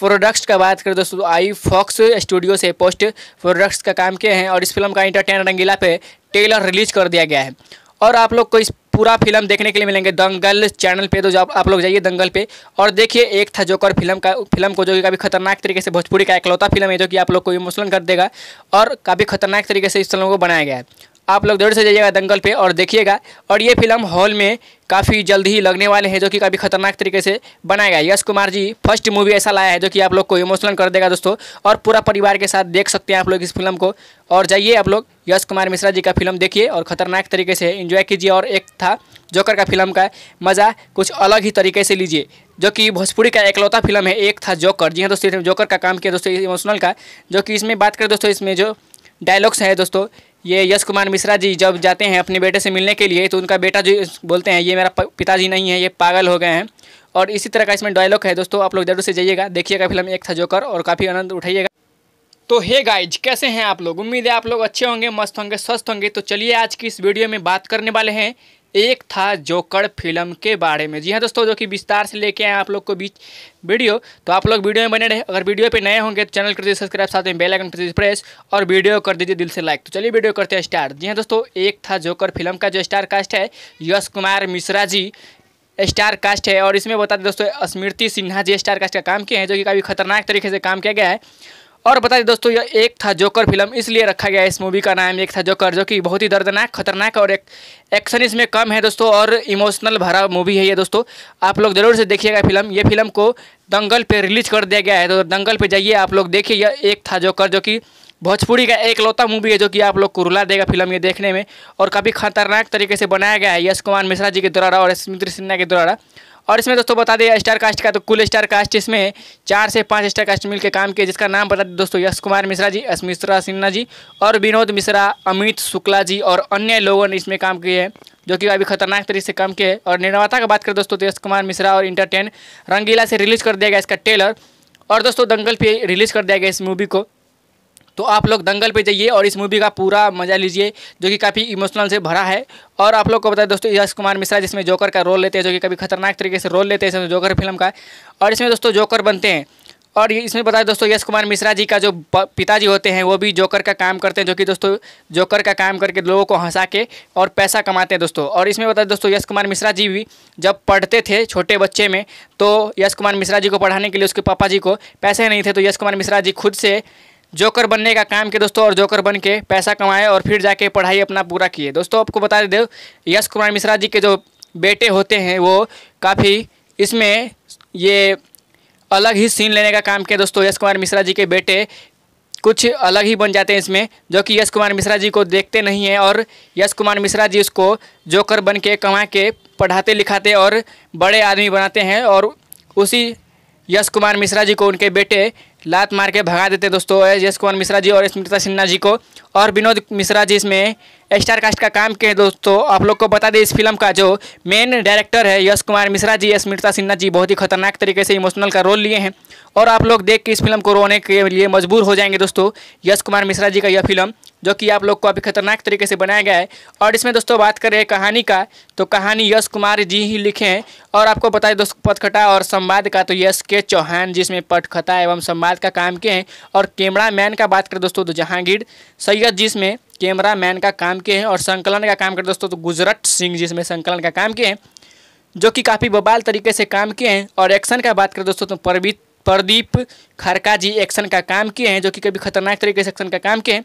प्रोडक्ट्स का बात करें दोस्तों तो आई फॉक्स स्टूडियो से पोस्ट प्रोडक्ट्स का काम किए हैं और इस फिल्म का इंटरटेन रंगीला पे टेलर रिलीज कर दिया गया है और आप लोग को इस पूरा फिल्म देखने के लिए मिलेंगे दंगल चैनल पे तो जो आप लोग जाइए दंगल पे और देखिए एक था जोकर फिल्म का फिल्म को जो कि काफ़ी खतरनाक तरीके से भोजपुरी का इकलौता फिल्म है जो कि आप लोग को इमोशनल कर देगा और काफ़ी खतरनाक तरीके से इस फिल्म को बनाया गया है आप लोग जरूर से जाइएगा दंगल पे और देखिएगा और ये फिल्म हॉल में काफ़ी जल्द ही लगने वाले हैं जो कि काफ़ी खतरनाक तरीके से बनाएगा यश कुमार जी फर्स्ट मूवी ऐसा लाया है जो कि आप लोग को इमोशनल कर देगा दोस्तों और पूरा परिवार के साथ देख सकते हैं आप लोग इस फिल्म को और जाइए आप लोग यश कुमार मिश्रा जी का फिल्म देखिए और ख़तरनाक तरीके से इन्जॉय कीजिए और एक था जोकर का फिल्म का मज़ा कुछ अलग ही तरीके से लीजिए जो कि भोजपुरी का एकलौता फिल्म है एक था जोकर जी हाँ दोस्तों जोकर का काम किया दोस्तों इमोशनल का जो कि इसमें बात करें दोस्तों इसमें जो डायलॉग्स हैं दोस्तों ये यश कुमार मिश्रा जी जब जाते हैं अपने बेटे से मिलने के लिए तो उनका बेटा जो बोलते हैं ये मेरा पिताजी नहीं है ये पागल हो गए हैं और इसी तरह का इसमें डायलॉग है दोस्तों आप लोग जरूर से जाइएगा देखिएगा फिल्म एक था जोकर और काफ़ी आनंद उठाइएगा तो हे गाइज कैसे हैं आप लोग उम्मीद है आप लोग अच्छे होंगे मस्त होंगे स्वस्थ होंगे तो चलिए आज की इस वीडियो में बात करने वाले हैं एक था जोकर फिल्म के बारे में जी हाँ दोस्तों जो कि विस्तार से लेके आए आप लोग को बीच वीडियो तो आप लोग वीडियो में बने रहे अगर वीडियो पे नए होंगे तो चैनल कर दीजिए सब्सक्राइब साथ में बेल आइकन पर प्रेस और वीडियो कर दीजिए दिल से लाइक तो चलिए वीडियो करते हैं स्टार जी हाँ दोस्तों एक था जोकर फिल्म का जो स्टार कास्ट है यश कुमार मिश्रा जी स्टार कास्ट है और इसमें बता दें दोस्तों स्मृति सिन्हा जी स्टार कास्ट का काम किए हैं जो कि काफ़ी खतरनाक तरीके से काम किया गया है और बता दें दोस्तों यह एक था जोकर फिल्म इसलिए रखा गया इस मूवी का नाम एक था जोकर जो कि बहुत ही दर्दनाक खतरनाक और एक एक्शन इसमें कम है दोस्तों और इमोशनल भरा मूवी है ये दोस्तों आप लोग जरूर से देखिएगा फिल्म ये फिल्म को दंगल पे रिलीज कर दिया गया है तो दंगल पे जाइए आप लोग देखिए यह एक था जोकर जो कि भोजपुरी का एक लौता मूवी है जो कि आप लोग को रुला देगा फिल्म ये देखने में और काफ़ी खतरनाक तरीके से बनाया गया है यश कुमार मिश्रा जी के द्वारा और स्मृति सिन्हा के द्वारा और इसमें दोस्तों बता दें स्टार कास्ट का तो कुल स्टार कास्ट इसमें चार से पाँच स्टार कास्ट मिलकर काम किया जिसका नाम बता दें दोस्तों यश कुमार मिश्रा जी अश मिश्रा सिन्हा जी और विनोद मिश्रा अमित शुक्ला जी और अन्य लोगों ने इसमें काम किए हैं जो कि अभी खतरनाक तरीके से काम किए हैं और निर्माता की बात करें दोस्तों तो यश कुमार मिश्रा और इंटरटेन रंगीला से रिलीज कर दिया गया इसका ट्रेलर और दोस्तों दंगल पे रिलीज़ कर दिया गया इस मूवी को तो आप लोग दंगल पे जाइए और इस मूवी का पूरा मजा लीजिए जो कि काफ़ी इमोशनल से भरा है और आप लोग को बताएं दोस्तों यश कुमार मिश्रा जिसमें जोकर का रोल लेते हैं जो कि कभी खतरनाक तरीके से रोल लेते हैं जोकर फिल्म का और इसमें दोस्तों जोकर बनते हैं और ये इसमें बताया दोस्तों यश कुमार मिश्रा जी का जो पिताजी होते हैं वो भी जोकर का काम करते हैं जो कि दोस्तों जोकर का काम करके लोगों को हंसा के और पैसा कमाते हैं दोस्तों और इसमें बताया दोस्तों यश कुमार मिश्रा जी भी जब पढ़ते थे छोटे बच्चे में तो यश कुमार मिश्रा जी को पढ़ाने के लिए उसके पापा जी को पैसे नहीं थे तो यश कुमार मिश्रा जी खुद से जोकर बनने का काम किया दोस्तों और जोकर बन के पैसा कमाए और फिर जाके पढ़ाई अपना पूरा किए दोस्तों आपको बता दें यश कुमार मिश्रा जी के जो बेटे होते हैं वो काफ़ी इसमें ये अलग ही सीन लेने का काम किया दोस्तों यश कुमार मिश्रा जी के बेटे कुछ अलग ही बन जाते हैं इसमें जो कि यश कुमार मिश्रा जी को देखते नहीं हैं और यश कुमार मिश्रा जी उसको जोकर बन के कमा के पढ़ाते लिखाते और बड़े आदमी बनाते हैं और उसी यश कुमार मिश्रा जी को उनके बेटे लात मार के भगा देते दोस्तों यश कुमार मिश्रा जी और स्मृता सिन्हा जी को और विनोद मिश्रा जी इसमें स्टार कास्ट का काम किए हैं दोस्तों आप लोग को बता दें इस फिल्म का जो मेन डायरेक्टर है यश कुमार मिश्रा जी स्मृता सिन्हा जी बहुत ही खतरनाक तरीके से इमोशनल का रोल लिए हैं और आप लोग देख के इस फिल्म को रोने के लिए मजबूर हो जाएंगे दोस्तों यश कुमार मिश्रा जी का यह फिल्म जो कि आप लोग को अभी खतरनाक तरीके से बनाया गया है और इसमें दोस्तों बात कर रहे हैं कहानी का तो कहानी यश कुमार जी ही लिखे हैं और आपको बताए दोस्तों पटखटा और संवाद का तो यश के चौहान जिसमें पटखटा एवं संवाद का काम किए हैं और कैमरा मैन का बात करें दोस्तों तो जहांगीर सैयद जिसमें कैमरा मैन का काम किए हैं और संकलन का काम करें दोस्तों तो गुजरट सिंह जिसमें संकलन का काम किए हैं जो कि काफ़ी बबाल तरीके से काम किए हैं और एक्शन का बात करें दोस्तों तो प्रवीत प्रदीप खरका जी एक्शन का काम किए हैं जो कि कभी खतरनाक तरीके से एक्शन का काम किए हैं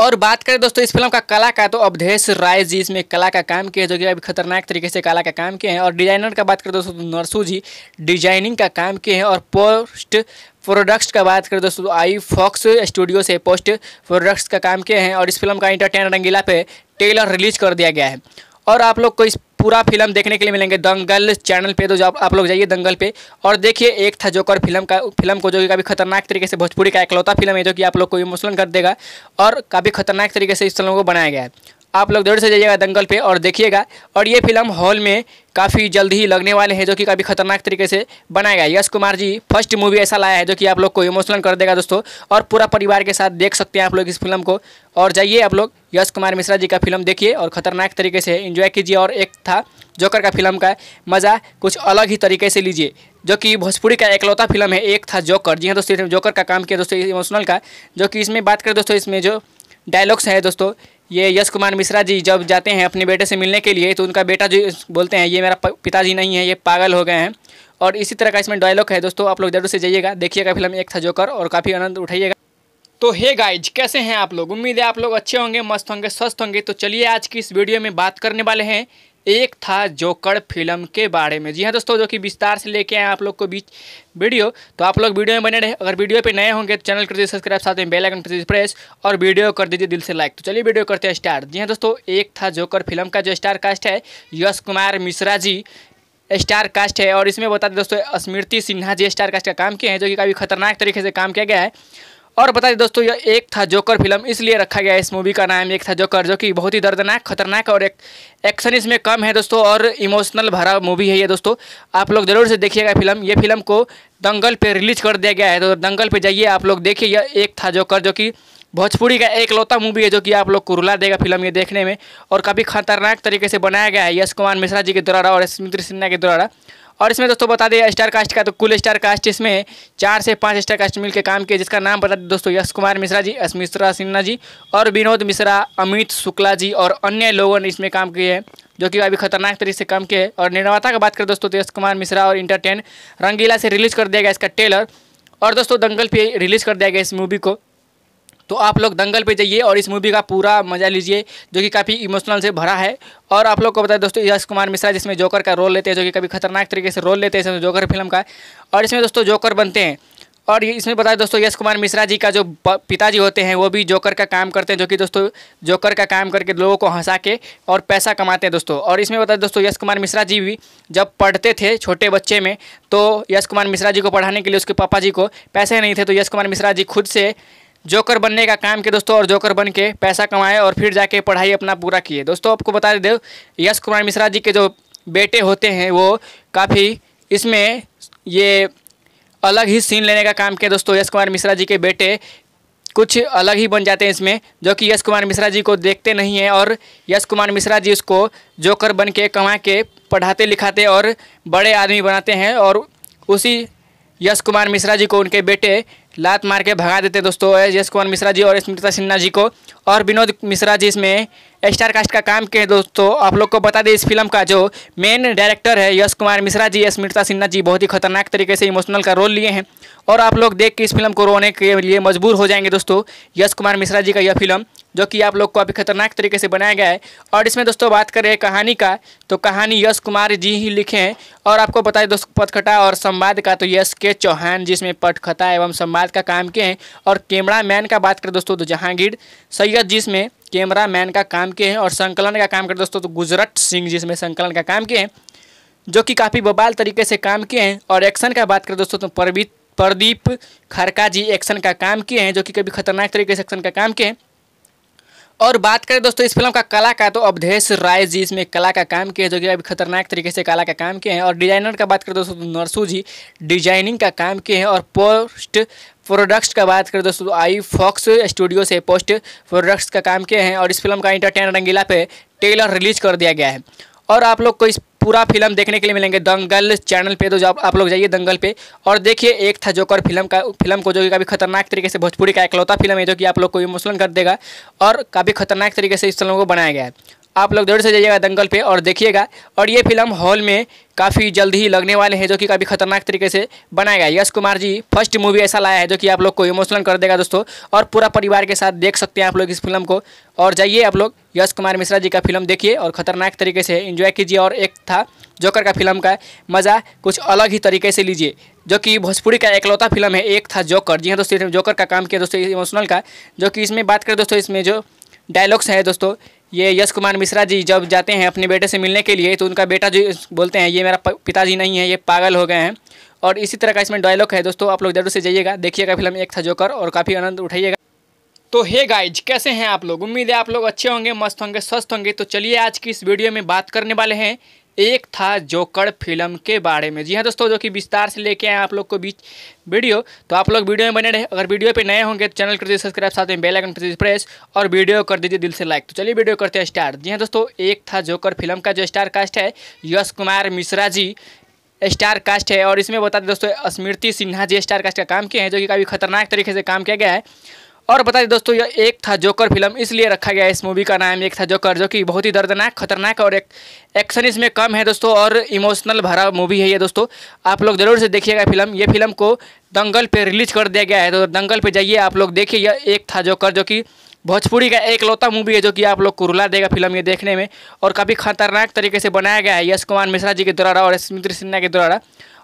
और बात करें दोस्तों इस फिल्म का कला का तो अवधेश राय जी इसमें कला का काम किया जो कि अभी खतरनाक तरीके से कला का काम किए हैं और डिजाइनर का बात करें दोस्तों तो नरसू जी डिजाइनिंग का काम किए हैं और पोस्ट प्रोडक्ट्स का बात करें दोस्तों तो आई फॉक्स स्टूडियो से पोस्ट प्रोडक्ट्स का काम किए हैं और इस फिल्म का इंटरटेन रंगीला पे टेलर रिलीज कर दिया गया है और आप लोग को इस पूरा फिल्म देखने के लिए मिलेंगे दंगल चैनल पे तो जो आप लोग जाइए दंगल पे और देखिए एक था जोकर फिल्म का फिल्म को जो कि काफ़ी खतरनाक तरीके से भोजपुरी का इकलौता फिल्म है जो कि आप लोग को इमोशनल कर देगा और काफ़ी खतरनाक तरीके से इस फिल्म को बनाया गया है आप लोग जरूर से जाइएगा दंगल पे और देखिएगा और ये फिल्म हॉल में काफ़ी जल्द ही लगने वाले हैं जो कि काफ़ी खतरनाक तरीके से बनाएगा यश कुमार जी फर्स्ट मूवी ऐसा लाया है जो कि आप लोग को इमोशनल कर देगा दोस्तों और पूरा परिवार के साथ देख सकते हैं आप लोग इस फिल्म को और जाइए आप लोग यश कुमार मिश्रा जी का फिल्म देखिए और ख़तरनाक तरीके से इन्जॉय कीजिए और एक था जोकर का फिल्म का मज़ा कुछ अलग ही तरीके से लीजिए जो कि भोजपुरी का एकलौता फिल्म है एक था जोकर जी हाँ दोस्तों जोकर का काम किया दोस्तों इमोशनल का जो कि इसमें बात करें दोस्तों इसमें जो डायलॉग्स हैं दोस्तों ये यश कुमार मिश्रा जी जब जाते हैं अपने बेटे से मिलने के लिए तो उनका बेटा जो बोलते हैं ये मेरा पिताजी नहीं है ये पागल हो गए हैं और इसी तरह का इसमें डायलॉग है दोस्तों आप लोग जरूर से जाइएगा देखिएगा फिल्म एक था जोकर और काफ़ी आनंद उठाइएगा तो हे गाइज कैसे हैं आप लोग उम्मीद है आप लोग अच्छे होंगे मस्त होंगे स्वस्थ होंगे तो चलिए आज की इस वीडियो में बात करने वाले हैं एक था जोकर फिल्म के बारे में जी हाँ दोस्तों जो कि विस्तार से लेके आए आप लोग को बीच वीडियो तो आप लोग वीडियो में बने रहे अगर वीडियो पे नए होंगे तो चैनल कर दीजिए सब्सक्राइब साथ में बेल आइकन कर दीजिए प्रेस और वीडियो कर दीजिए दिल से लाइक तो चलिए वीडियो करते हैं स्टार्ट जी हाँ दोस्तों एक था जोकर फिल्म का जो स्टार कास्ट है यश कुमार मिश्रा जी स्टार कास्ट है और इसमें बता दें दोस्तों स्मृति सिन्हा जी स्टार कास्ट का काम किए हैं जो कि काफ़ी खतरनाक तरीके से काम किया गया है और बता दें दोस्तों यह एक था जोकर फिल्म इसलिए रखा गया इस मूवी का नाम एक था जोकर जो कि बहुत ही दर्दनाक खतरनाक और एक एक्शन इसमें कम है दोस्तों और इमोशनल भरा मूवी है ये दोस्तों आप लोग जरूर से देखिएगा फिल्म ये फिल्म को दंगल पे रिलीज कर दिया गया है तो दंगल पे जाइए आप लोग देखिए यह एक था जोकर जो कि भोजपुरी का एक लौता मूवी है जो कि आप लोग को रुला देगा फिल्म ये देखने में और काफ़ी खतरनाक तरीके से बनाया गया है यश कुमार मिश्रा जी के द्वारा और स्मृति सिन्हा के द्वारा और इसमें दोस्तों बता दें स्टार कास्ट का तो कुल स्टार कास्ट इसमें चार से पाँच स्टार कास्ट मिलकर काम किया जिसका नाम बता दें दोस्तों यश कुमार मिश्रा जी एस मिश्रा सिन्हा जी और विनोद मिश्रा अमित शुक्ला जी और अन्य लोगों ने इसमें काम किए हैं जो कि अभी खतरनाक तरीके से काम किए हैं और निर्माता की बात करें दोस्तों तो यश कुमार मिश्रा और इंटरटेन रंगीला से रिलीज कर दिया गया इसका टेलर और दोस्तों दंगल पे रिलीज़ कर दिया गया इस मूवी को तो आप लोग दंगल पे जाइए और इस मूवी का पूरा मजा लीजिए जो कि काफ़ी इमोशनल से भरा है और आप लोग को बताएं दोस्तों यश कुमार मिश्रा जिसमें जोकर का रोल लेते हैं जो कि कभी खतरनाक तरीके से रोल लेते हैं इसमें जोकर फिल्म का और इसमें दोस्तों जोकर बनते हैं और इसमें बताया दोस्तों यश कुमार मिश्रा जी का जो पिताजी होते हैं वो भी जोकर का काम करते हैं जो कि दोस्तों जोकर का काम करके लोगों को हंसा के और पैसा कमाते हैं दोस्तों और इसमें बताया दोस्तों यश कुमार मिश्रा जी भी जब पढ़ते थे छोटे बच्चे में तो यश कुमार मिश्रा जी को पढ़ाने के लिए उसके पापा जी को पैसे नहीं थे तो यश कुमार मिश्रा जी खुद से जोकर बनने का काम किया दोस्तों और जोकर बन के पैसा कमाए और फिर जाके पढ़ाई अपना पूरा किए दोस्तों आपको बता दे यश कुमार मिश्रा जी के जो बेटे होते हैं वो काफ़ी इसमें ये अलग ही सीन लेने का काम किया दोस्तों यश कुमार मिश्रा जी के बेटे कुछ अलग ही बन जाते हैं इसमें जो कि यश कुमार मिश्रा जी को देखते नहीं हैं और यश कुमार मिश्रा जी उसको जोकर बन के कमा के पढ़ाते लिखाते और बड़े आदमी बनाते हैं और उसी यश कुमार मिश्रा जी को उनके बेटे लात मार के भगा देते दोस्तों यश कुमार मिश्रा जी और स्मृता सिन्हा जी को और विनोद मिश्रा जी इसमें स्टार कास्ट का काम किए हैं दोस्तों आप लोग को बता दें इस फिल्म का जो मेन डायरेक्टर है यश कुमार मिश्रा जी स्मृता सिन्हा जी बहुत ही खतरनाक तरीके से इमोशनल का रोल लिए हैं और आप लोग देख के इस फिल्म को रोने के लिए मजबूर हो जाएंगे दोस्तों यश कुमार मिश्रा जी का यह फिल्म जो कि आप लोग को अभी खतरनाक तरीके से बनाया गया है और इसमें दोस्तों बात करें कहानी का तो कहानी यश कुमार जी ही लिखे हैं और आपको बताए दोस्तों पटखटा और संवाद का तो यश के चौहान जिसमें पटखटा एवं संवाद का काम किए हैं और कैमरा मैन का बात करें दोस्तों तो जहांगीर सैयद भैया जिसमें कैमरा मैन का काम किए हैं और संकलन का काम कर दोस्तों तो गुजरत सिंह जिसमें संकलन का काम किए हैं जो कि काफ़ी बबाल तरीके से काम किए हैं और एक्शन का बात करें दोस्तों तो परवीत प्रदीप खरका जी एक्शन का काम किए हैं जो कि कभी खतरनाक तरीके से एक्शन का काम किए हैं और बात करें दोस्तों इस फिल्म का कला का तो अवधेश राय जी इसमें कला का काम किए जो कि अभी खतरनाक तरीके से कला का काम किए हैं और डिजाइनर का बात करें दोस्तों तो नरसू जी डिजाइनिंग का काम किए हैं और पोस्ट प्रोडक्ट्स का बात करें दोस्तों तो आई फॉक्स स्टूडियो से पोस्ट प्रोडक्ट्स का काम किए हैं और इस फिल्म का इंटरटेन रंगीला पे टेलर रिलीज कर दिया गया है और आप लोग को इस पूरा फिल्म देखने के लिए मिलेंगे दंगल चैनल पे तो जो आप लोग जाइए दंगल पे और देखिए एक था जोकर फिल्म का फिल्म को जो कि काफ़ी खतरनाक तरीके से भोजपुरी का इकलौता फिल्म है जो कि आप लोग को इमोशनल कर देगा और काफ़ी खतरनाक तरीके से इस फिल्म को बनाया गया है आप लोग जरूर से जाइएगा दंगल पे और देखिएगा और ये फिल्म हॉल में काफ़ी जल्द ही लगने वाले हैं जो कि काफ़ी खतरनाक तरीके से बनाया गया यश कुमार जी फर्स्ट मूवी ऐसा लाया है जो कि आप लोग को इमोशनल कर देगा दोस्तों और पूरा परिवार के साथ देख सकते हैं आप लोग इस फिल्म को और जाइए आप लोग यश कुमार मिश्रा जी का फिल्म देखिए और ख़तरनाक तरीके से इन्जॉय कीजिए और एक था जोकर का फिल्म का मज़ा कुछ अलग ही तरीके से लीजिए जो कि भोजपुरी का एकलौता फिल्म है एक था जोकर जी हाँ दोस्तों जोकर का काम किया दोस्तों इमोशनल का जो कि इसमें बात करें दोस्तों इसमें जो डायलॉग्स हैं दोस्तों ये यश कुमार मिश्रा जी जब जाते हैं अपने बेटे से मिलने के लिए तो उनका बेटा जो बोलते हैं ये मेरा पिताजी नहीं है ये पागल हो गए हैं और इसी तरह का इसमें डायलॉग है दोस्तों आप लोग जरूर से जाइएगा देखिएगा फिल्म एक था जोकर और काफ़ी आनंद उठाइएगा तो हे गाइज कैसे हैं आप लोग उम्मीद है आप लोग अच्छे होंगे मस्त होंगे स्वस्थ होंगे तो चलिए आज की इस वीडियो में बात करने वाले हैं एक था जोकर फिल्म के बारे में जी हाँ दोस्तों जो कि विस्तार से लेके आए आप लोग को बीच वीडियो तो आप लोग वीडियो में बने रहे अगर वीडियो पे नए होंगे तो चैनल कर दीजिए सब्सक्राइब साथ में बेल आइकन कर दीजिए प्रेस और वीडियो कर दीजिए दिल से लाइक तो चलिए वीडियो करते हैं स्टार जी हाँ दोस्तों एक था जोकर फिल्म का जो स्टार कास्ट है यश कुमार मिश्रा जी स्टार कास्ट है और इसमें बता दें दोस्तों स्मृति सिन्हा जी स्टार कास्ट का काम किए हैं जो कि काफ़ी खतरनाक तरीके से काम किया गया है और बता दें दोस्तों यह एक था जोकर फिल्म इसलिए रखा गया इस मूवी का नाम एक था जोकर जो कि बहुत ही दर्दनाक खतरनाक और एक एक्शन इसमें कम है दोस्तों और इमोशनल भरा मूवी है ये दोस्तों आप लोग जरूर से देखिएगा फिल्म ये फिल्म को दंगल पे रिलीज कर दिया गया है तो दंगल पे जाइए आप लोग देखिए यह एक था जोकर जो कि भोजपुरी का एक लौता मूवी है जो कि आप लोग को रुला देगा फिल्म ये देखने में और काफ़ी खतरनाक तरीके से बनाया गया है यश कुमार मिश्रा जी के द्वारा और स्मृति सिन्हा के द्वारा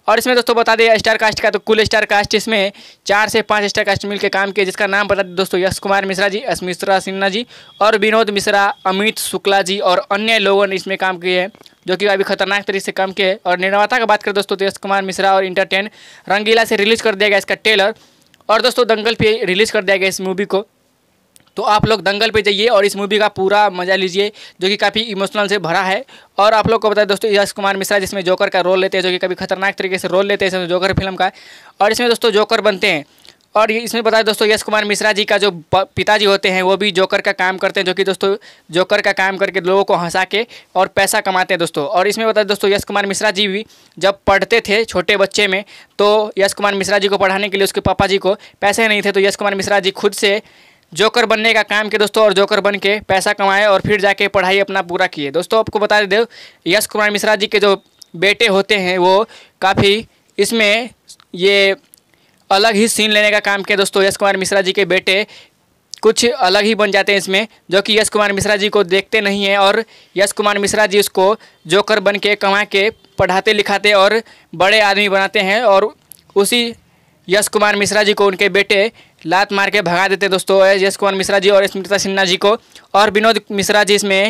और इसमें दोस्तों बता दें स्टार कास्ट का तो कुल स्टार कास्ट इसमें चार से पाँच स्टार कास्ट मिलकर काम किया जिसका नाम बता दें दोस्तों यश कुमार मिश्रा जी अस मिश्रा सिन्हा जी और विनोद मिश्रा अमित शुक्ला जी और अन्य लोगों ने इसमें काम किए हैं जो कि अभी खतरनाक तरीके से काम किए हैं और निर्माता की बात करें दोस्तों तो यश कुमार मिश्रा और इंटरटेन रंगीला से रिलीज कर दिया गया इसका ट्रेलर और दोस्तों दंगल पे रिलीज कर दिया गया इस मूवी को तो आप लोग दंगल पे जाइए और इस मूवी का पूरा मजा लीजिए जो कि काफ़ी इमोशनल से भरा है और आप लोग को बताएं दोस्तों यश कुमार मिश्रा जिसमें जोकर का रोल लेते हैं जो कि कभी खतरनाक तरीके से रोल लेते हैं इसमें जोकर फिल्म का और इसमें दोस्तों जोकर बनते हैं और इसमें बताया दोस्तों यश कुमार मिश्रा जी का जो पिताजी होते हैं वो भी जोकर का काम करते हैं जो कि दोस्तों जोकर का काम करके लोगों को हंसा के और पैसा कमाते हैं दोस्तों और इसमें बताया दोस्तों यश कुमार मिश्रा जी भी जब पढ़ते थे छोटे बच्चे में तो यश कुमार मिश्रा जी को पढ़ाने के लिए उसके पापा जी को पैसे नहीं थे तो यश कुमार मिश्रा जी खुद से जोकर बनने का काम किया दोस्तों और जोकर बन के पैसा कमाए और फिर जाके पढ़ाई अपना पूरा किए दोस्तों आपको बता दे यश कुमार मिश्रा जी के जो बेटे होते हैं वो काफ़ी इसमें ये अलग ही सीन लेने का काम किया दोस्तों यश कुमार मिश्रा जी के बेटे कुछ अलग ही बन जाते हैं इसमें जो कि यश कुमार मिश्रा जी को देखते नहीं हैं और यश कुमार मिश्रा जी उसको जोकर बन के कमा के पढ़ाते लिखाते और बड़े आदमी बनाते हैं और उसी यश कुमार मिश्रा जी को उनके बेटे लात मार के भगा देते दोस्तों यश कुमार मिश्रा जी और स्मृता सिन्हा जी को और विनोद मिश्रा जी इसमें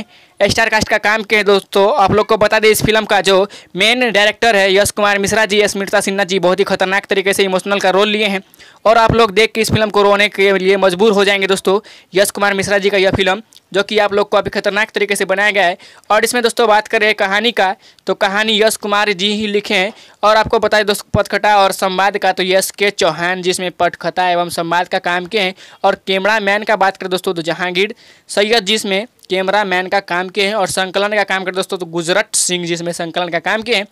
स्टार कास्ट का काम किए दोस्तों आप लोग को बता दें इस फिल्म का जो मेन डायरेक्टर है यश कुमार मिश्रा जी स्मृता सिन्हा जी बहुत ही खतरनाक तरीके से इमोशनल का रोल लिए हैं और आप लोग देख के इस फिल्म को रोने के लिए मजबूर हो जाएंगे दोस्तों यश कुमार मिश्रा जी का यह फिल्म जो कि आप लोग को अभी खतरनाक तरीके से बनाया गया है और इसमें दोस्तों बात करें कहानी का तो कहानी यश कुमार जी ही लिखे हैं और आपको बताए दोस्तों पटखटा और संवाद का तो यश के चौहान जिसमें पटखटा एवं संवाद का काम किए हैं और कैमरा मैन का बात करें दोस्तों तो जहांगीर सैयद जिसमें कैमरा मैन का काम किए हैं और संकलन का काम कर दोस्तों तो गुजरत सिंह जिसमें संकलन का काम किए हैं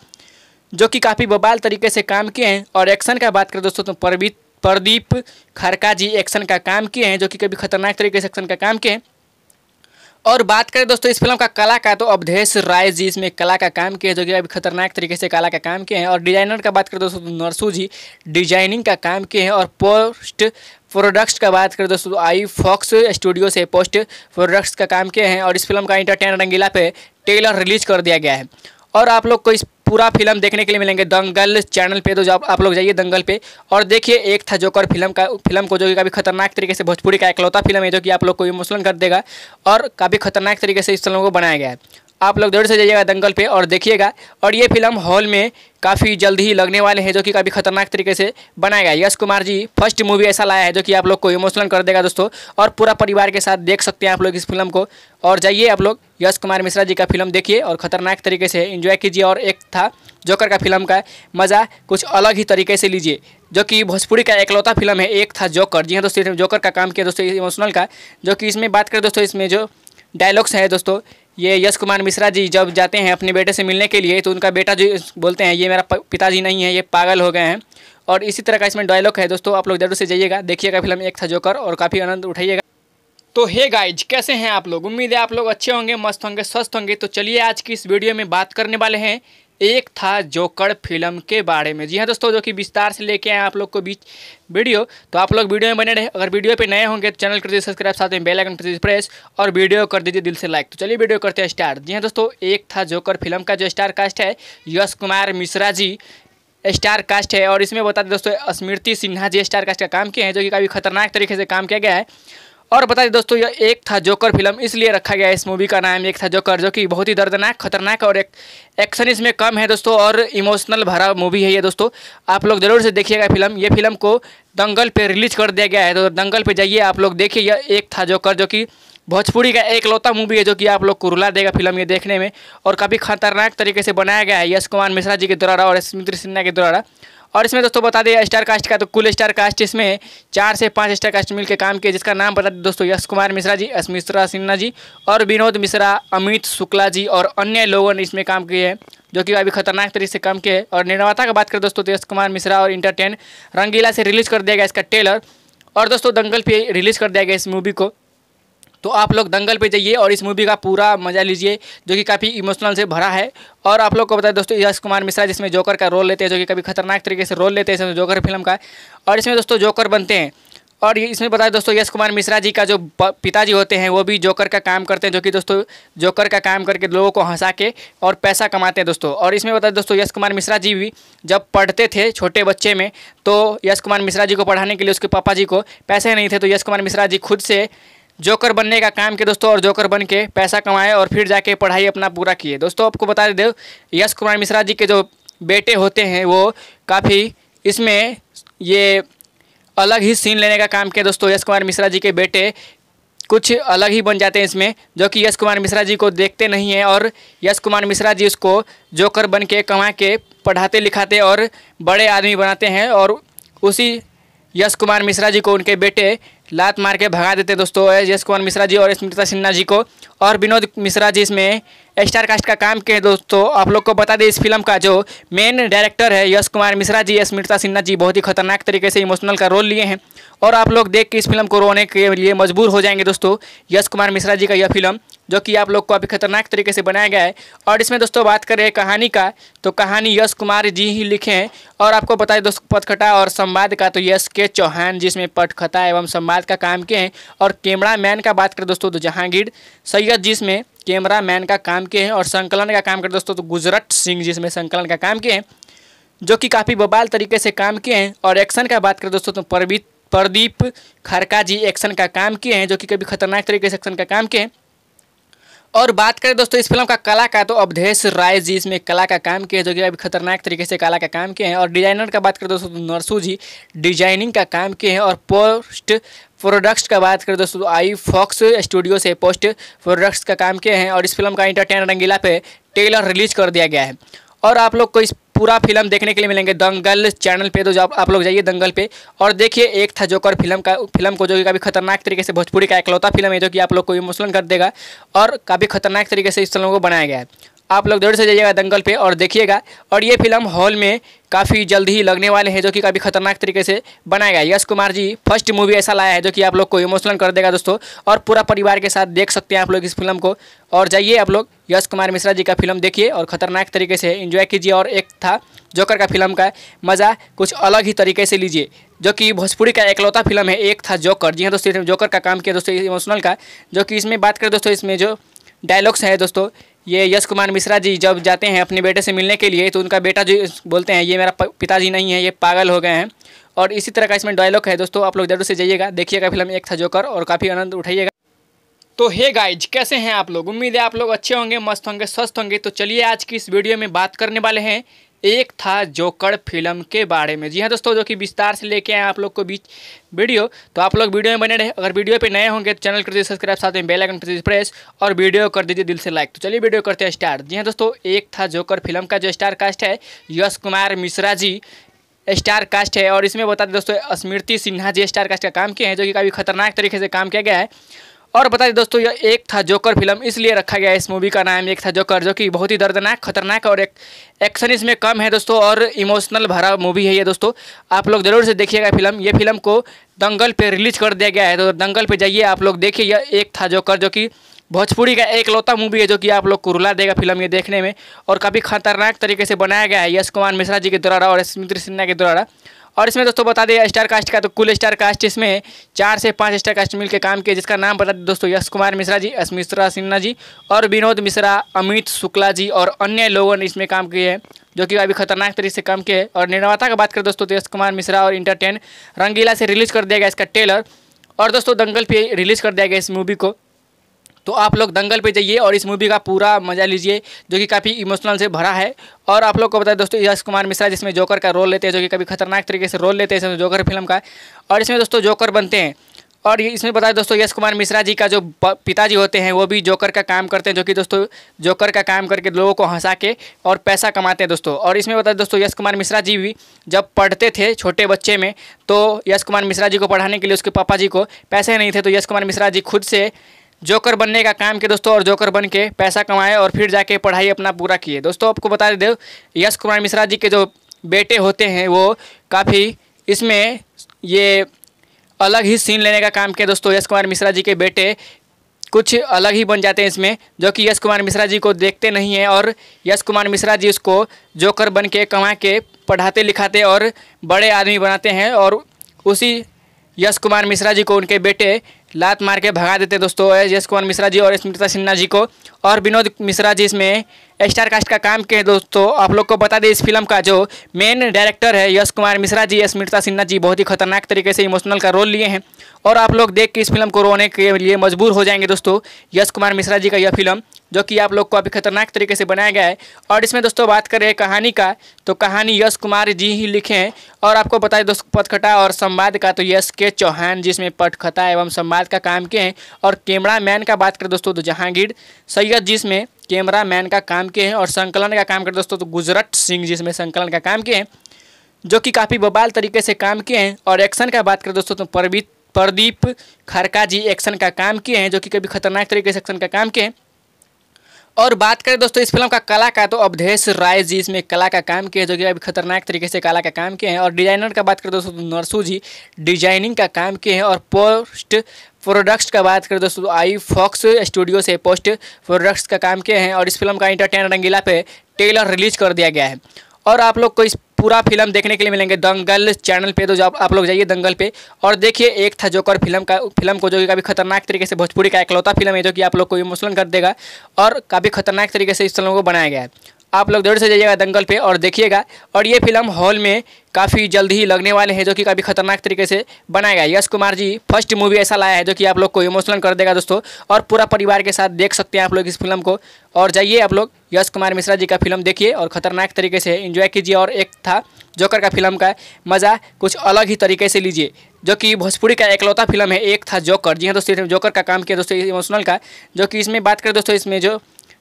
जो कि काफ़ी बबाल तरीके से काम किए हैं और एक्शन का बात करें दोस्तों तो परवीत प्रदीप खरका जी एक्शन का काम किए हैं जो कि कभी खतरनाक तरीके से एक्शन का काम किए हैं और बात करें दोस्तों इस फिल्म का कला का तो अवधेश राय जी इसमें कला का काम किए जो कि अभी खतरनाक तरीके से कला का काम किए हैं और डिजाइनर का बात करें दोस्तों तो नरसू जी डिजाइनिंग का काम किए हैं और पोस्ट प्रोडक्ट्स का बात करें दोस्तों आई फॉक्स स्टूडियो से पोस्ट प्रोडक्ट्स का काम किए हैं और इस फिल्म का इंटरटेन रंगीला पे टेलर रिलीज कर दिया गया है और आप लोग को इस पूरा फिल्म देखने के लिए मिलेंगे दंगल चैनल पे तो जो आप लोग जाइए दंगल पे और देखिए एक था जोकर फिल्म का फिल्म को जो कि काफ़ी खतरनाक तरीके से भोजपुरी का इकलौता फिल्म है जो कि आप लोग को इमोशनल कर देगा और काफ़ी खतरनाक तरीके से इस फिल्म को बनाया गया है आप लोग जरूर से जाइएगा दंगल पे और देखिएगा और ये फिल्म हॉल में काफ़ी जल्द ही लगने वाले हैं जो कि काफ़ी खतरनाक तरीके से बनाएगा यश कुमार जी फर्स्ट मूवी ऐसा लाया है जो कि आप लोग को इमोशनल कर देगा दोस्तों और पूरा परिवार के साथ देख सकते हैं आप लोग इस फिल्म को और जाइए आप लोग यश कुमार मिश्रा जी का फिल्म देखिए और ख़तरनाक तरीके से इन्जॉय कीजिए और एक था जोकर का फिल्म का मज़ा कुछ अलग ही तरीके से लीजिए जो कि भोजपुरी का एकलौता फिल्म है एक था जोकर जी हाँ दोस्तों जोकर का काम किया दोस्तों इमोशनल का जो कि इसमें बात करें दोस्तों इसमें जो डायलॉग्स हैं दोस्तों ये यश कुमार मिश्रा जी जब जाते हैं अपने बेटे से मिलने के लिए तो उनका बेटा जो बोलते हैं ये मेरा पिताजी नहीं है ये पागल हो गए हैं और इसी तरह का इसमें डायलॉग है दोस्तों आप लोग जरूर से जाइएगा देखिएगा फिल्म एक था जोकर और काफ़ी आनंद उठाइएगा तो हे गाइज कैसे हैं आप लोग उम्मीद है आप लोग अच्छे होंगे मस्त होंगे स्वस्थ होंगे तो चलिए आज की इस वीडियो में बात करने वाले हैं एक था जोकर फिल्म के बारे में जी हाँ दोस्तों जो कि विस्तार से लेके आए आप लोग को बीच वीडियो तो आप लोग वीडियो में बने रहे अगर वीडियो पे नए होंगे तो चैनल कर दीजिए सब्सक्राइब साथ में बेल आइकन कर दीजिए प्रेस और वीडियो कर दीजिए दिल से लाइक तो चलिए वीडियो करते हैं स्टार्ट जी हाँ दोस्तों एक था जोकर फिल्म का जो स्टार कास्ट है यश कुमार मिश्रा जी स्टार कास्ट है और इसमें बता दें दोस्तों स्मृति सिन्हा जी स्टार कास्ट का काम किए हैं जो कि काफ़ी खतरनाक तरीके से काम किया गया है और बता दें दोस्तों यह एक था जोकर फिल्म इसलिए रखा गया इस मूवी का नाम एक था जोकर जो कि बहुत ही दर्दनाक खतरनाक और एक एक्शन इसमें कम है दोस्तों और इमोशनल भरा मूवी है ये दोस्तों आप लोग जरूर से देखिएगा फिल्म ये फिल्म को दंगल पे रिलीज कर दिया गया है तो दंगल पे जाइए आप लोग देखिए यह एक था जोकर जो कि भोजपुरी का एक लौता मूवी है जो कि आप लोग को रुला देगा फिल्म ये देखने में और काफ़ी खतरनाक तरीके से बनाया गया है यश कुमार मिश्रा जी के द्वारा और स्मृति सिन्हा के द्वारा और इसमें दोस्तों बता दें स्टार कास्ट का तो कुल स्टार कास्ट इसमें चार से पाँच स्टार कास्ट मिलकर काम किया जिसका नाम बता दें दोस्तों यश कुमार मिश्रा जी अश मिश्रा सिन्हा जी और विनोद मिश्रा अमित शुक्ला जी और अन्य लोगों ने इसमें काम किए हैं जो कि अभी खतरनाक तरीके से काम किए हैं और निर्माता की बात करें दोस्तों तो यश कुमार मिश्रा और इंटरटेन रंगीला से रिलीज कर दिया गया इसका टेलर और दोस्तों दंगल पे रिलीज कर दिया गया इस मूवी को तो आप लोग दंगल पे जाइए और इस मूवी का पूरा मजा लीजिए जो कि काफ़ी इमोशनल से भरा है और आप लोग को बताएं दोस्तों यश कुमार मिश्रा जिसमें जोकर का रोल लेते हैं जो कि कभी खतरनाक तरीके से रोल लेते हैं इसमें जोकर फिल्म का और इसमें दोस्तों जोकर बनते हैं और इसमें बताया दोस्तों यश कुमार मिश्रा जी का जो पिताजी होते हैं वो भी जोकर का काम करते हैं जो कि दोस्तों जोकर का काम करके लोगों को हंसा के और पैसा कमाते हैं दोस्तों और इसमें बताया दोस्तों यश कुमार मिश्रा जी भी जब पढ़ते थे छोटे बच्चे में तो यश कुमार मिश्रा जी को पढ़ाने के लिए उसके पापा जी को पैसे नहीं थे तो यश कुमार मिश्रा जी खुद से जोकर बनने का काम किया दोस्तों और जोकर बन के पैसा कमाए और फिर जाके पढ़ाई अपना पूरा किए दोस्तों आपको बता दे यश कुमार मिश्रा जी के जो बेटे होते हैं वो काफ़ी इसमें ये अलग ही सीन लेने का काम किया दोस्तों यश कुमार मिश्रा जी के बेटे कुछ अलग ही बन जाते हैं इसमें जो कि यश कुमार मिश्रा जी को देखते नहीं हैं और यश कुमार मिश्रा जी उसको जोकर बन के कमा के पढ़ाते लिखाते और बड़े आदमी बनाते हैं और उसी यश कुमार मिश्रा जी को उनके बेटे लात मार के भगा देते दोस्तों यश कुमार मिश्रा जी और स्मृता सिन्हा जी को और विनोद मिश्रा जी इसमें स्टार कास्ट का काम किए दोस्तों आप लोग को बता दें इस फिल्म का जो मेन डायरेक्टर है यश कुमार मिश्रा जी स्मृता सिन्हा जी बहुत ही खतरनाक तरीके से इमोशनल का रोल लिए हैं और आप लोग देख के इस फिल्म को रोने के लिए मजबूर हो जाएंगे दोस्तों यश कुमार मिश्रा जी का यह फिल्म जो कि आप लोग को अभी खतरनाक तरीके से बनाया गया है और इसमें दोस्तों बात कर रहे हैं कहानी का तो कहानी यश कुमार जी ही लिखे हैं और आपको बताए दोस्तों पटखटा और संवाद का तो यश के चौहान जिसमें पटखटा एवं संवाद का काम किए हैं और कैमरा मैन का बात करें दोस्तों तो जहांगीर सैयद जिसमें कैमरा मैन का काम किए हैं और संकलन का काम करें दोस्तों तो गुजरट सिंह जिसमें संकलन का काम किए हैं जो कि काफ़ी बबाल तरीके से काम किए हैं और एक्शन का बात करें दोस्तों तो परवीत प्रदीप खरका जी एक्शन का काम किए हैं जो कि कभी खतरनाक तरीके से एक्शन का काम किए हैं और बात करें दोस्तों इस फिल्म का कला का तो अवधेश राय जी इसमें कला का काम किया जो कि अभी खतरनाक तरीके से कला का काम किए हैं और डिजाइनर का बात करें दोस्तों तो नरसू जी डिजाइनिंग का काम किए हैं और पोस्ट प्रोडक्ट्स का बात करें दोस्तों तो आई फॉक्स स्टूडियो से पोस्ट प्रोडक्ट्स का काम किए हैं और इस फिल्म का इंटरटेन रंगीला पे टेलर रिलीज कर दिया गया है और आप लोग को इस पूरा फिल्म देखने के लिए मिलेंगे दंगल चैनल पे तो जो आप लोग जाइए दंगल पे और देखिए एक था जोकर फिल्म का फिल्म को जो कि काफ़ी खतरनाक तरीके से भोजपुरी का इकलौता फिल्म है जो कि आप लोग को इमोशनल कर देगा और काफ़ी खतरनाक तरीके से इस फिल्म को बनाया गया है आप लोग जरूर से जाइएगा दंगल पे और देखिएगा और ये फिल्म हॉल में काफ़ी जल्द ही लगने वाले हैं जो कि काफ़ी खतरनाक तरीके से बनाया गया यश कुमार जी फर्स्ट मूवी ऐसा लाया है जो कि आप लोग को इमोशनल कर देगा दोस्तों और पूरा परिवार के साथ देख सकते हैं आप लोग इस फिल्म को और जाइए आप लोग यश कुमार मिश्रा जी का फिल्म देखिए और ख़तरनाक तरीके से इन्जॉय कीजिए और एक था जोकर का फिल्म का मज़ा कुछ अलग ही तरीके से लीजिए जो कि भोजपुरी का एकलौता फिल्म है एक था जोकर जी हाँ दोस्तों जोकर का काम किया दोस्तों इमोशनल का जो कि इसमें बात करें दोस्तों इसमें जो डायलॉग्स हैं दोस्तों ये यश कुमार मिश्रा जी जब जाते हैं अपने बेटे से मिलने के लिए तो उनका बेटा जो बोलते हैं ये मेरा पिताजी नहीं है ये पागल हो गए हैं और इसी तरह का इसमें डायलॉग है दोस्तों आप लोग जरूर से जाइएगा देखिएगा फिल्म एक था जोकर और काफ़ी आनंद उठाइएगा तो हे गाइज कैसे हैं आप लोग उम्मीद है आप लोग अच्छे होंगे मस्त होंगे स्वस्थ होंगे तो चलिए आज की इस वीडियो में बात करने वाले हैं एक था जोकर फिल्म के बारे में जी हाँ दोस्तों जो कि विस्तार से लेके आए आप लोग को बीच वीडियो तो आप लोग वीडियो में बने रहे अगर वीडियो पे नए होंगे तो चैनल कर दीजिए सब्सक्राइब साथ में बेल आइकन पर प्रेस और वीडियो कर दीजिए दिल से लाइक तो चलिए वीडियो करते हैं स्टार जी हाँ दोस्तों एक था जोकर फिल्म का जो स्टार कास्ट है यश कुमार मिश्रा जी स्टार कास्ट है और इसमें बता दें दोस्तों स्मृति सिन्हा जी स्टार कास्ट का काम किए हैं जो कि काफ़ी खतरनाक तरीके से काम किया गया है और बता दें दोस्तों यह एक था जोकर फिल्म इसलिए रखा गया इस मूवी का नाम एक था जोकर जो कि बहुत ही दर्दनाक खतरनाक और एक एक्शन इसमें कम है दोस्तों और इमोशनल भरा मूवी है ये दोस्तों आप लोग जरूर से देखिएगा फिल्म ये फिल्म को दंगल पे रिलीज कर दिया गया है तो दंगल पे जाइए आप लोग देखिए यह एक था जोकर जो कि भोजपुरी का एक लौता मूवी है जो कि आप लोग को रुला देगा फिल्म ये देखने में और काफ़ी खतरनाक तरीके से बनाया गया है यश कुमार मिश्रा जी के द्वारा और स्मृति सिन्हा के द्वारा और इसमें दोस्तों बता दें स्टार कास्ट का तो कुल स्टार कास्ट इसमें चार से पाँच स्टार कास्ट मिलकर काम किया जिसका नाम बता दें दोस्तों यश कुमार मिश्रा जी अस मिश्रा सिन्हा जी और विनोद मिश्रा अमित शुक्ला जी और अन्य लोगों ने इसमें काम किए हैं जो कि अभी खतरनाक तरीके से काम किए हैं और निर्माता की बात करें दोस्तों तो यश कुमार मिश्रा और इंटरटेन रंगीला से रिलीज कर दिया गया इसका टेलर और दोस्तों दंगल पे रिलीज कर दिया गया इस मूवी को तो आप लोग दंगल पे जाइए और इस मूवी का पूरा मजा लीजिए जो कि काफ़ी इमोशनल से भरा है और आप लोग को बताएं दोस्तों यश कुमार मिश्रा जिसमें जोकर का रोल लेते हैं जो कि कभी खतरनाक तरीके से रोल लेते हैं इसमें जोकर फिल्म का और इसमें दोस्तों जोकर बनते हैं और ये इसमें बताया दोस्तों यश कुमार मिश्रा जी का जो पिताजी होते हैं वो भी जोकर का काम करते हैं जो कि दोस्तों जोकर का काम करके लोगों को हंसा के और पैसा कमाते हैं दोस्तों और इसमें बताया दोस्तों यश कुमार मिश्रा जी भी जब पढ़ते थे छोटे बच्चे में तो यश कुमार मिश्रा जी को पढ़ाने के लिए उसके पापा जी को पैसे नहीं थे तो यश कुमार मिश्रा जी खुद से जोकर बनने का काम किया दोस्तों और जोकर बन के पैसा कमाए और फिर जाके पढ़ाई अपना पूरा किए दोस्तों आपको बता दे यश कुमार मिश्रा जी के जो बेटे होते हैं वो काफ़ी इसमें ये अलग ही सीन लेने का काम किया दोस्तों यश कुमार मिश्रा जी के बेटे कुछ अलग ही बन जाते हैं इसमें जो कि यश कुमार मिश्रा जी को देखते नहीं हैं और यश कुमार मिश्रा जी उसको जोकर बन के कमा के पढ़ाते लिखाते और बड़े आदमी बनाते हैं और उसी यश कुमार मिश्रा जी को उनके बेटे लात मार के भगा देते दोस्तों यश कुमार मिश्रा जी और स्मृता सिन्हा जी को और विनोद मिश्रा जी इसमें स्टार कास्ट का काम किए दोस्तों आप लोग को बता दें इस फिल्म का जो मेन डायरेक्टर है यश कुमार मिश्रा जी स्मृता सिन्हा जी बहुत ही खतरनाक तरीके से इमोशनल का रोल लिए हैं और आप लोग देख के इस फिल्म को रोने के लिए मजबूर हो जाएंगे दोस्तों यश कुमार मिश्रा जी का यह फिल्म जो कि आप लोग को अभी खतरनाक तरीके से बनाया गया है और इसमें दोस्तों बात करें कहानी का तो कहानी यश कुमार जी ही लिखे हैं और आपको पता है दोस्तों पटखटा और संवाद का तो यश के चौहान जिसमें पटखटा एवं संवाद का काम किए हैं और कैमरा मैन का बात करें दोस्तों तो जहांगीर सैयद जिसमें कैमरा मैन का काम किए हैं और संकलन का काम करें दोस्तों तो गुजरत सिंह जिसमें संकलन का काम किए हैं जो कि काफ़ी बबाल तरीके से काम किए हैं और एक्शन का बात करें दोस्तों तो परवीत प्रदीप खरका जी एक्शन का काम किए हैं जो कि कभी खतरनाक तरीके से एक्शन का काम किए हैं और बात करें दोस्तों इस फिल्म का कला का तो अवधेश राय जी इसमें कला का काम किया जो कि अभी खतरनाक तरीके से कला का काम किए हैं और डिजाइनर का बात करें दोस्तों तो नरसू जी डिजाइनिंग का काम किए हैं और पोस्ट प्रोडक्ट्स का बात करें दोस्तों तो आई फॉक्स स्टूडियो से पोस्ट प्रोडक्ट्स का काम किए हैं और इस फिल्म का इंटरटेनर रंगीला पे टेलर रिलीज कर दिया गया है और आप लोग को इस पूरा फिल्म देखने के लिए मिलेंगे दंगल चैनल पे तो आप लोग जाइए दंगल पे और देखिए एक था जोकर फिल्म का फिल्म को जो कि काफ़ी खतरनाक तरीके से भोजपुरी का एकलौता फिल्म है जो कि आप लोग को इमोशनल कर देगा और काफ़ी खतरनाक तरीके से इस फिल्म को बनाया गया है आप लोग जरूर से जाइएगा दंगल पे और देखिएगा और ये फिल्म हॉल में काफ़ी जल्द ही लगने वाले हैं जो कि काफ़ी खतरनाक तरीके से बनाया गया यश कुमार जी फर्स्ट मूवी ऐसा लाया है जो कि आप लोग को इमोशनल कर देगा दोस्तों और पूरा परिवार के साथ देख सकते हैं आप लोग इस फिल्म को और जाइए आप लोग यश कुमार मिश्रा जी का फिल्म देखिए और ख़तरनाक तरीके से इन्जॉय कीजिए और एक था जोकर का फिल्म का मज़ा कुछ अलग ही तरीके से लीजिए जो कि भोजपुरी का एकलौता फिल्म है एक था जोकर जी हाँ दोस्तों जोकर का काम किया दोस्तों इमोशनल का जो कि इसमें बात करें दोस्तों इसमें जो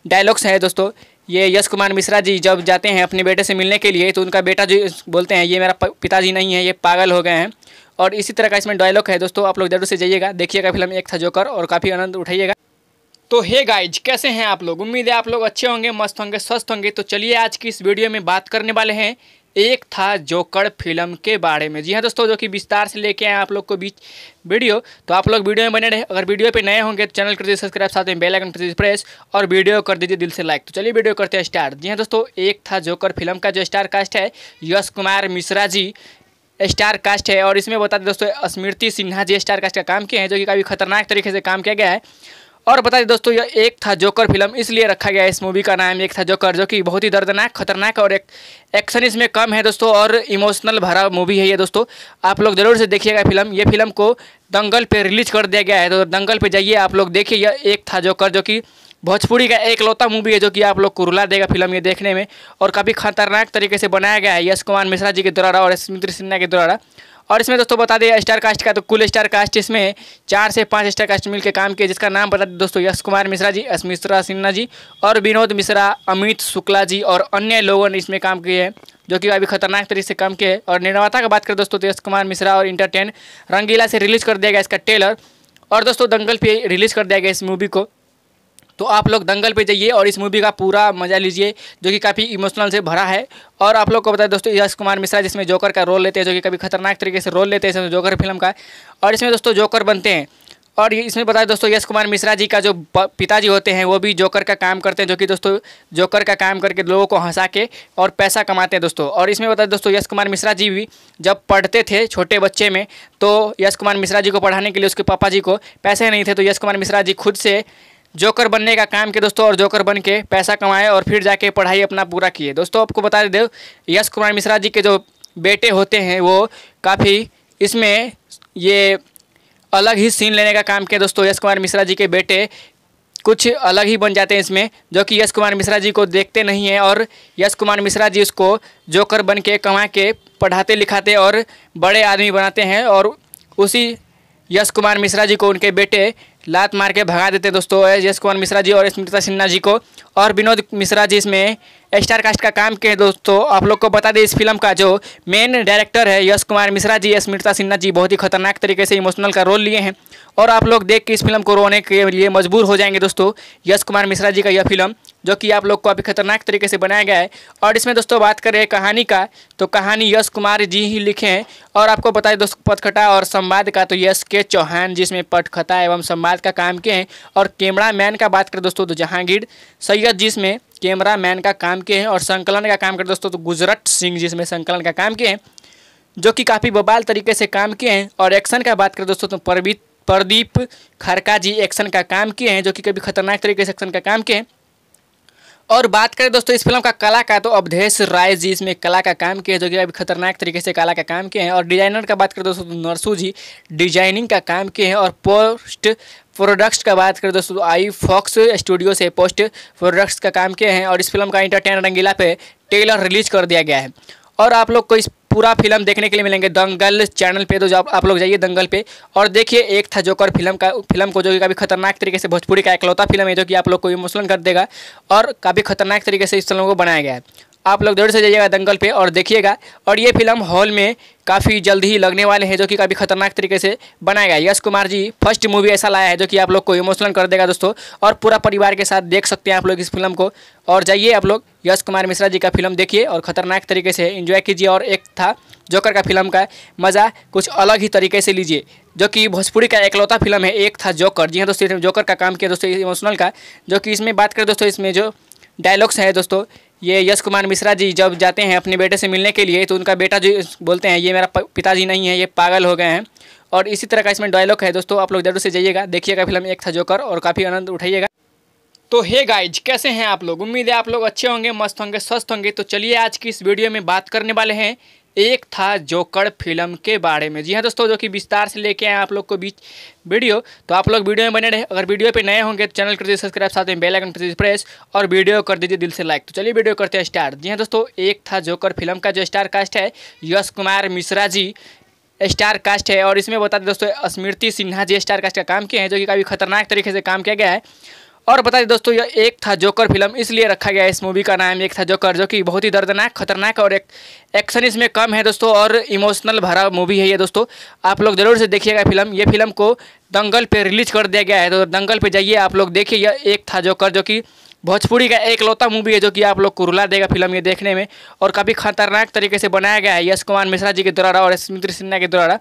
डायलॉग्स हैं दोस्तों ये यश कुमार मिश्रा जी जब जाते हैं अपने बेटे से मिलने के लिए तो उनका बेटा जो बोलते हैं ये मेरा पिताजी नहीं है ये पागल हो गए हैं और इसी तरह का इसमें डायलॉग है दोस्तों आप लोग जरूर से जाइएगा देखिएगा फिल्म एक था जोकर और काफ़ी आनंद उठाइएगा तो हे गाइज कैसे हैं आप लोग उम्मीद है आप लोग अच्छे होंगे मस्त होंगे स्वस्थ होंगे तो चलिए आज की इस वीडियो में बात करने वाले हैं एक था जोकर फिल्म के बारे में जी हाँ दोस्तों जो कि विस्तार से लेके आए आप लोग को बीच वीडियो तो आप लोग वीडियो में बने रहे अगर वीडियो पे नए होंगे तो चैनल कर दीजिए सब्सक्राइब साथ में बेल आइकन कर दीजिए प्रेस और वीडियो कर दीजिए दिल से लाइक तो चलिए वीडियो करते हैं स्टार्ट जी हाँ दोस्तों एक था जोकर फिल्म का जो स्टार कास्ट है यश कुमार मिश्रा जी स्टार कास्ट है और इसमें बता दें दोस्तों स्मृति सिन्हा जी स्टार कास्ट का काम किए हैं जो कि काफ़ी खतरनाक तरीके से काम किया गया है और बता दें दोस्तों यह एक था जोकर फिल्म इसलिए रखा गया इस मूवी का नाम एक था जोकर जो कि बहुत ही दर्दनाक खतरनाक और एक एक्शन इसमें कम है दोस्तों और इमोशनल भरा मूवी है ये दोस्तों आप लोग जरूर से देखिएगा फिल्म ये फिल्म को दंगल पे रिलीज कर दिया गया है तो दंगल पे जाइए आप लोग देखिए यह एक था जोकर जो कि भोजपुरी का एक लौता मूवी है जो कि आप लोग को रुला देगा फिल्म ये देखने में और काफ़ी खतरनाक तरीके से बनाया गया है यश कुमार मिश्रा जी के द्वारा और स्मृति सिन्हा के द्वारा और इसमें दोस्तों बता दें स्टार कास्ट का तो कुल स्टार कास्ट इसमें चार से पाँच स्टार कास्ट मिलकर काम किए जिसका नाम बता दें दोस्तों यश कुमार मिश्रा जी एस मिश्रा सिन्हा जी और विनोद मिश्रा अमित शुक्ला जी और अन्य लोगों ने इसमें काम किए हैं जो कि अभी खतरनाक तरीके से काम किए हैं और निर्माता की बात करें दोस्तों तो यश कुमार मिश्रा और इंटरटेन रंगीला से रिलीज कर दिया गया इसका ट्रेलर और दोस्तों दंगल पे रिलीज़ कर दिया गया इस मूवी को तो आप लोग दंगल पे जाइए और इस मूवी का पूरा मजा लीजिए जो कि काफ़ी इमोशनल से भरा है और आप लोग को बताए दोस्तों यश कुमार मिश्रा जिसमें जोकर का रोल लेते हैं जो कि कभी खतरनाक तरीके से रोल लेते हैं इसमें जोकर फिल्म का और इसमें दोस्तों जोकर बनते हैं और इसमें बताएं दोस्तों यश कुमार मिश्रा जी का जो पिताजी होते हैं वो भी जोकर का काम करते हैं जो कि दोस्तों जोकर का काम करके लोगों को हंसा के और पैसा कमाते हैं दोस्तों और इसमें बताएं दोस्तों यश कुमार मिश्रा जी भी जब पढ़ते थे छोटे बच्चे में तो यश कुमार मिश्रा जी को पढ़ाने के लिए उसके पापा जी को पैसे नहीं थे तो यश कुमार मिश्रा जी खुद से जोकर बनने का काम किया दोस्तों और जोकर बन के पैसा कमाए और फिर जाके पढ़ाई अपना पूरा किए दोस्तों आपको बता दें यश कुमार मिश्रा जी के जो बेटे होते हैं वो काफ़ी इसमें ये अलग ही सीन लेने का काम किया दोस्तों यश कुमार मिश्रा जी के बेटे कुछ अलग ही बन जाते हैं इसमें जो कि यश कुमार मिश्रा जी को देखते नहीं हैं और यश कुमार मिश्रा जी उसको जोकर बन के कमा के पढ़ाते लिखाते और बड़े आदमी बनाते हैं और उसी यश कुमार मिश्रा जी को उनके बेटे लात मार के भगा देते दोस्तों एस कुमार मिश्रा जी और स्मृता सिन्हा जी को और विनोद मिश्रा जी इसमें स्टार कास्ट का काम किए दोस्तों आप लोग को बता दें इस फिल्म का जो मेन डायरेक्टर है यश कुमार मिश्रा जी स्मृता सिन्हा जी बहुत ही खतरनाक तरीके से इमोशनल का रोल लिए हैं और आप लोग देख के इस फिल्म को रोने के लिए मजबूर हो जाएंगे दोस्तों यश कुमार मिश्रा जी का यह फिल्म जो कि आप लोग को अभी खतरनाक तरीके से बनाया गया है और इसमें दोस्तों बात करें कहानी का तो कहानी यश कुमार जी ही लिखे हैं और आपको बताए दोस्तों पटखटा और संवाद का तो यश के चौहान जिसमें पटखटा एवं संवाद का काम किए हैं और कैमरा मैन का बात करें दोस्तों तो जहांगीर सैयद जिसमें कैमरा मैन का काम किए हैं और संकलन का काम करते दोस्तों तो गुजरत सिंह जी इसमें संकलन का काम किए हैं जो कि काफ़ी बबाल तरीके से काम किए हैं और एक्शन का बात करें दोस्तों तो परवीत प्रदीप खरका जी एक्शन का काम किए हैं जो कि कभी खतरनाक तरीके से एक्शन का काम किए हैं और बात करें दोस्तों इस फिल्म का कला का तो अवधेश राय जी इसमें कला का काम किए जो कि अभी खतरनाक तरीके से कला का काम किए हैं और डिजाइनर का बात करें दोस्तों तो नरसू जी डिजाइनिंग का काम किए हैं और पोस्ट प्रोडक्ट्स का बात करें दोस्तों तो आई फॉक्स स्टूडियो से पोस्ट प्रोडक्ट्स का काम किए हैं और इस फिल्म का इंटरटेन रंगीला पे टेलर रिलीज कर दिया गया है और आप लोग को इस पूरा फिल्म देखने के लिए मिलेंगे दंगल चैनल पे तो जो आप लोग जाइए दंगल पे और देखिए एक था जोकर फिल्म का फिल्म को जो कि काफ़ी खतरनाक तरीके से भोजपुरी का इकलौता फिल्म है जो कि आप लोग को इमोशनल कर देगा और काफ़ी खतरनाक तरीके से इस फिल्म को बनाया गया है आप लोग जरूर से जाइएगा दंगल पे और देखिएगा और ये फिल्म हॉल में काफ़ी जल्द ही लगने वाले हैं जो कि काफ़ी खतरनाक तरीके से बनाएगा यश कुमार जी फर्स्ट मूवी ऐसा लाया है जो कि आप लोग को इमोशनल कर देगा दोस्तों और पूरा परिवार के साथ देख सकते हैं आप लोग इस फिल्म को और जाइए आप लोग यश कुमार मिश्रा जी का फिल्म देखिए और ख़तरनाक तरीके से इन्जॉय कीजिए और एक था जोकर का फिल्म का मज़ा कुछ अलग ही तरीके से लीजिए जो कि भोजपुरी का एकलौता फिल्म है एक था जोकर जी हाँ दोस्तों जोकर का काम किया दोस्तों इमोशनल का जो कि इसमें बात करें दोस्तों इसमें जो डायलॉग्स हैं दोस्तों ये यश कुमार मिश्रा जी जब जाते हैं अपने बेटे से मिलने के लिए तो उनका बेटा जो बोलते हैं ये मेरा पिताजी नहीं है ये पागल हो गए हैं और इसी तरह का इसमें डायलॉग है दोस्तों आप लोग जरूर से जाइएगा देखिएगा फिल्म एक था जोकर और काफ़ी आनंद उठाइएगा तो हे गाइज कैसे हैं आप लोग उम्मीद है आप लोग अच्छे होंगे मस्त होंगे स्वस्थ होंगे तो चलिए आज की इस वीडियो में बात करने वाले हैं एक था जोकर फिल्म के बारे में जी हाँ दोस्तों जो कि विस्तार से लेके आए आप लोग को बीच वीडियो तो आप लोग वीडियो में बने रहे अगर वीडियो पे नए होंगे तो चैनल कर दीजिए सब्सक्राइब साथ में बेल आइकन पर दीजिए प्रेस और वीडियो कर दीजिए दिल से लाइक तो चलिए वीडियो करते हैं स्टार्ट जी हाँ दोस्तों एक था जोकर फिल्म का जो स्टार कास्ट है यश कुमार मिश्रा जी स्टार कास्ट है और इसमें बता दें दोस्तों स्मृति सिन्हा जी स्टार कास्ट का काम किए हैं जो कि काफ़ी खतरनाक तरीके से काम किया गया है और बता दें दोस्तों यह एक था जोकर फिल्म इसलिए रखा गया इस मूवी का नाम एक था जोकर जो कि बहुत ही दर्दनाक खतरनाक और एक एक्शन इसमें कम है दोस्तों और इमोशनल भरा मूवी है ये दोस्तों आप लोग जरूर से देखिएगा फिल्म ये फिल्म को दंगल पे रिलीज कर दिया गया है तो दंगल पे जाइए आप लोग देखिए यह एक था जोकर जो कि भोजपुरी का एक लौता मूवी है जो कि आप लोग को रुला देगा फिल्म ये देखने में और काफ़ी खतरनाक तरीके से बनाया गया है यश कुमार मिश्रा जी के द्वारा और स्मृति सिन्हा के द्वारा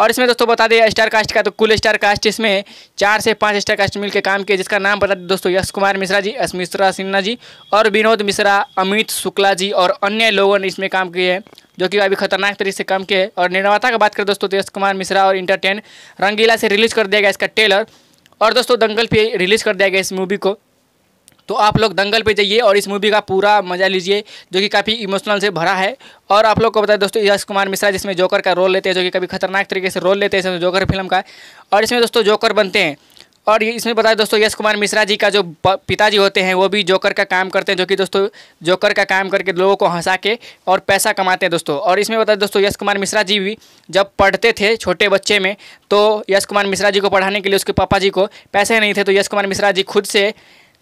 और इसमें दोस्तों बता दें स्टार कास्ट का तो कुल स्टार कास्ट इसमें चार से पाँच स्टार कास्ट मिलकर काम किए जिसका नाम बता दें दोस्तों यश कुमार मिश्रा जी एस मिश्रा सिन्हा जी और विनोद मिश्रा अमित शुक्ला जी और अन्य लोगों ने इसमें काम किए हैं जो कि अभी खतरनाक तरीके से काम किए हैं और निर्माता की बात करें दोस्तों तो यश कुमार मिश्रा और इंटरटेन रंगीला से रिलीज कर दिया गया इसका ट्रेलर और दोस्तों दंगल पे रिलीज़ कर दिया गया इस मूवी को तो आप लोग दंगल पे जाइए और इस मूवी का पूरा मजा लीजिए जो कि काफ़ी इमोशनल से भरा है और आप लोग को बताएं दोस्तों यश कुमार मिश्रा जिसमें जोकर का रोल लेते हैं जो कि कभी खतरनाक तरीके से रोल लेते हैं जोकर फिल्म का और इसमें दोस्तों जोकर बनते हैं और इसमें बताएं दोस्तों यश कुमार मिश्रा जी का जो पिताजी होते हैं वो भी जोकर का काम करते हैं जो कि दोस्तों जोकर का काम करके लोगों को हंसा के और पैसा कमाते हैं दोस्तों और इसमें बताएं दोस्तों यश कुमार मिश्रा जी भी जब पढ़ते थे छोटे बच्चे में तो यश कुमार मिश्रा जी को पढ़ाने के लिए उसके पापा जी को पैसे नहीं थे तो यश कुमार मिश्रा जी खुद से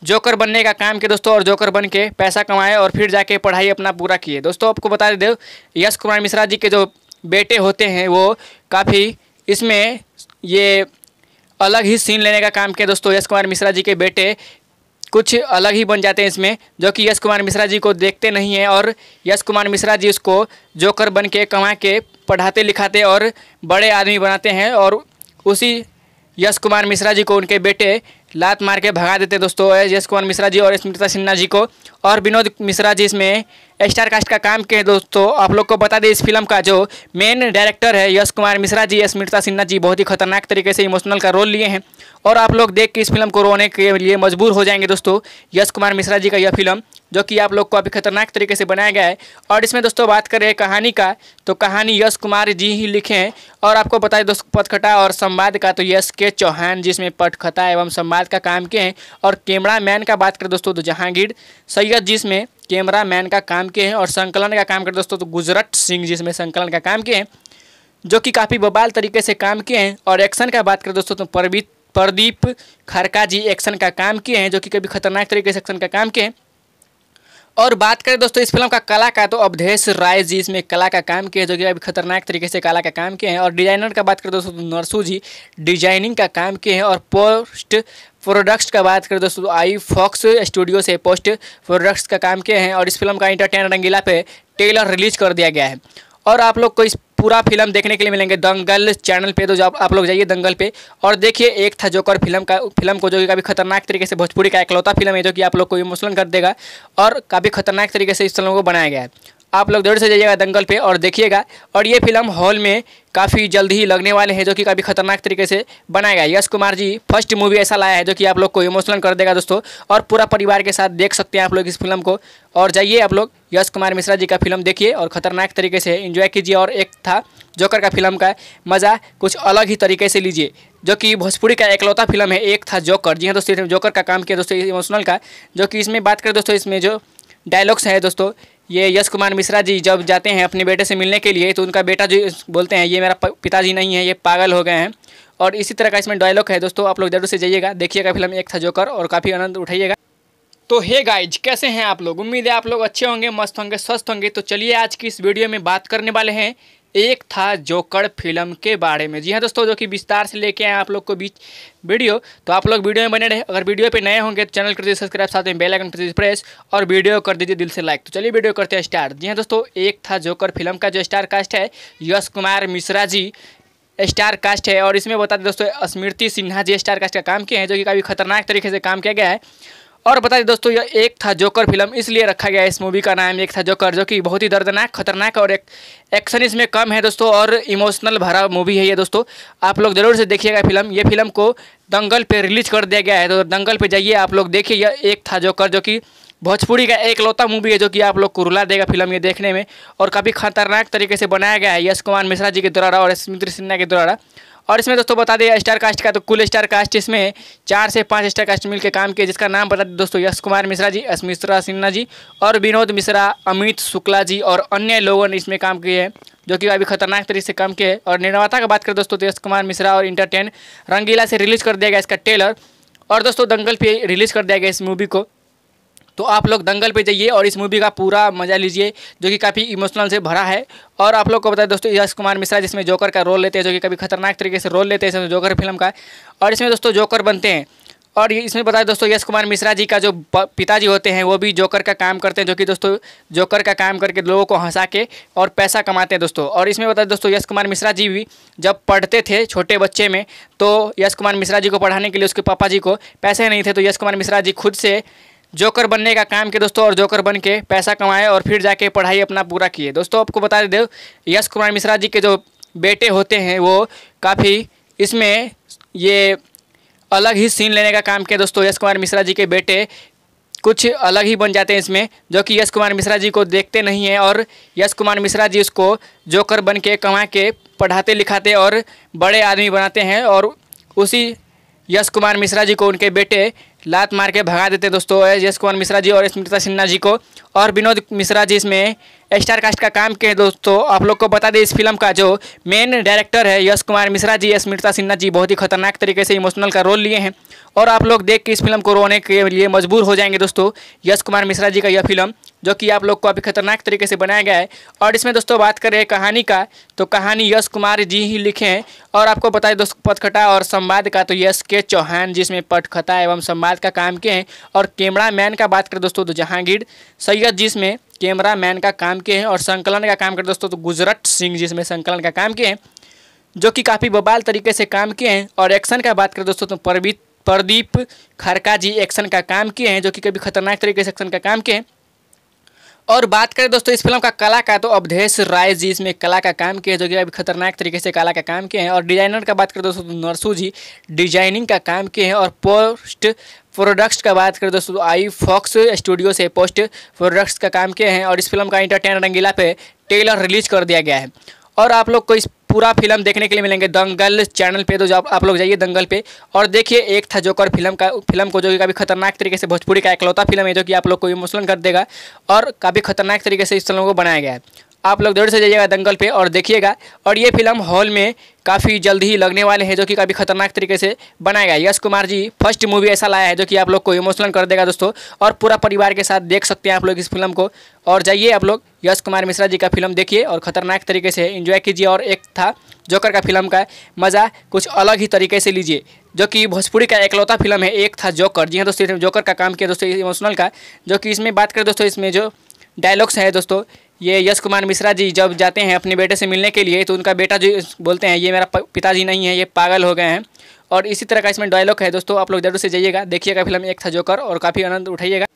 जोकर बनने का काम किया दोस्तों और जोकर बन के पैसा कमाए और फिर जाके पढ़ाई अपना पूरा किए दोस्तों आपको बता दें यश कुमार मिश्रा जी के जो बेटे होते हैं वो काफ़ी इसमें ये अलग ही सीन लेने का काम किया दोस्तों यश कुमार मिश्रा जी के बेटे कुछ अलग ही बन जाते हैं इसमें जो कि यश कुमार मिश्रा जी को देखते नहीं हैं और यश कुमार मिश्रा जी उसको जोकर बन के कमा के पढ़ाते लिखाते और बड़े आदमी बनाते हैं और उसी यश कुमार मिश्रा जी को उनके बेटे लात मार के भगा देते दोस्तों यश कुमार मिश्रा जी और स्मृता सिन्हा जी को और विनोद मिश्रा जी इसमें स्टार कास्ट का काम किए दोस्तों आप लोग को बता दें इस फिल्म का जो मेन डायरेक्टर है यश कुमार मिश्रा जी स्मृता सिन्हा जी बहुत ही खतरनाक तरीके से इमोशनल का रोल लिए हैं और आप लोग देख के इस फिल्म को रोने के लिए मजबूर हो जाएंगे दोस्तों यश कुमार मिश्रा जी का यह फिल्म जो कि आप लोग को अभी खतरनाक तरीके से बनाया गया है और इसमें दोस्तों बात कर रहे हैं कहानी का तो कहानी यश कुमार जी ही लिखे हैं और आपको बताए दोस्तों पटखटा और संवाद का तो यश के चौहान जिसमें पटखटा एवं संवाद का काम किए हैं और कैमरा मैन का बात करें दोस्तों तो जहांगीर सैयद जिसमें कैमरा मैन का काम किए हैं और संकलन का काम करें दोस्तों तो गुजरट सिंह जिसमें संकलन का काम किए हैं जो कि काफ़ी बबाल तरीके से काम किए हैं और एक्शन का बात करें दोस्तों तो प्रवीत प्रदीप खरका जी एक्शन का काम किए हैं जो कि कभी खतरनाक तरीके से एक्शन का काम किए हैं और बात करें दोस्तों इस फिल्म का कला का तो अवधेश राय जी इसमें कला का काम किया जो कि अभी खतरनाक तरीके से कला का काम किए हैं और डिजाइनर का बात करें दोस्तों तो नरसू जी डिजाइनिंग का काम किए हैं और पोस्ट प्रोडक्ट्स का बात करें दोस्तों तो आई फॉक्स स्टूडियो से पोस्ट प्रोडक्ट्स का काम किए हैं और इस फिल्म का इंटरटेन रंगीला पे टेलर रिलीज कर दिया गया है और आप लोग को इस पूरा फिल्म देखने के लिए मिलेंगे दंगल चैनल पे तो जो आप लोग जाइए दंगल पे और देखिए एक था जोकर फिल्म का फिल्म को जो कि काफ़ी खतरनाक तरीके से भोजपुरी का एकलौता फिल्म है जो कि आप लोग को इमोशनल कर देगा और काफ़ी खतरनाक तरीके से इस फिल्म को बनाया गया है आप लोग जरूर से जाइएगा दंगल पे और देखिएगा और ये फिल्म हॉल में काफ़ी जल्द ही लगने वाले हैं जो कि काफ़ी खतरनाक तरीके से बनाएगा यश कुमार जी फर्स्ट मूवी ऐसा लाया है जो कि आप लोग को इमोशनल कर देगा दोस्तों और पूरा परिवार के साथ देख सकते हैं आप लोग इस फिल्म को और जाइए आप लोग यश कुमार मिश्रा जी का फिल्म देखिए और ख़तरनाक तरीके से इन्जॉय कीजिए और एक था जोकर का फिल्म का मज़ा कुछ अलग ही तरीके से लीजिए जो कि भोजपुरी का एकलौता फिल्म है एक था जोकर जी हाँ दोस्तों जोकर का काम किया दोस्तों इमोशनल का जो कि इसमें बात करें दोस्तों इसमें जो डायलॉग्स हैं दोस्तों ये यश कुमार मिश्रा जी जब जाते हैं अपने बेटे से मिलने के लिए तो उनका बेटा जो बोलते हैं ये मेरा पिताजी नहीं है ये पागल हो गए हैं और इसी तरह का इसमें डायलॉग है दोस्तों आप लोग जरूर से जाइएगा देखिएगा फिल्म एक था जोकर और काफ़ी आनंद उठाइएगा तो हे गाइज कैसे हैं आप लोग उम्मीद है आप लोग अच्छे होंगे मस्त होंगे स्वस्थ होंगे तो चलिए आज की इस वीडियो में बात करने वाले हैं एक था जोकर फिल्म के बारे में जी हाँ दोस्तों जो कि विस्तार से लेके आए आप लोग को बीच वीडियो तो आप लोग वीडियो में बने रहे अगर वीडियो पे नए होंगे तो चैनल कर दीजिए सब्सक्राइब साथ में बेल आइकन कर दीजिए प्रेस और वीडियो कर दीजिए दिल से लाइक तो चलिए वीडियो करते हैं स्टार जी हाँ दोस्तों एक था जोकर फिल्म का जो स्टार कास्ट है यश कुमार मिश्रा जी स्टार कास्ट है और इसमें बता दें दोस्तों स्मृति सिन्हा जी स्टार कास्ट का काम किए हैं जो कि काफ़ी खतरनाक तरीके से काम किया गया है और बता दें दोस्तों यह एक था जोकर फिल्म इसलिए रखा गया इस मूवी का नाम एक था जोकर जो कि बहुत ही दर्दनाक खतरनाक और एक एक्शन इसमें कम है दोस्तों और इमोशनल भरा मूवी है ये दोस्तों आप लोग जरूर से देखिएगा फिल्म ये फिल्म को दंगल पे रिलीज कर दिया गया है तो दंगल पे जाइए आप लोग देखिए यह एक था जोकर जो कि भोजपुरी का एक लौता मूवी है जो कि आप लोग को रुला देगा फिल्म ये देखने में और काफ़ी खतरनाक तरीके से बनाया गया है यश कुमार मिश्रा जी के द्वारा और स्मृति सिन्हा के द्वारा और इसमें दोस्तों बता दें स्टार कास्ट का तो कुल स्टार कास्ट इसमें चार से पाँच स्टार कास्ट मिलकर काम किए जिसका नाम बता दें दोस्तों यश कुमार मिश्रा जी एस मिश्रा सिन्हा जी और विनोद मिश्रा अमित शुक्ला जी और अन्य लोगों ने इसमें काम किए हैं जो कि अभी खतरनाक तरीके से काम किए हैं और निर्माता की बात करें दोस्तों तो यश कुमार मिश्रा और इंटरटेन रंगीला से रिलीज कर दिया गया इसका ट्रेलर और दोस्तों दंगल पे रिलीज़ कर दिया गया इस मूवी को तो आप लोग दंगल पे जाइए और इस मूवी का पूरा मजा लीजिए जो कि काफ़ी इमोशनल से भरा है और आप लोग को बताएं दोस्तों यश कुमार मिश्रा जिसमें जोकर का रोल लेते हैं जो कि कभी खतरनाक तरीके से रोल लेते हैं जोकर फिल्म का और इसमें दोस्तों जोकर बनते हैं और इसमें बताया दोस्तों यश कुमार मिश्रा जी का जो पिताजी होते हैं वो भी जोकर का काम करते हैं जो कि दोस्तों जोकर का काम करके लोगों को हंसा के और पैसा कमाते हैं दोस्तों और इसमें बताएं दोस्तों यश कुमार मिश्रा जी भी जब पढ़ते थे छोटे बच्चे में तो यश कुमार मिश्रा जी को पढ़ाने के लिए उसके पापा जी को पैसे नहीं थे तो यश कुमार मिश्रा जी खुद से जोकर बनने का काम किया दोस्तों और जोकर बन के पैसा कमाए और फिर जाके पढ़ाई अपना पूरा किए दोस्तों आपको बता दें यश कुमार मिश्रा जी के जो बेटे होते हैं वो काफ़ी इसमें ये अलग ही सीन लेने का काम किया दोस्तों यश कुमार मिश्रा जी के बेटे कुछ अलग ही बन जाते हैं इसमें जो कि यश कुमार मिश्रा जी को देखते नहीं हैं और यश कुमार मिश्रा जी उसको जोकर बन के कमा के पढ़ाते लिखाते और बड़े आदमी बनाते हैं और उसी यश कुमार मिश्रा जी को उनके बेटे लात मार के भगा देते दोस्तों यश कुमार मिश्रा जी और स्मृता सिन्हा जी को और विनोद मिश्रा जी इसमें स्टार कास्ट का काम किए दोस्तों आप लोग को बता दें इस फिल्म का जो मेन डायरेक्टर है यश कुमार मिश्रा जी स्मृता सिन्हा जी बहुत ही खतरनाक तरीके से इमोशनल का रोल लिए हैं और आप लोग देख के इस फिल्म को रोने के लिए मजबूर हो जाएंगे दोस्तों यश कुमार मिश्रा जी का यह फिल्म जो कि आप लोग को अभी खतरनाक तरीके से बनाया गया है और इसमें दोस्तों बात कर रहे हैं कहानी का तो कहानी यश कुमार जी ही लिखे हैं और आपको बताए दोस्तों पटखटा और संवाद का तो यश के चौहान जिसमें पटखटा एवं संवाद का काम किए हैं और कैमरा मैन का बात करें दोस्तों तो जहांगीर सैयद जिसमें कैमरा मैन का काम किए हैं और संकलन का काम करें दोस्तों तो गुजरट सिंह जिसमें संकलन का काम किए हैं जो कि काफ़ी बबाल तरीके से काम किए हैं और एक्शन का बात करें दोस्तों तो प्रवीत प्रदीप खरका जी एक्शन का काम किए हैं जो कि कभी खतरनाक तरीके से एक्शन का काम किए हैं और बात करें दोस्तों इस फिल्म का कला का तो अवधेश राय जी इसमें कला का काम किया जो कि अभी खतरनाक तरीके से कला का काम किए हैं और डिजाइनर का बात करें दोस्तों तो नरसू जी डिजाइनिंग का काम किए हैं और पोस्ट प्रोडक्ट्स का बात करें दोस्तों तो आई फॉक्स स्टूडियो से पोस्ट प्रोडक्ट्स का काम किए हैं और इस फिल्म का इंटरटेन रंगीला पे टेलर रिलीज कर दिया गया है और आप लोग को इस पूरा फिल्म देखने के लिए मिलेंगे दंगल चैनल पे तो जो आप लोग जाइए दंगल पे और देखिए एक था जोकर फिल्म का फिल्म को जो कि काफ़ी खतरनाक तरीके से भोजपुरी का इकलौता फिल्म है जो कि आप लोग को इमोशनल कर देगा और काफ़ी खतरनाक तरीके से इस फिल्म को बनाया गया है आप लोग जरूर से जाइएगा दंगल पे और देखिएगा और ये फिल्म हॉल में काफ़ी जल्द ही लगने वाले हैं जो कि काफ़ी खतरनाक तरीके से बनाएगा यश कुमार जी फर्स्ट मूवी ऐसा लाया है जो कि आप लोग को इमोशनल कर देगा दोस्तों और पूरा परिवार के साथ देख सकते हैं आप लोग इस फिल्म को और जाइए आप लोग यश कुमार मिश्रा जी का फिल्म देखिए और ख़तरनाक तरीके से इन्जॉय कीजिए और एक था जोकर का फिल्म का मज़ा कुछ अलग ही तरीके से लीजिए जो कि भोजपुरी का एकलौता फिल्म है एक था जोकर जी हाँ दोस्तों जोकर का काम किया दोस्तों इमोशनल का जो कि इसमें बात करें दोस्तों इसमें जो डायलॉग्स हैं दोस्तों ये यश कुमार मिश्रा जी जब जाते हैं अपने बेटे से मिलने के लिए तो उनका बेटा जो बोलते हैं ये मेरा पिताजी नहीं है ये पागल हो गए हैं और इसी तरह का इसमें डायलॉग है दोस्तों आप लोग जरूर से जाइएगा देखिएगा फिल्म एक था जोकर और काफ़ी आनंद उठाइएगा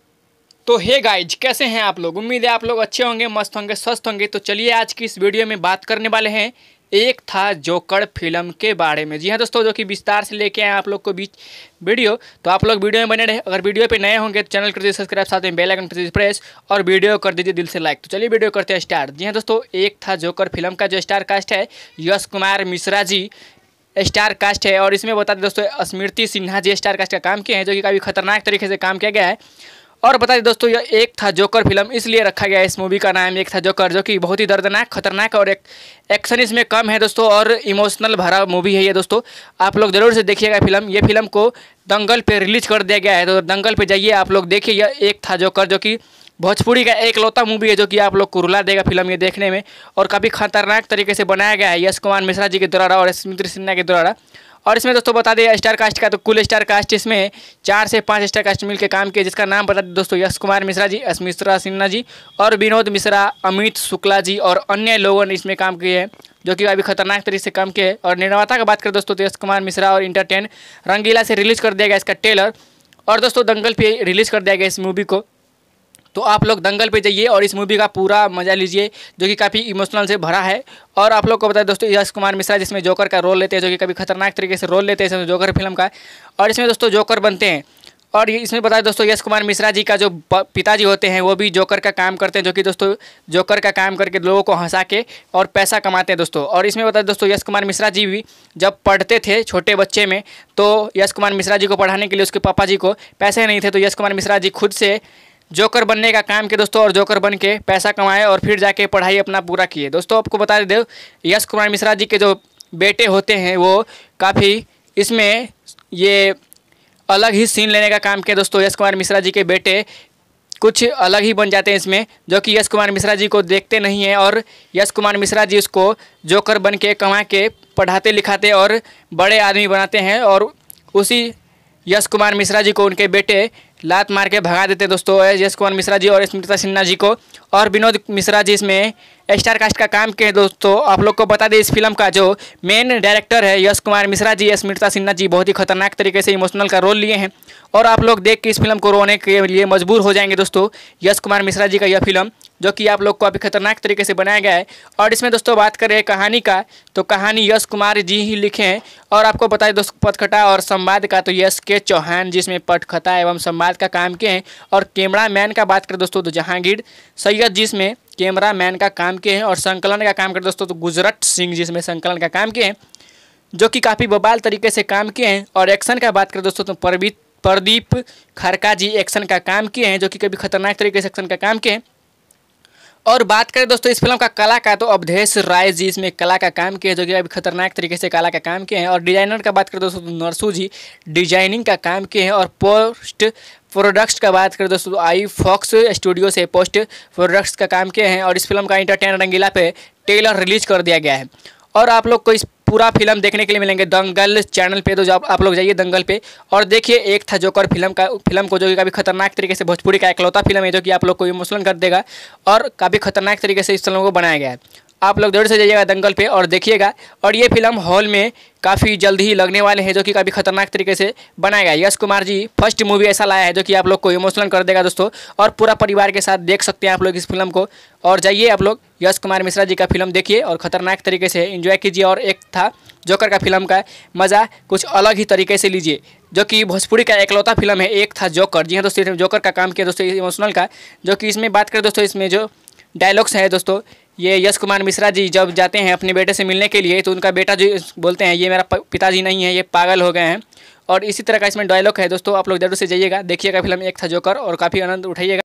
तो हे गाइज कैसे हैं आप लोग उम्मीद है आप लोग अच्छे होंगे मस्त होंगे स्वस्थ होंगे तो चलिए आज की इस वीडियो में बात करने वाले हैं एक था जोकर फिल्म के बारे में जी हाँ दोस्तों जो कि विस्तार से लेके आए आप लोग को बीच वीडियो तो आप लोग वीडियो में बने रहे अगर वीडियो पे नए होंगे तो चैनल कर दीजिए सब्सक्राइब साथ में बेल आइकन कर दीजिए प्रेस और वीडियो कर दीजिए दिल से लाइक तो चलिए वीडियो करते हैं स्टार जी हाँ दोस्तों एक था जोकर फिल्म का जो स्टार कास्ट है यश कुमार मिश्रा जी स्टार कास्ट है और इसमें बता दें दोस्तों स्मृति सिन्हा जी स्टार कास्ट का काम किए हैं जो कि काफ़ी खतरनाक तरीके से काम किया गया है और बता दें दोस्तों यह एक था जोकर फिल्म इसलिए रखा गया इस मूवी का नाम एक था जोकर जो कि बहुत ही दर्दनाक खतरनाक और एक एक्शन इसमें कम है दोस्तों और इमोशनल भरा मूवी है ये दोस्तों आप लोग जरूर से देखिएगा फिल्म ये फिल्म को दंगल पे रिलीज कर दिया गया है तो दंगल पे जाइए आप लोग देखिए यह एक था जोकर जो कि भोजपुरी का एक लौता मूवी है जो कि आप लोग को रुला देगा फिल्म ये देखने में और काफ़ी खतरनाक तरीके से बनाया गया है यश कुमार मिश्रा जी के द्वारा और स्मृति सिन्हा के द्वारा और इसमें दोस्तों बता दें स्टार कास्ट का तो कुल स्टार कास्ट इसमें चार से पाँच स्टार कास्ट मिलकर काम किए जिसका नाम बता दें दोस्तों यश कुमार मिश्रा जी एस मिश्रा सिन्हा जी और विनोद मिश्रा अमित शुक्ला जी और अन्य लोगों ने इसमें काम किए हैं जो कि अभी खतरनाक तरीके से काम किए हैं और निर्माता की बात करें दोस्तों तो यश कुमार मिश्रा और इंटरटेन रंगीला से रिलीज कर दिया गया इसका टेलर और दोस्तों दंगल पे रिलीज कर दिया गया इस मूवी को तो आप लोग दंगल पे जाइए और इस मूवी का पूरा मजा लीजिए जो कि काफ़ी इमोशनल से भरा है और आप लोग को बताएं दोस्तों यश कुमार मिश्रा जिसमें जोकर का रोल लेते हैं जो कि कभी खतरनाक तरीके से रोल लेते हैं इसमें जोकर फिल्म का और इसमें दोस्तों जोकर बनते हैं और ये इसमें बताया दोस्तों यश कुमार मिश्रा जी का जो पिताजी होते हैं वो भी जोकर का काम करते हैं जो कि दोस्तों जोकर का काम करके लोगों को हंसा के और पैसा कमाते हैं दोस्तों और इसमें बताया दोस्तों यश कुमार मिश्रा जी भी जब पढ़ते थे छोटे बच्चे में तो यश कुमार मिश्रा जी को पढ़ाने के लिए उसके पापा जी को पैसे नहीं थे तो यश कुमार मिश्रा जी खुद से जोकर बनने का काम किया दोस्तों और जोकर बन के पैसा कमाए और फिर जाके पढ़ाई अपना पूरा किए दोस्तों आपको बता दे यश कुमार मिश्रा जी के जो बेटे होते हैं वो काफ़ी इसमें ये अलग ही सीन लेने का काम किए दोस्तों यश कुमार मिश्रा जी के बेटे कुछ अलग ही बन जाते हैं इसमें जो कि यश कुमार मिश्रा जी को देखते नहीं हैं और यश कुमार मिश्रा जी उसको जोकर बन के कमा के पढ़ाते लिखाते और बड़े आदमी बनाते हैं और उसी यश कुमार मिश्रा जी को उनके बेटे लात मार के भगा देते दोस्तों यश कुमार मिश्रा जी और स्मृता सिन्हा जी को और विनोद मिश्रा जी इसमें स्टार कास्ट का काम किए दोस्तों आप लोग को बता दें इस फिल्म का जो मेन डायरेक्टर है यश कुमार मिश्रा जी स्मृता सिन्हा जी बहुत ही खतरनाक तरीके से इमोशनल का रोल लिए हैं और आप लोग देख के इस फिल्म को रोने के लिए मजबूर हो जाएंगे दोस्तों यश कुमार मिश्रा जी का यह फिल्म जो कि आप लोग को अभी खतरनाक तरीके से बनाया गया है और इसमें दोस्तों बात करें कहानी का तो कहानी यश कुमार जी ही लिखे हैं और आपको बताए दोस्तों पटखटा और संवाद का तो यश के चौहान जिसमें पटखटा एवं संवाद का काम किए हैं और कैमरा मैन का बात करें दोस्तों तो जहांगीर सैयद जिसमें कैमरा मैन का काम किए हैं और संकलन का काम करें दोस्तों तो गुजरट सिंह जिसमें संकलन का काम किए हैं जो कि काफ़ी बबाल तरीके से काम किए हैं और एक्शन का बात करें दोस्तों तो परवीत प्रदीप खरका जी एक्शन का काम किए हैं जो कि कभी खतरनाक तरीके से एक्शन का काम किए हैं और बात करें दोस्तों इस फिल्म का कला का तो अवधेश राय जी इसमें कला का काम किया जो कि अभी खतरनाक तरीके से कला का काम किए हैं और डिजाइनर का बात करें दोस्तों तो नरसू जी डिजाइनिंग का काम किए हैं और पोस्ट प्रोडक्ट्स का बात करें दोस्तों तो आई फॉक्स स्टूडियो से पोस्ट प्रोडक्ट्स का काम किए हैं और इस फिल्म का इंटरटेन रंगीला पे टेलर रिलीज कर दिया गया है और आप लोग को इस पूरा फिल्म देखने के लिए मिलेंगे दंगल चैनल पे तो जो आप लोग जाइए दंगल पे और देखिए एक था जोकर फिल्म का फिल्म को जो कि काफ़ी खतरनाक तरीके से भोजपुरी का इकलौता फिल्म है जो कि आप लोग को इमोशनल कर देगा और काफ़ी खतरनाक तरीके से इस फिल्म को बनाया गया है आप लोग जरूर से जाइएगा दंगल पे और देखिएगा और ये फिल्म हॉल में काफ़ी जल्द ही लगने वाले हैं जो कि काफ़ी खतरनाक तरीके से बनाएगा यश कुमार जी फर्स्ट मूवी ऐसा लाया है जो कि आप लोग को इमोशनल कर देगा दोस्तों और पूरा परिवार के साथ देख सकते हैं आप लोग इस फिल्म को और जाइए आप लोग यश कुमार मिश्रा जी का फिल्म देखिए और ख़तरनाक तरीके से इन्जॉय कीजिए और एक था जोकर का फिल्म का मज़ा कुछ अलग ही तरीके से लीजिए जो कि भोजपुरी का एकलौता फिल्म है एक था जोकर जी हाँ दोस्तों जोकर का काम किया दोस्तों इमोशनल का जो कि इसमें बात करें दोस्तों इसमें जो डायलॉग्स हैं दोस्तों ये यश कुमार मिश्रा जी जब जाते हैं अपने बेटे से मिलने के लिए तो उनका बेटा जो बोलते हैं ये मेरा पिताजी नहीं है ये पागल हो गए हैं और इसी तरह का इसमें डायलॉग है दोस्तों आप लोग जरूर से जाइएगा देखिएगा फिल्म एक था जोकर और काफ़ी आनंद उठाइएगा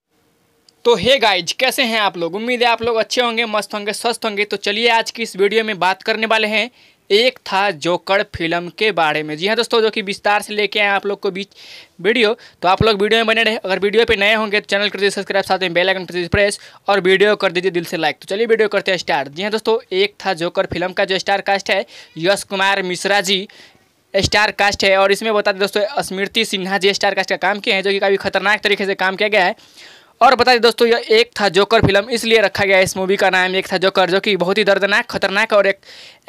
तो हे गाइज कैसे हैं आप लोग उम्मीद है आप लोग अच्छे होंगे मस्त होंगे स्वस्थ होंगे तो चलिए आज की इस वीडियो में बात करने वाले हैं एक था जोकर फिल्म के बारे में जी हाँ दोस्तों जो कि विस्तार से लेके आए आप लोग को बीच वीडियो तो आप लोग वीडियो में बने रहे अगर वीडियो पे नए होंगे तो चैनल कर दीजिए सब्सक्राइब साथ में बेल आइकन दीजिए प्रेस और वीडियो कर दीजिए दिल से लाइक तो चलिए वीडियो करते हैं स्टार्ट जी हाँ दोस्तों एक था जोकर फिल्म का जो स्टार कास्ट है यश कुमार मिश्रा जी स्टार कास्ट है और इसमें बता दें दोस्तों स्मृति सिन्हा जी स्टार कास्ट का काम किए हैं जो कि काफ़ी खतरनाक तरीके से काम किया गया है और बता दें दोस्तों यह एक था जोकर फिल्म इसलिए रखा गया इस मूवी का नाम एक था जोकर जो कि बहुत ही दर्दनाक खतरनाक और एक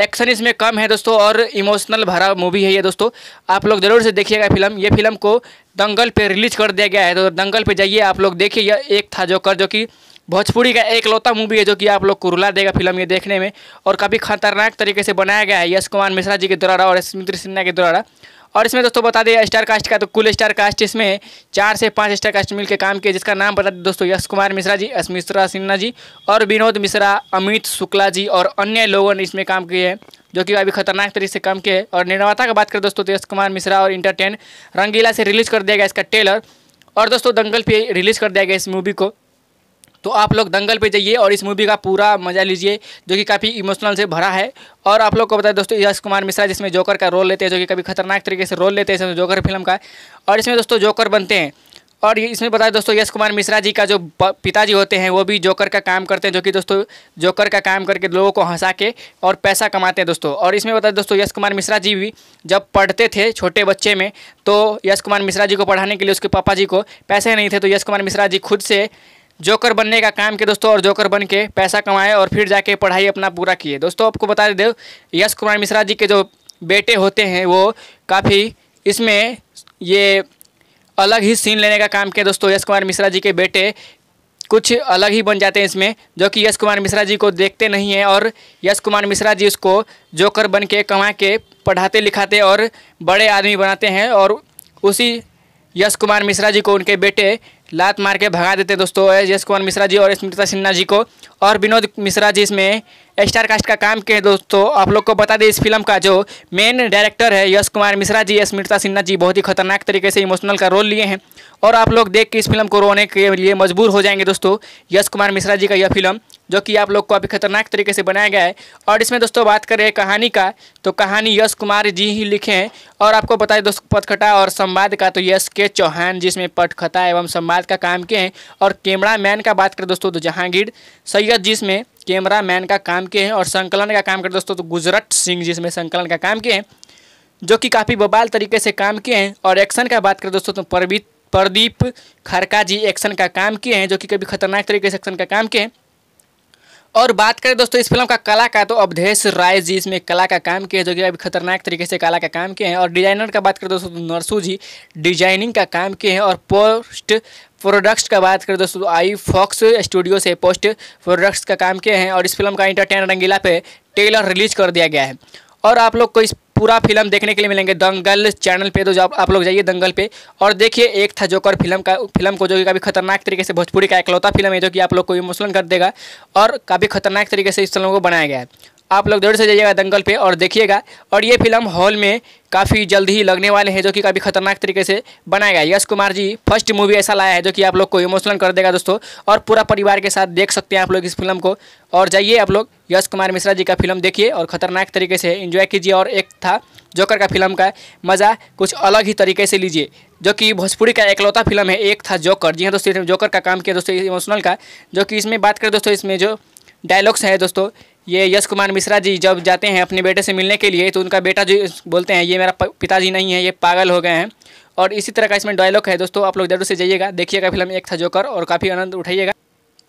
एक्शन इसमें कम है दोस्तों और इमोशनल भरा मूवी है ये दोस्तों आप लोग जरूर से देखिएगा फिल्म ये फिल्म को दंगल पे रिलीज कर दिया गया है तो दंगल पे जाइए आप लोग देखिए यह एक था जोकर जो कि भोजपुरी का एक लौता मूवी है जो कि आप लोग को रुला देगा फिल्म ये देखने में और काफ़ी खतरनाक तरीके से बनाया गया है यश कुमार मिश्रा जी के द्वारा और स्मृति सिन्हा के द्वारा और इसमें दोस्तों बता दें स्टार कास्ट का तो कुल स्टार कास्ट इसमें चार से पाँच स्टार कास्ट मिलकर काम किया जिसका नाम बता दें दोस्तों यश कुमार मिश्रा जी एस मिश्रा सिन्हा जी और विनोद मिश्रा अमित शुक्ला जी और अन्य लोगों ने इसमें काम किए हैं जो कि अभी खतरनाक तरीके से काम किए और निर्माता का बात करें दोस्तों तो यश कुमार मिश्रा और इंटरटेन रंगीला से रिलीज कर दिया गया इसका ट्रेलर और दोस्तों दंगल पे रिलीज़ कर दिया गया इस मूवी को तो आप लोग दंगल पे जाइए और इस मूवी का पूरा मजा लीजिए जो कि काफ़ी इमोशनल से भरा है और आप लोग को बताए दोस्तों यश कुमार मिश्रा जिसमें जोकर का रोल लेते हैं जो कि कभी खतरनाक तरीके से रोल लेते हैं जोकर फिल्म का और इसमें दोस्तों जोकर बनते हैं और इसमें बताया दोस्तों यश कुमार मिश्रा जी का जो पिताजी होते हैं वो भी जोकर का काम करते हैं जो कि दोस्तों जोकर का काम करके लोगों को हंसा के और पैसा कमाते हैं दोस्तों और इसमें बताया दोस्तों यश कुमार मिश्रा जी भी जब पढ़ते थे छोटे बच्चे में तो यश कुमार मिश्रा जी को पढ़ाने के लिए उसके पापा जी को पैसे नहीं थे तो यश कुमार मिश्रा जी खुद से जोकर बनने का काम किया दोस्तों और जोकर बन के पैसा कमाए और फिर जाके पढ़ाई अपना पूरा किए दोस्तों आपको बता दे यश कुमार मिश्रा जी के जो बेटे होते हैं वो काफ़ी इसमें ये अलग ही सीन लेने का काम किया दोस्तों यश कुमार मिश्रा जी के बेटे कुछ अलग ही बन जाते हैं इसमें जो कि यश कुमार मिश्रा जी को देखते नहीं हैं और यश कुमार मिश्रा जी उसको जोकर बन के कमा के पढ़ाते लिखाते और बड़े आदमी बनाते हैं और उसी यश कुमार मिश्रा जी को उनके बेटे लात मार के भगा देते दोस्तों एस कुमार मिश्रा जी और स्मृता सिन्हा जी को और विनोद मिश्रा जी इसमें स्टार कास्ट का काम किए दोस्तों आप लोग को बता दें इस फिल्म का जो मेन डायरेक्टर है यश कुमार मिश्रा जी स्मृता सिन्हा जी बहुत ही खतरनाक तरीके से इमोशनल का रोल लिए हैं और आप लोग देख के इस फिल्म को रोने के लिए मजबूर हो जाएंगे दोस्तों यश कुमार मिश्रा जी का यह फिल्म जो कि आप लोग को अभी खतरनाक तरीके से बनाया गया है और इसमें दोस्तों बात कर रहे हैं कहानी का तो कहानी यश कुमार जी ही लिखे हैं और आपको बताएं दोस्तों पटखटा और संवाद का तो यश के चौहान जिसमें पटखटा एवं संवाद का काम किए हैं और कैमरा मैन का बात करें दोस्तों तो जहांगीर सैयद व्यक्तिगत जिसमें कैमरा मैन का काम किए हैं और संकलन का काम करते दोस्तों तो गुजरत सिंह जिसमें संकलन का काम किए हैं जो कि काफ़ी बबाल तरीके से काम किए हैं और एक्शन का बात करें दोस्तों तो परवीत प्रदीप खरका जी एक्शन का काम किए हैं जो कि कभी खतरनाक तरीके से एक्शन का काम किए हैं और बात करें दोस्तों इस फिल्म का कला का तो अवधेश राय जी इसमें कला का काम किए हैं जो कि अभी खतरनाक तरीके से कला का काम किए हैं और डिजाइनर का बात करें दोस्तों तो नरसू जी डिजाइनिंग का काम किए हैं और पोस्ट प्रोडक्ट्स का बात करें दोस्तों तो आई फॉक्स स्टूडियो से पोस्ट प्रोडक्ट्स का काम किए हैं और इस फिल्म का इंटरटेनर रंगीला पे टेलर रिलीज कर दिया गया है और आप लोग को इस पूरा फिल्म देखने के लिए मिलेंगे दंगल चैनल पे तो जो आप लोग जाइए दंगल पे और देखिए एक था जोकर फिल्म का फिल्म को जो कि काफ़ी खतरनाक तरीके से भोजपुरी का एकलौता फिल्म है जो कि आप लोग को इमोशनल कर देगा और काफ़ी खतरनाक तरीके से इस फिल्म को बनाया गया है आप लोग जरूर से जाइएगा दंगल पे और देखिएगा और ये फिल्म हॉल में काफ़ी जल्द ही लगने वाले हैं जो कि काफ़ी खतरनाक तरीके से बनाया गया यश कुमार जी फर्स्ट मूवी ऐसा लाया है जो कि आप लोग को इमोशनल कर देगा दोस्तों और पूरा परिवार के साथ देख सकते हैं आप लोग इस फिल्म को और जाइए आप लोग यश कुमार मिश्रा जी का फिल्म देखिए और ख़तरनाक तरीके से इन्जॉय कीजिए और एक था जोकर का फिल्म का मज़ा कुछ अलग ही तरीके से लीजिए जो कि भोजपुरी का एकलौता फिल्म है एक था जोकर जी हाँ दोस्तों जोकर का काम किया दोस्तों इमोशनल का जो कि इसमें बात करें दोस्तों इसमें जो डायलॉग्स हैं दोस्तों ये यश कुमार मिश्रा जी जब जाते हैं अपने बेटे से मिलने के लिए तो उनका बेटा जो बोलते हैं ये मेरा पिताजी नहीं है ये पागल हो गए हैं और इसी तरह का इसमें डायलॉग है दोस्तों आप लोग जरूर से जाइएगा देखिएगा फिल्म एक था जोकर और काफ़ी आनंद उठाइएगा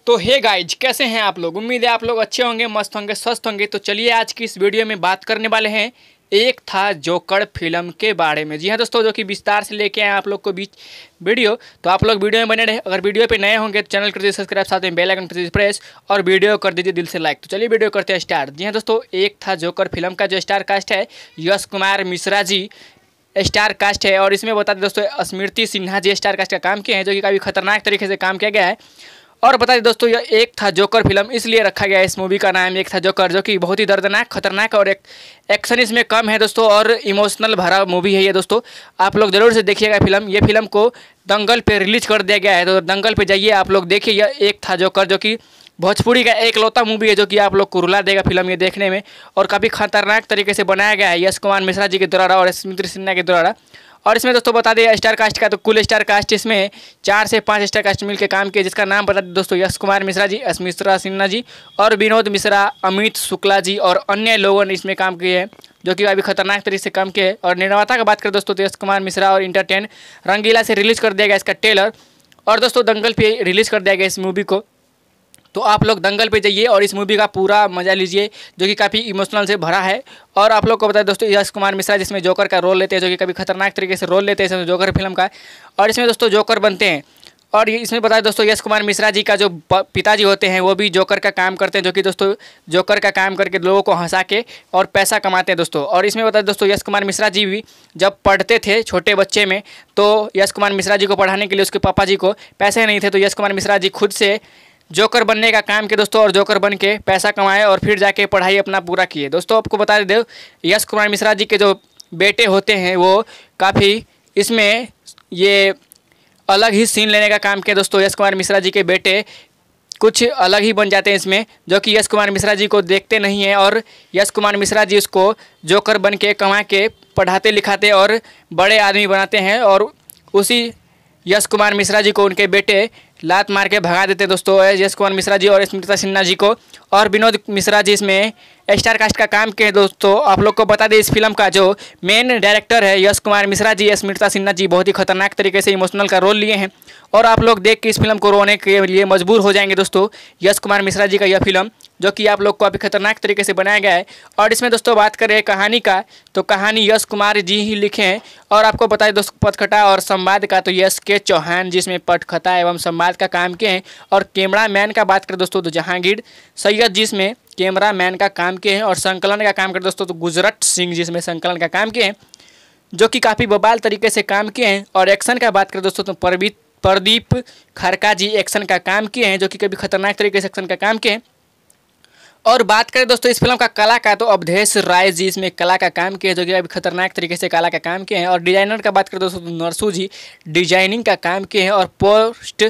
तो हे गाइज कैसे हैं आप लोग उम्मीद है आप लोग अच्छे होंगे मस्त होंगे स्वस्थ होंगे तो चलिए आज की इस वीडियो में बात करने वाले हैं एक था जोकर फिल्म के बारे में जी हाँ दोस्तों जो कि विस्तार से लेके आए आप लोग को बीच वीडियो तो आप लोग वीडियो में बने रहे अगर वीडियो पे नए होंगे तो चैनल कर दीजिए सब्सक्राइब साथ में बेल आइकन दीजिए प्रेस और वीडियो कर दीजिए दिल से लाइक तो चलिए वीडियो करते हैं स्टार्ट जी हाँ दोस्तों एक था जोकर फिल्म का जो स्टार कास्ट है यश कुमार मिश्रा जी स्टार कास्ट है और इसमें बता दें दोस्तों स्मृति सिन्हा जी स्टार कास्ट का काम किए हैं जो कि काफ़ी खतरनाक तरीके से काम किया गया है और बता दें दोस्तों यह एक था जोकर फिल्म इसलिए रखा गया इस मूवी का नाम एक था जोकर जो कि बहुत ही दर्दनाक खतरनाक और एक एक्शन इसमें कम है दोस्तों और इमोशनल भरा मूवी है ये दोस्तों आप लोग जरूर से देखिएगा फिल्म ये फिल्म को दंगल पे रिलीज कर दिया गया है तो दंगल पे जाइए आप लोग देखिए यह एक था जोकर जो कि भोजपुरी का एक लौता मूवी है जो कि आप लोग को रुला देगा फिल्म ये देखने में और काफ़ी खतरनाक तरीके से बनाया गया है यश कुमार मिश्रा जी के द्वारा और स्मृति सिन्हा के द्वारा और इसमें दोस्तों बता दें स्टार कास्ट का तो कुल स्टार कास्ट इसमें चार से पाँच स्टार कास्ट मिलकर काम किया जिसका नाम बता दें दोस्तों यश कुमार मिश्रा जी अस मिश्रा सिन्हा जी और विनोद मिश्रा अमित शुक्ला जी और अन्य लोगों ने इसमें काम किए हैं जो कि अभी खतरनाक तरीके से काम किए और निर्माता की बात करें दोस्तों तो यश कुमार मिश्रा और इंटरटेन रंगीला से रिलीज कर दिया गया इसका ट्रेलर और दोस्तों दंगल पे रिलीज कर दिया गया इस मूवी को तो आप लोग दंगल पे जाइए और इस मूवी का पूरा मजा लीजिए जो कि काफ़ी इमोशनल से भरा है और आप लोग को बताए दोस्तों यश कुमार मिश्रा जिसमें जोकर का रोल लेते हैं जो कि कभी खतरनाक तरीके से रोल लेते हैं इसमें जोकर फिल्म का और इसमें दोस्तों जोकर बनते हैं और ये इसमें बताए दोस्तों यश कुमार मिश्रा जी का जो पिताजी होते हैं वो भी जोकर का काम करते हैं जो कि दोस्तों जोकर का काम करके लोगों को हंसा के और पैसा कमाते हैं दोस्तों और इसमें बताए दोस्तों यश कुमार मिश्रा जी भी जब पढ़ते थे छोटे बच्चे में तो यश कुमार मिश्रा जी को पढ़ाने के लिए उसके पापा जी को पैसे नहीं थे तो यश कुमार मिश्रा जी खुद से जोकर बनने का काम किया दोस्तों और जोकर बन के पैसा कमाए और फिर जाके पढ़ाई अपना पूरा किए दोस्तों आपको बता दे यश कुमार मिश्रा जी के जो बेटे होते हैं वो काफ़ी इसमें ये अलग ही सीन लेने का काम किया दोस्तों यश कुमार मिश्रा जी के बेटे कुछ अलग ही बन जाते हैं इसमें जो कि यश कुमार मिश्रा जी को देखते नहीं हैं और यश कुमार मिश्रा जी उसको जोकर बन के कमा के पढ़ाते लिखाते और बड़े आदमी बनाते हैं और उसी यश कुमार मिश्रा जी को उनके बेटे लात मार के भगा देते दोस्तों यश कुमार मिश्रा जी और स्मृता सिन्हा जी को और विनोद मिश्रा जी इसमें स्टार कास्ट का काम किए दोस्तों आप लोग को बता दें इस फिल्म का जो मेन डायरेक्टर है यश कुमार मिश्रा जी स्मृता सिन्हा जी बहुत ही खतरनाक तरीके से इमोशनल का रोल लिए हैं और आप लोग देख के इस फिल्म को रोने के लिए मजबूर हो जाएंगे दोस्तों यश कुमार मिश्रा जी का यह फिल्म जो कि आप लोग को अभी खतरनाक तरीके से बनाया गया है और इसमें दोस्तों बात करें कहानी का तो कहानी यश कुमार जी ही लिखे हैं और आपको बताएं दोस्तों पटखटा और संवाद का तो यश के चौहान जिसमें पटखटा एवं संवाद का काम किए हैं और कैमरा मैन का बात करें दोस्तों तो जहांगीर सैयद जिसमें कैमरा मैन का काम किए हैं और संकलन का काम करें दोस्तों तो गुजरट सिंह जिसमें संकलन का काम किए हैं जो कि काफ़ी बबाल तरीके से काम किए हैं और एक्शन का बात करें दोस्तों तो परवीत प्रदीप खरका जी एक्शन का काम किए हैं जो कि कभी खतरनाक तरीके से एक्शन का काम किए हैं और बात करें दोस्तों इस फिल्म का कला का तो अवधेश राय जी इसमें कला का काम किया जो कि अभी खतरनाक तरीके से कला का काम किए हैं और डिजाइनर का बात करें दोस्तों तो नरसू जी डिजाइनिंग का काम किए हैं और पोस्ट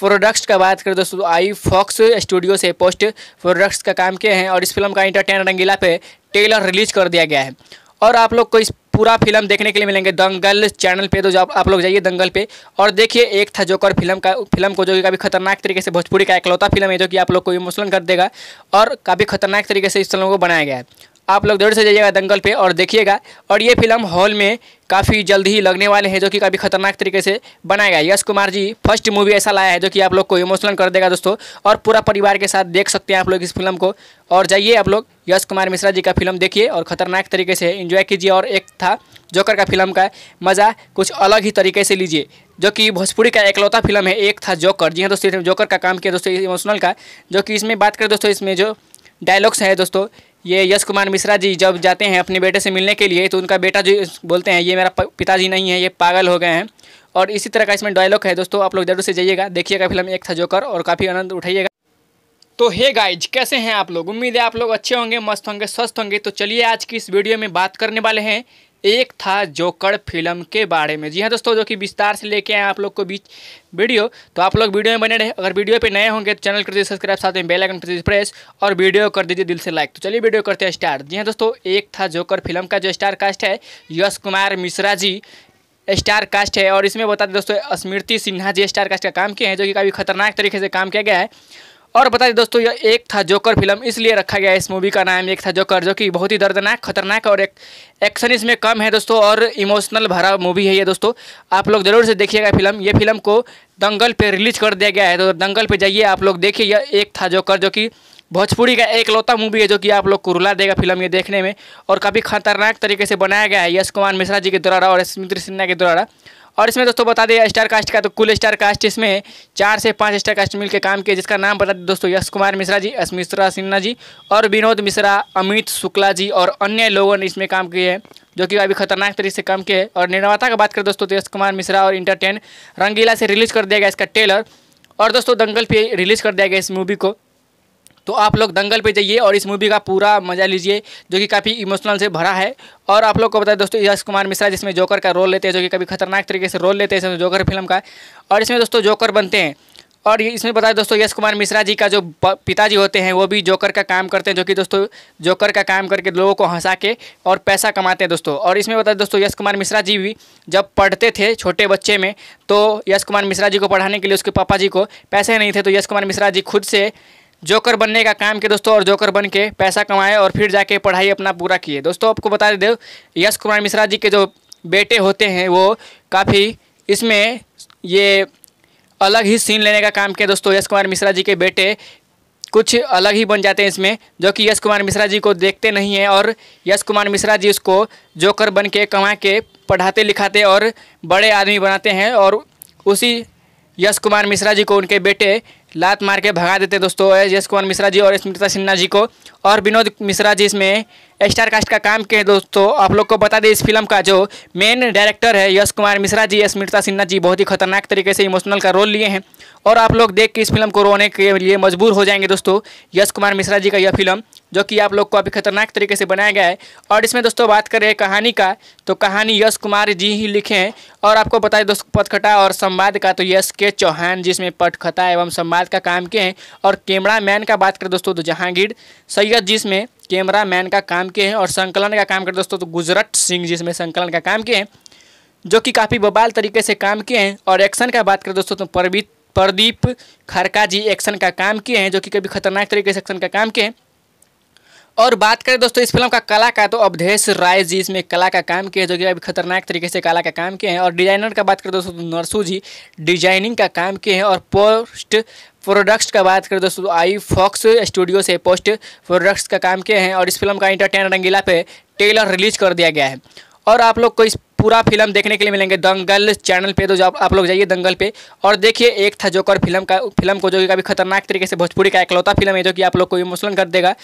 प्रोडक्ट्स का बात करें दोस्तों तो आई फॉक्स स्टूडियो से पोस्ट प्रोडक्ट्स का काम किए हैं और इस फिल्म का इंटरटेन रंगीला पे टेलर रिलीज कर दिया गया है और आप लोग को इस पूरा फिल्म देखने के लिए मिलेंगे दंगल चैनल पे तो जो आप लोग जाइए दंगल पे और देखिए एक था जोकर फिल्म का फिल्म को जो कि काफ़ी खतरनाक तरीके से भोजपुरी का इकलौता फिल्म है जो कि आप लोग को इमोशनल कर देगा और काफ़ी खतरनाक तरीके से इस फिल्म को बनाया गया है आप लोग जरूर से जाइएगा दंगल पे और देखिएगा और ये फिल्म हॉल में काफ़ी जल्द ही लगने वाले हैं जो कि काफ़ी खतरनाक तरीके से बनाया गया यश कुमार जी फर्स्ट मूवी ऐसा लाया है जो कि आप लोग को इमोशनल कर देगा दोस्तों और पूरा परिवार के साथ देख सकते हैं आप लोग इस फिल्म को और जाइए आप लोग यश कुमार मिश्रा जी का फिल्म देखिए और ख़तरनाक तरीके से इन्जॉय कीजिए और एक था जोकर का फिल्म का मज़ा कुछ अलग ही तरीके से लीजिए जो कि भोजपुरी का एकलौता फिल्म है एक था जोकर जी हाँ दोस्तों जोकर का काम किया दोस्तों इमोशनल का जो कि इसमें बात करें दोस्तों इसमें जो डायलॉग्स हैं दोस्तों ये यश कुमार मिश्रा जी जब जाते हैं अपने बेटे से मिलने के लिए तो उनका बेटा जो बोलते हैं ये मेरा पिताजी नहीं है ये पागल हो गए हैं और इसी तरह का इसमें डायलॉग है दोस्तों आप लोग जरूर से जाइएगा देखिएगा फिल्म एक था जोकर और काफ़ी आनंद उठाइएगा तो हे गाइज कैसे हैं आप लोग उम्मीद है आप लोग अच्छे होंगे मस्त होंगे स्वस्थ होंगे तो चलिए आज की इस वीडियो में बात करने वाले हैं एक था जोकर फिल्म के बारे में जी हाँ दोस्तों जो कि विस्तार से लेके आए आप लोग को बीच वीडियो तो आप लोग वीडियो में बने रहे अगर वीडियो पे नए होंगे तो चैनल कर दीजिए सब्सक्राइब साथ में बेल आइकन कर दीजिए प्रेस और वीडियो कर दीजिए दिल से लाइक तो चलिए वीडियो करते हैं स्टार्ट जी हाँ दोस्तों एक था जोकर फिल्म का जो स्टार कास्ट है यश कुमार मिश्रा जी स्टार कास्ट है और इसमें बता दें दोस्तों स्मृति सिन्हा जी स्टार कास्ट का काम किए हैं जो कि काफ़ी खतरनाक तरीके से काम किया गया है और बता दें दोस्तों यह एक था जोकर फिल्म इसलिए रखा गया है इस मूवी का नाम एक था जोकर जो कि बहुत ही दर्दनाक खतरनाक और एक एक्शन इसमें कम है दोस्तों और इमोशनल भरा मूवी है ये दोस्तों आप लोग जरूर से देखिएगा फिल्म ये फिल्म को दंगल पे रिलीज कर दिया गया है तो दंगल पे जाइए आप लोग देखिए यह एक था जोकर जो कि भोजपुरी का एक लौता मूवी है जो कि आप लोग को रुला देगा फिल्म ये देखने में और काफ़ी खतरनाक तरीके से बनाया गया है यश कुमार मिश्रा जी के द्वारा और स्मृति सिन्हा के द्वारा और इसमें दोस्तों बता दें स्टार कास्ट का तो कुल स्टार कास्ट इसमें चार से पाँच स्टार कास्ट मिलकर काम किया जिसका नाम बता दें दोस्तों यश कुमार मिश्रा जी अश मिश्रा सिन्हा जी और विनोद मिश्रा अमित शुक्ला जी और अन्य लोगों ने इसमें काम किए हैं जो कि अभी खतरनाक तरीके से काम किए हैं और निर्माता की बात करें दोस्तों तो यश कुमार मिश्रा और इंटरटेन रंगीला से रिलीज कर दिया गया इसका टेलर और दोस्तों दंगल पे रिलीज़ कर दिया गया इस मूवी को तो आप लोग दंगल पे जाइए और इस मूवी का पूरा मजा लीजिए जो कि काफ़ी इमोशनल से भरा है और आप लोग को बताएं दोस्तों यश कुमार मिश्रा जिसमें जोकर का रोल लेते हैं जो कि कभी खतरनाक तरीके से रोल लेते हैं जोकर फिल्म का और इसमें दोस्तों जोकर बनते हैं और इसमें बताया दोस्तों यश कुमार मिश्रा जी का जो पिताजी होते हैं वो भी जोकर का काम करते हैं जो कि दोस्तों जोकर का काम करके लोगों को हंसा के और पैसा कमाते हैं दोस्तों और इसमें बताया दोस्तों यश कुमार मिश्रा जी भी जब पढ़ते थे छोटे बच्चे में तो यश कुमार मिश्रा जी को पढ़ाने के लिए उसके पापा जी को पैसे नहीं थे तो यश कुमार मिश्रा जी खुद से जोकर बनने का काम किया दोस्तों और जोकर बन के पैसा कमाए और फिर जाके पढ़ाई अपना पूरा किए दोस्तों आपको बता दें यश कुमार मिश्रा जी के जो बेटे होते हैं वो काफ़ी इसमें ये अलग ही सीन लेने का काम किया दोस्तों यश कुमार मिश्रा जी के बेटे कुछ अलग ही बन जाते हैं इसमें जो कि यश कुमार मिश्रा जी को देखते नहीं हैं और यश कुमार मिश्रा जी उसको जोकर बन के कमा के पढ़ाते लिखाते और बड़े आदमी बनाते हैं और उसी यश कुमार मिश्रा जी को उनके बेटे लात मार के भगा देते दोस्तों यश कुमार मिश्रा जी और स्मृता सिन्हा जी को और विनोद मिश्रा जी इसमें स्टार कास्ट का काम किए दोस्तों आप लोग को बता दें इस फिल्म का जो मेन डायरेक्टर है यश कुमार मिश्रा जी स्मृता सिन्हा जी बहुत ही खतरनाक तरीके से इमोशनल का रोल लिए हैं और आप लोग देख के इस फिल्म को रोने के लिए मजबूर हो जाएंगे दोस्तों यश कुमार मिश्रा जी का यह फिल्म जो कि आप लोग को अभी खतरनाक तरीके से बनाया गया है और इसमें दोस्तों बात करें कहानी का तो कहानी यश कुमार जी ही लिखे हैं और आपको बताए दोस्तों पटखटा और संवाद का तो यश के चौहान जी इसमें एवं संवाद कमाल का काम किए हैं और कैमरा मैन का बात करें दोस्तों तो जहांगीर सैयद जिसमें कैमरा मैन का काम किए हैं और संकलन का काम करें दोस्तों तो गुजरट सिंह जिसमें संकलन का काम किए हैं जो कि काफ़ी बबाल तरीके से काम किए हैं और एक्शन का बात करें दोस्तों तो प्रवीत प्रदीप खरका जी एक्शन का काम किए हैं जो कि कभी खतरनाक तरीके से एक्शन का काम किए हैं और बात करें दोस्तों इस फिल्म का कला का तो अवधेश राय जी इसमें कला का काम किया जो कि अभी खतरनाक तरीके से कला का काम किए हैं और डिजाइनर का बात करें दोस्तों तो नरसू जी डिजाइनिंग का काम किए हैं और पोस्ट प्रोडक्ट्स का बात करें दोस्तों तो आई फॉक्स स्टूडियो से पोस्ट प्रोडक्ट्स का काम किए हैं और इस फिल्म का इंटरटेन रंगीला पे टेलर रिलीज कर दिया गया है और आप लोग को इस पूरा फिल्म देखने के लिए मिलेंगे दंगल चैनल पे तो जो आप लोग जाइए दंगल पे और देखिए एक था जोकर फिल्म का फिल्म को जो कि काफ़ी खतरनाक तरीके से भोजपुरी का एकलौता फिल्म है जो कि आप लोग को इमोशनल कर देगा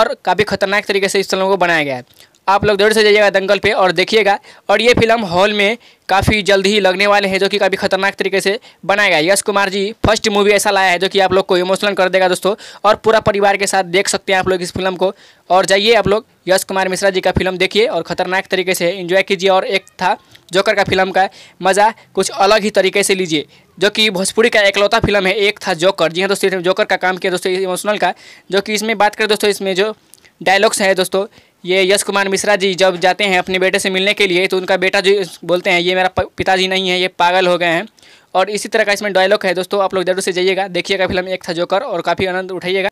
और काफ़ी खतरनाक तरीके से इस फिल्म को बनाया गया है आप लोग जरूर से जाइएगा दंगल पे और देखिएगा और ये फिल्म हॉल में काफ़ी जल्द ही लगने वाले हैं जो कि काफ़ी खतरनाक तरीके से बनाया गया यश कुमार जी फर्स्ट मूवी ऐसा लाया है जो कि आप लोग को इमोशनल कर देगा दोस्तों और पूरा परिवार के साथ देख सकते हैं आप लोग इस फिल्म को और जाइए आप लोग यश कुमार मिश्रा जी का फिल्म देखिए और ख़तरनाक तरीके से इन्जॉय कीजिए और एक था जोकर का फिल्म का मज़ा कुछ अलग ही तरीके से लीजिए जो कि भोजपुरी का एकलौता फिल्म है एक था जोकर जी हाँ दोस्तों जोकर का काम किया दोस्तों इमोशनल का जो कि इसमें बात करें दोस्तों इसमें जो डायलॉग्स हैं दोस्तों ये यश कुमार मिश्रा जी जब जाते हैं अपने बेटे से मिलने के लिए तो उनका बेटा जो बोलते हैं ये मेरा पिताजी नहीं है ये पागल हो गए हैं और इसी तरह का इसमें डायलॉग है दोस्तों आप लोग जरूर से जाइएगा देखिएगा फिल्म एक था जोकर और काफ़ी आनंद उठाइएगा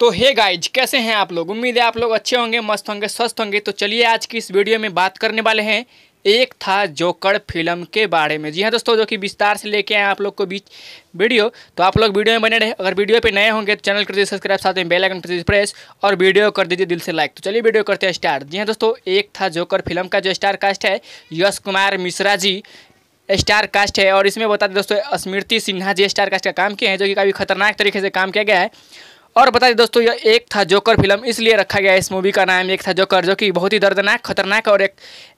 तो हे गाइज कैसे हैं आप लोग उम्मीद है आप लोग अच्छे होंगे मस्त होंगे स्वस्थ होंगे तो चलिए आज की इस वीडियो में बात करने वाले हैं एक था जोकर फिल्म के बारे में जी हाँ दोस्तों जो कि विस्तार से लेके आए आप लोग को बीच वीडियो तो आप लोग वीडियो में बने रहे अगर वीडियो पे नए होंगे तो चैनल कर दीजिए सब्सक्राइब साथ में बेल आइकन कर दीजिए प्रेस और वीडियो कर दीजिए दिल से लाइक तो चलिए वीडियो करते हैं स्टार जी हाँ दोस्तों एक था जोकर फिल्म का जो स्टार कास्ट है यश कुमार मिश्रा जी स्टार कास्ट है और इसमें बता दें दोस्तों स्मृति सिन्हा जी स्टार कास्ट का काम किए हैं जो कि काफ़ी खतरनाक तरीके से काम किया गया है और बता दें दोस्तों यह एक था जोकर फिल्म इसलिए रखा गया इस मूवी का नाम एक था जोकर जो कि बहुत ही दर्दनाक खतरनाक और एक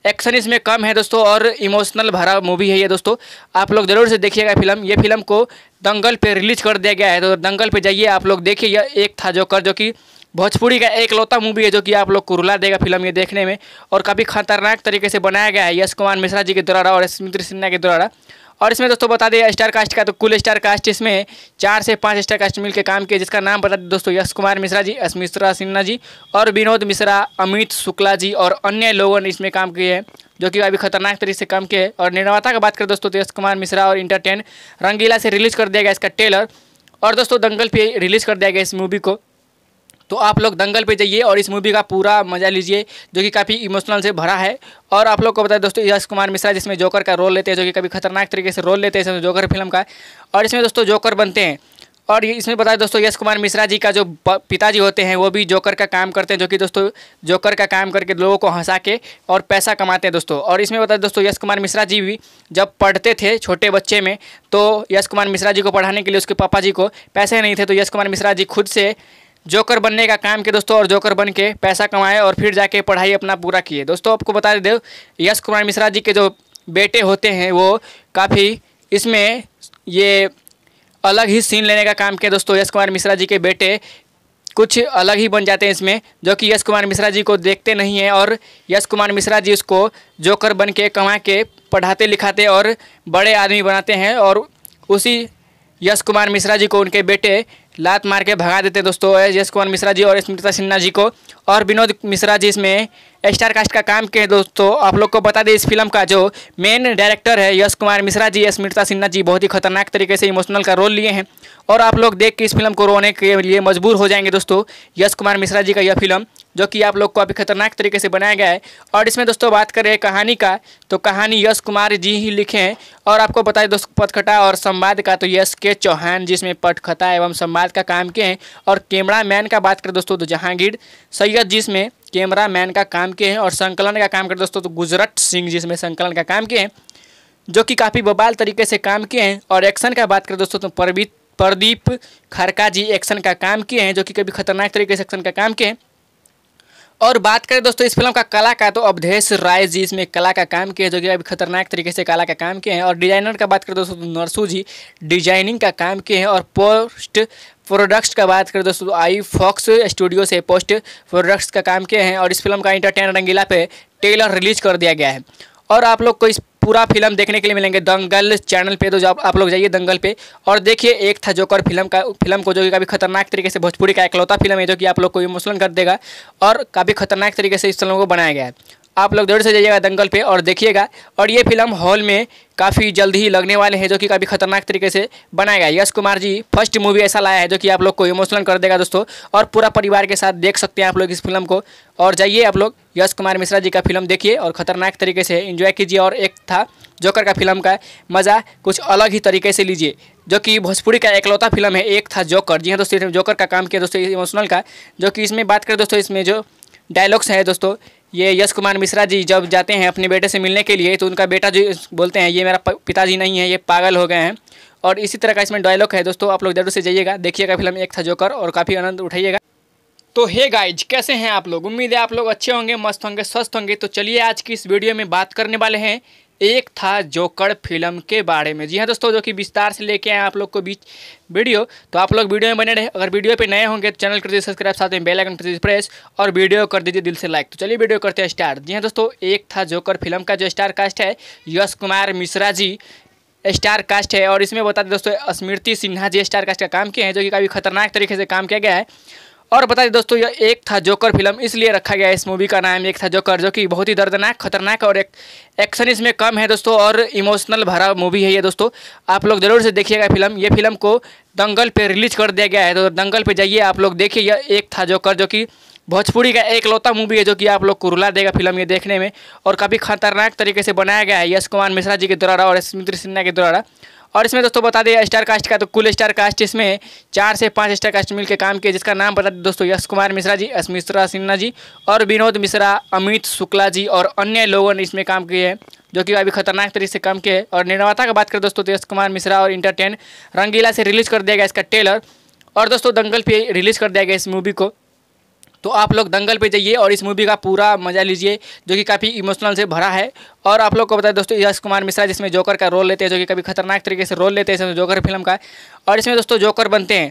एक्शन इसमें कम है दोस्तों और इमोशनल भरा मूवी है ये दोस्तों आप लोग जरूर से देखिएगा फिल्म ये फिल्म को दंगल पे रिलीज कर दिया गया है तो दंगल पे जाइए आप लोग देखिए यह एक था जोकर जो कि भोजपुरी का एक लौता मूवी है जो कि आप लोग को रुला देगा फिल्म ये देखने में और काफ़ी खतरनाक तरीके से बनाया गया है यश कुमार मिश्रा जी के द्वारा और स्मृति सिन्हा के द्वारा और इसमें दोस्तों बता दें स्टार कास्ट का तो कुल स्टार कास्ट इसमें चार से पाँच स्टार कास्ट मिलकर काम किया जिसका नाम बता दें दोस्तों यश कुमार मिश्रा जी एस मिश्रा सिन्हा जी और विनोद मिश्रा अमित शुक्ला जी और अन्य लोगों ने इसमें काम किए हैं जो कि अभी खतरनाक तरीके से काम किए हैं और निर्माता की बात करें दोस्तों तो यश कुमार मिश्रा और इंटरटेन रंगीला से रिलीज कर दिया गया इसका टेलर और दोस्तों दंगल पे रिलीज कर दिया गया इस मूवी को तो आप लोग दंगल पे जाइए और इस मूवी का पूरा मजा लीजिए जो कि काफ़ी इमोशनल से भरा है और आप लोग को बताएं दोस्तों यश कुमार मिश्रा जिसमें जोकर का रोल लेते हैं जो कि कभी खतरनाक तरीके से रोल लेते हैं जोकर फिल्म का और इसमें दोस्तों जोकर बनते हैं और इसमें बताए दोस्तों यश कुमार मिश्रा जी का जो पिताजी होते हैं वो भी जोकर का काम करते हैं जो कि दोस्तों जोकर का काम करके लोगों को हंसा के और पैसा कमाते हैं दोस्तों और इसमें बताए दोस्तों यश कुमार मिश्रा जी भी जब पढ़ते थे छोटे बच्चे में तो यश कुमार मिश्रा जी को पढ़ाने के लिए उसके पापा जी को पैसे नहीं थे तो यश कुमार मिश्रा जी खुद से जोकर बनने का काम किया दोस्तों और जोकर बन के पैसा कमाए और फिर जाके पढ़ाई अपना पूरा किए दोस्तों आपको बता दे यश कुमार मिश्रा जी के जो बेटे होते हैं वो काफ़ी इसमें ये अलग ही सीन लेने का काम किया दोस्तों यश कुमार मिश्रा जी के बेटे कुछ अलग ही बन जाते हैं इसमें जो कि यश कुमार मिश्रा जी को देखते नहीं हैं और यश कुमार मिश्रा जी उसको जोकर बन के कमा के पढ़ाते लिखाते और बड़े आदमी बनाते हैं और उसी यश कुमार मिश्रा जी को उनके बेटे लात मार के भगा देते दोस्तों एस कुमार मिश्रा जी और स्मृता सिन्हा जी को और विनोद मिश्रा जी इसमें स्टार कास्ट का काम किए दोस्तों आप लोग को बता दें इस फिल्म का जो मेन डायरेक्टर है यश कुमार मिश्रा जी स्मृता सिन्हा जी बहुत ही खतरनाक तरीके से इमोशनल का रोल लिए हैं और आप लोग देख के इस फिल्म को रोने के लिए मजबूर हो जाएंगे दोस्तों यश कुमार मिश्रा जी का यह फिल्म जो कि आप लोग को अभी खतरनाक तरीके से बनाया गया है और इसमें दोस्तों बात करें कहानी का तो कहानी यश कुमार जी ही लिखे हैं और आपको बताए दोस्तों पटखटा और संवाद का तो यश के चौहान जिसमें पटखटा एवं संवाद का काम किए हैं और कैमरा मैन का बात करें दोस्तों तो जहांगीर सैयद है जिसमें कैमरा मैन का काम किए हैं और संकलन का काम कर दोस्तों तो गुजरत सिंह जिसमें संकलन का काम किए हैं जो कि काफ़ी बबाल तरीके से काम किए हैं और एक्शन का बात करें दोस्तों तो परवीत प्रदीप खरका जी एक्शन का काम किए हैं जो कि कभी खतरनाक तरीके से एक्शन का काम किए हैं और बात करें दोस्तों इस फिल्म का कला का तो अवधेश राय जी इसमें कला का काम किए जो कि अभी खतरनाक तरीके से कला का काम किए हैं और डिजाइनर का बात करें दोस्तों तो नरसू जी डिजाइनिंग का काम किए हैं और पोस्ट प्रोडक्ट्स का बात करें दोस्तों तो आई फॉक्स स्टूडियो से पोस्ट प्रोडक्ट्स का काम किए हैं और इस फिल्म का इंटरटेन रंगीला पे टेलर रिलीज कर दिया गया है और आप लोग को इस पूरा फिल्म देखने के लिए मिलेंगे दंगल चैनल पे तो आप, आप लोग जाइए दंगल पे और देखिए एक था जोकर फिल्म का फिल्म को जो कि काफ़ी खतरनाक तरीके से भोजपुरी का इकलौता फिल्म है जो कि आप लोग को इमोशनल कर देगा और काफ़ी खतरनाक तरीके से इस फिल्म को बनाया गया है आप लोग जरूर से जाइएगा दंगल पे और देखिएगा और ये फिल्म हॉल में काफ़ी जल्द ही लगने वाले हैं जो कि काफ़ी खतरनाक तरीके से बनाया गया यश कुमार जी फर्स्ट मूवी ऐसा लाया है जो कि आप लोग को इमोशनल कर देगा दोस्तों और पूरा परिवार के साथ देख सकते हैं आप लोग इस फिल्म को और जाइए आप लोग यश कुमार मिश्रा जी का फिल्म देखिए और ख़तरनाक तरीके से इन्जॉय कीजिए और एक था जोकर का फिल्म का मज़ा कुछ अलग ही तरीके से लीजिए जो कि भोजपुरी का एकलौता फिल्म है एक था जोकर जी हाँ दोस्तों जोकर का काम किया दोस्तों इमोशनल का जो कि इसमें बात करें दोस्तों इसमें जो डायलॉग्स हैं दोस्तों ये यश कुमार मिश्रा जी जब जाते हैं अपने बेटे से मिलने के लिए तो उनका बेटा जो बोलते हैं ये मेरा पिताजी नहीं है ये पागल हो गए हैं और इसी तरह का इसमें डायलॉग है दोस्तों आप लोग जरूर से जाइएगा देखिएगा फिल्म एक था जोकर और काफ़ी आनंद उठाइएगा तो हे गाइज कैसे हैं आप लोग उम्मीद है आप लोग अच्छे होंगे मस्त होंगे स्वस्थ होंगे तो चलिए आज की इस वीडियो में बात करने वाले हैं एक था जोकर फिल्म के बारे में जी हाँ दोस्तों जो कि विस्तार से लेके आए आप लोग को बीच वीडियो तो आप लोग वीडियो में बने रहे अगर वीडियो पे नए होंगे तो चैनल कर दीजिए सब्सक्राइब साथ में बेल आइकन दीजिए प्रेस और वीडियो कर दीजिए दिल से लाइक तो चलिए वीडियो करते हैं स्टार्ट जी हाँ दोस्तों एक था जोकर फिल्म का जो स्टार कास्ट है यश कुमार मिश्रा जी स्टार कास्ट है और इसमें बता दें दोस्तों स्मृति सिन्हा जी स्टार कास्ट का काम किए हैं जो कि काफ़ी खतरनाक तरीके से काम किया गया है और बता दें दोस्तों यह एक था जोकर फिल्म इसलिए रखा गया इस मूवी का नाम एक था जोकर जो कि बहुत ही दर्दनाक खतरनाक और एक एक्शन इसमें कम है दोस्तों और इमोशनल भरा मूवी है ये दोस्तों आप लोग जरूर से देखिएगा फिल्म ये फिल्म को दंगल पे रिलीज कर दिया गया है तो दंगल पे जाइए आप लोग देखिए यह एक था जोकर जो कि भोजपुरी का एक लौता मूवी है जो कि आप लोग को रुला देगा फिल्म ये देखने में और काफ़ी खतरनाक तरीके से बनाया गया है यश कुमार मिश्रा जी के द्वारा और स्मृति सिन्हा के द्वारा और इसमें दोस्तों बता दें स्टार कास्ट का तो कुल स्टार कास्ट इसमें चार से पाँच स्टार कास्ट मिलकर काम किया जिसका नाम बता दें दोस्तों यश कुमार मिश्रा जी अस मिश्रा सिन्हा जी और विनोद मिश्रा अमित शुक्ला जी और अन्य लोगों ने इसमें काम किए हैं जो कि अभी खतरनाक तरीके से काम किए और निर्माता की बात करें दोस्तों तो यश कुमार मिश्रा और इंटरटेन रंगीला से रिलीज कर दिया गया इसका ट्रेलर और दोस्तों दंगल पे रिलीज कर दिया गया इस मूवी को तो आप लोग दंगल पे जाइए और इस मूवी का पूरा मजा लीजिए जो कि काफ़ी इमोशनल से भरा है और आप लोग को बताए दोस्तों यश कुमार मिश्रा जिसमें जोकर का रोल लेते हैं जो कि कभी खतरनाक तरीके से रोल लेते हैं इसमें जोकर फिल्म का और इसमें दोस्तों जोकर बनते हैं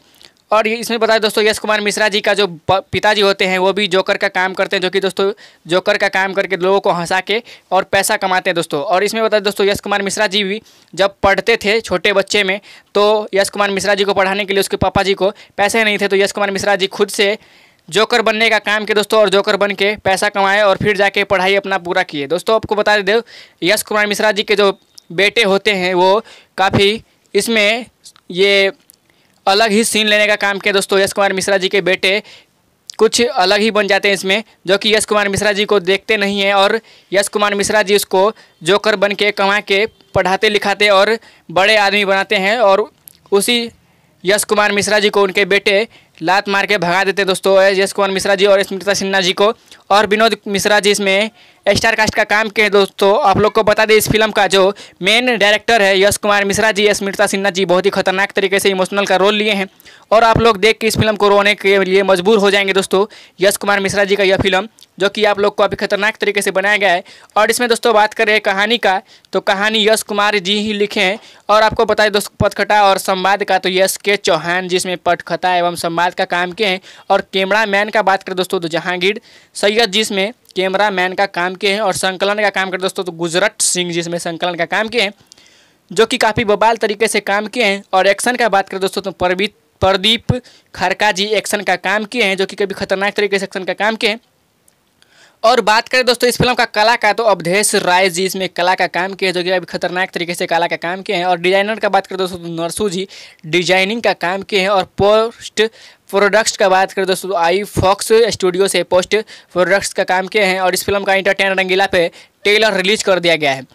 और ये इसमें बताए दोस्तों यश कुमार मिश्रा जी का जो पिताजी होते हैं वो भी जोकर का काम करते हैं जो कि दोस्तों जोकर का काम करके लोगों को हंसा के और पैसा कमाते हैं दोस्तों और इसमें बताए दोस्तों यश कुमार मिश्रा जी भी जब पढ़ते थे छोटे बच्चे में तो यश कुमार मिश्रा जी को पढ़ाने के लिए उसके पापा जी को पैसे नहीं थे तो यश कुमार मिश्रा जी खुद से जोकर बनने का काम किया दोस्तों और जोकर बन के पैसा कमाए और फिर जाके पढ़ाई अपना पूरा किए दोस्तों आपको बता दे यश कुमार मिश्रा जी के जो बेटे होते हैं वो काफ़ी इसमें ये अलग ही सीन लेने का काम किया दोस्तों यश कुमार मिश्रा जी के बेटे कुछ अलग ही बन जाते हैं इसमें जो कि यश कुमार मिश्रा जी को देखते नहीं हैं और यश कुमार मिश्रा जी उसको जोकर बन के कमा के पढ़ाते लिखाते और बड़े आदमी बनाते हैं और उसी यश कुमार मिश्रा जी को उनके बेटे लात मार के भगा देते दोस्तों यश कुमार मिश्रा जी और स्मृता सिन्हा जी को और विनोद मिश्रा जी इसमें स्टार कास्ट का काम किए दोस्तों आप लोग को बता दें इस फिल्म का जो मेन डायरेक्टर है यश कुमार मिश्रा जी स्मृता सिन्हा जी बहुत ही खतरनाक तरीके से इमोशनल का रोल लिए हैं और आप लोग देख के इस फिल्म को रोने के लिए मजबूर हो जाएंगे दोस्तों यश कुमार मिश्रा जी का यह फिल्म जो कि आप लोग को अभी खतरनाक तरीके से बनाया गया है और इसमें दोस्तों बात करें कहानी का तो कहानी यश कुमार जी ही लिखे हैं और आपको बता दें दोस्तों पटखटा और संवाद का तो यश के चौहान जिसमें पटखटा एवं संवाद का काम किए हैं और कैमरा मैन का बात करें दोस्तों तो जहांगीर सैयद जिसमें कैमरा मैन का काम किए हैं और संकलन का काम करते दोस्तों तो गुजरत सिंह जिसमें संकलन का काम किए हैं जो कि काफ़ी बबाल तरीके से काम किए हैं और एक्शन का बात करें दोस्तों तो परवीत प्रदीप खरका जी एक्शन का काम किए हैं जो कि कभी खतरनाक तरीके से एक्शन का काम किए हैं और बात करें दोस्तों इस फिल्म का कला का तो अवधेश राय जी इसमें कला का काम किए जो कि अभी खतरनाक तरीके से कला का काम किए हैं और डिजाइनर का बात करें दोस्तों तो नरसू जी डिजाइनिंग का काम किए हैं और पोस्ट प्रोडक्ट्स का बात करें दोस्तों तो आई फॉक्स स्टूडियो से पोस्ट प्रोडक्ट्स का काम किए हैं और इस फिल्म का इंटरटेन रंगीला पे टेलर रिलीज कर दिया गया है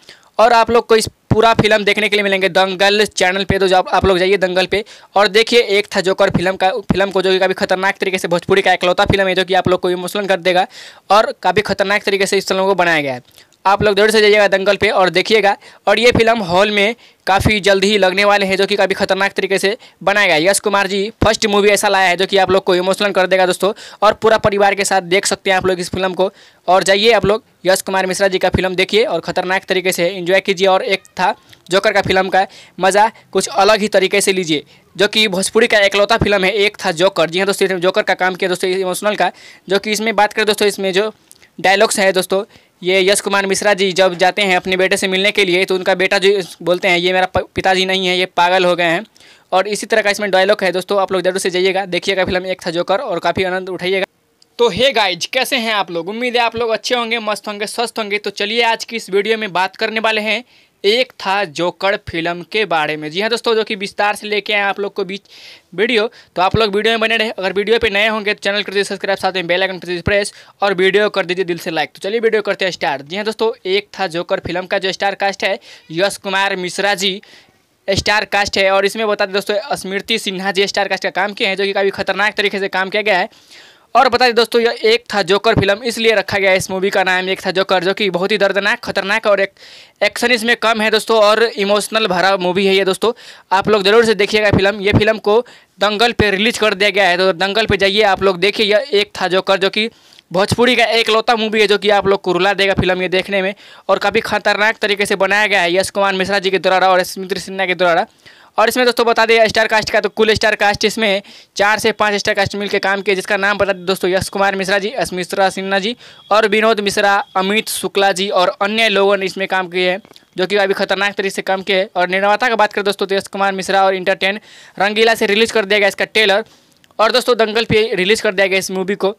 और आप लोग को इस पूरा फिल्म देखने के लिए मिलेंगे दंगल चैनल पे तो जो आप लोग जाइए दंगल पे और देखिए एक था जोकर फिल्म का फिल्म को जो कि काफ़ी खतरनाक तरीके से भोजपुरी का इकलौता फिल्म है जो कि आप लोग को इमोशनल कर देगा और काफ़ी खतरनाक तरीके से इस फिल्म को बनाया गया है आप लोग जरूर से जाइएगा दंगल पे और देखिएगा और ये फिल्म हॉल में काफ़ी जल्द ही लगने वाले हैं जो कि काफ़ी खतरनाक तरीके से बनाया गया यश कुमार जी फर्स्ट मूवी ऐसा लाया है जो कि आप लोग को इमोशनल कर देगा दोस्तों और पूरा परिवार के साथ देख सकते हैं आप लोग इस फिल्म को और जाइए आप लोग यश कुमार मिश्रा जी का फिल्म देखिए और ख़तरनाक तरीके से इन्जॉय कीजिए और एक था जोकर का फिल्म का मज़ा कुछ अलग ही तरीके से लीजिए जो कि भोजपुरी का एकलौता फिल्म है एक था जोकर जी हाँ दोस्तों जोकर का काम किया दोस्तों इमोशनल का जो कि इसमें बात करें दोस्तों इसमें जो डायलॉग्स हैं दोस्तों ये यश कुमार मिश्रा जी जब जाते हैं अपने बेटे से मिलने के लिए तो उनका बेटा जो बोलते हैं ये मेरा पिताजी नहीं है ये पागल हो गए हैं और इसी तरह का इसमें डायलॉग है दोस्तों आप लोग जरूर से जाइएगा देखिएगा फिल्म एक था जोकर और काफ़ी आनंद उठाइएगा तो हे गाइज कैसे हैं आप लोग उम्मीद है आप लोग अच्छे होंगे मस्त होंगे स्वस्थ होंगे तो चलिए आज की इस वीडियो में बात करने वाले हैं एक था जोकर फिल्म के बारे में जी हाँ दोस्तों जो कि विस्तार से लेके आए आप लोग को बीच वीडियो तो आप लोग वीडियो में बने रहे अगर वीडियो पे नए होंगे तो चैनल कर दीजिए सब्सक्राइब साथ में बेल आइकन कर दीजिए प्रेस और वीडियो कर दीजिए दिल से लाइक तो चलिए वीडियो करते हैं स्टार जी हाँ दोस्तों एक था जोकर फिल्म का जो स्टार कास्ट है यश कुमार मिश्रा जी स्टार कास्ट है और इसमें बता दें दोस्तों स्मृति सिन्हा जी स्टार कास्ट का काम किए हैं जो कि काफ़ी खतरनाक तरीके से काम किया गया है और बता दें दोस्तों यह एक था जोकर फिल्म इसलिए रखा गया इस मूवी का नाम एक था जोकर जो कि बहुत ही दर्दनाक खतरनाक और एक एक्शन इसमें कम है दोस्तों और इमोशनल भरा मूवी है ये दोस्तों आप लोग जरूर से देखिएगा फिल्म ये फिल्म को दंगल पे रिलीज कर दिया गया है तो दंगल पे जाइए आप लोग देखिए यह एक था जोकर जो कि भोजपुरी का एक लौता मूवी है जो कि आप लोग को रुला देगा फिल्म ये देखने में और काफ़ी खतरनाक तरीके से बनाया गया है यश कुमार मिश्रा जी के द्वारा और स्मृति सिन्हा के द्वारा और इसमें दोस्तों बता दें स्टार कास्ट का तो कुल स्टार कास्ट इसमें चार से पाँच स्टार कास्ट मिलकर काम किया जिसका नाम बता दें दोस्तों यश कुमार मिश्रा जी अस मिश्रा सिन्हा जी और विनोद मिश्रा अमित शुक्ला जी और अन्य लोगों ने इसमें काम किए हैं जो कि अभी खतरनाक तरीके से काम किए हैं और निर्माता की बात करें दोस्तों तो यश कुमार मिश्रा और इंटरटेन रंगीला से रिलीज कर दिया गया इसका टेलर और दोस्तों दंगल पे रिलीज कर दिया गया इस मूवी को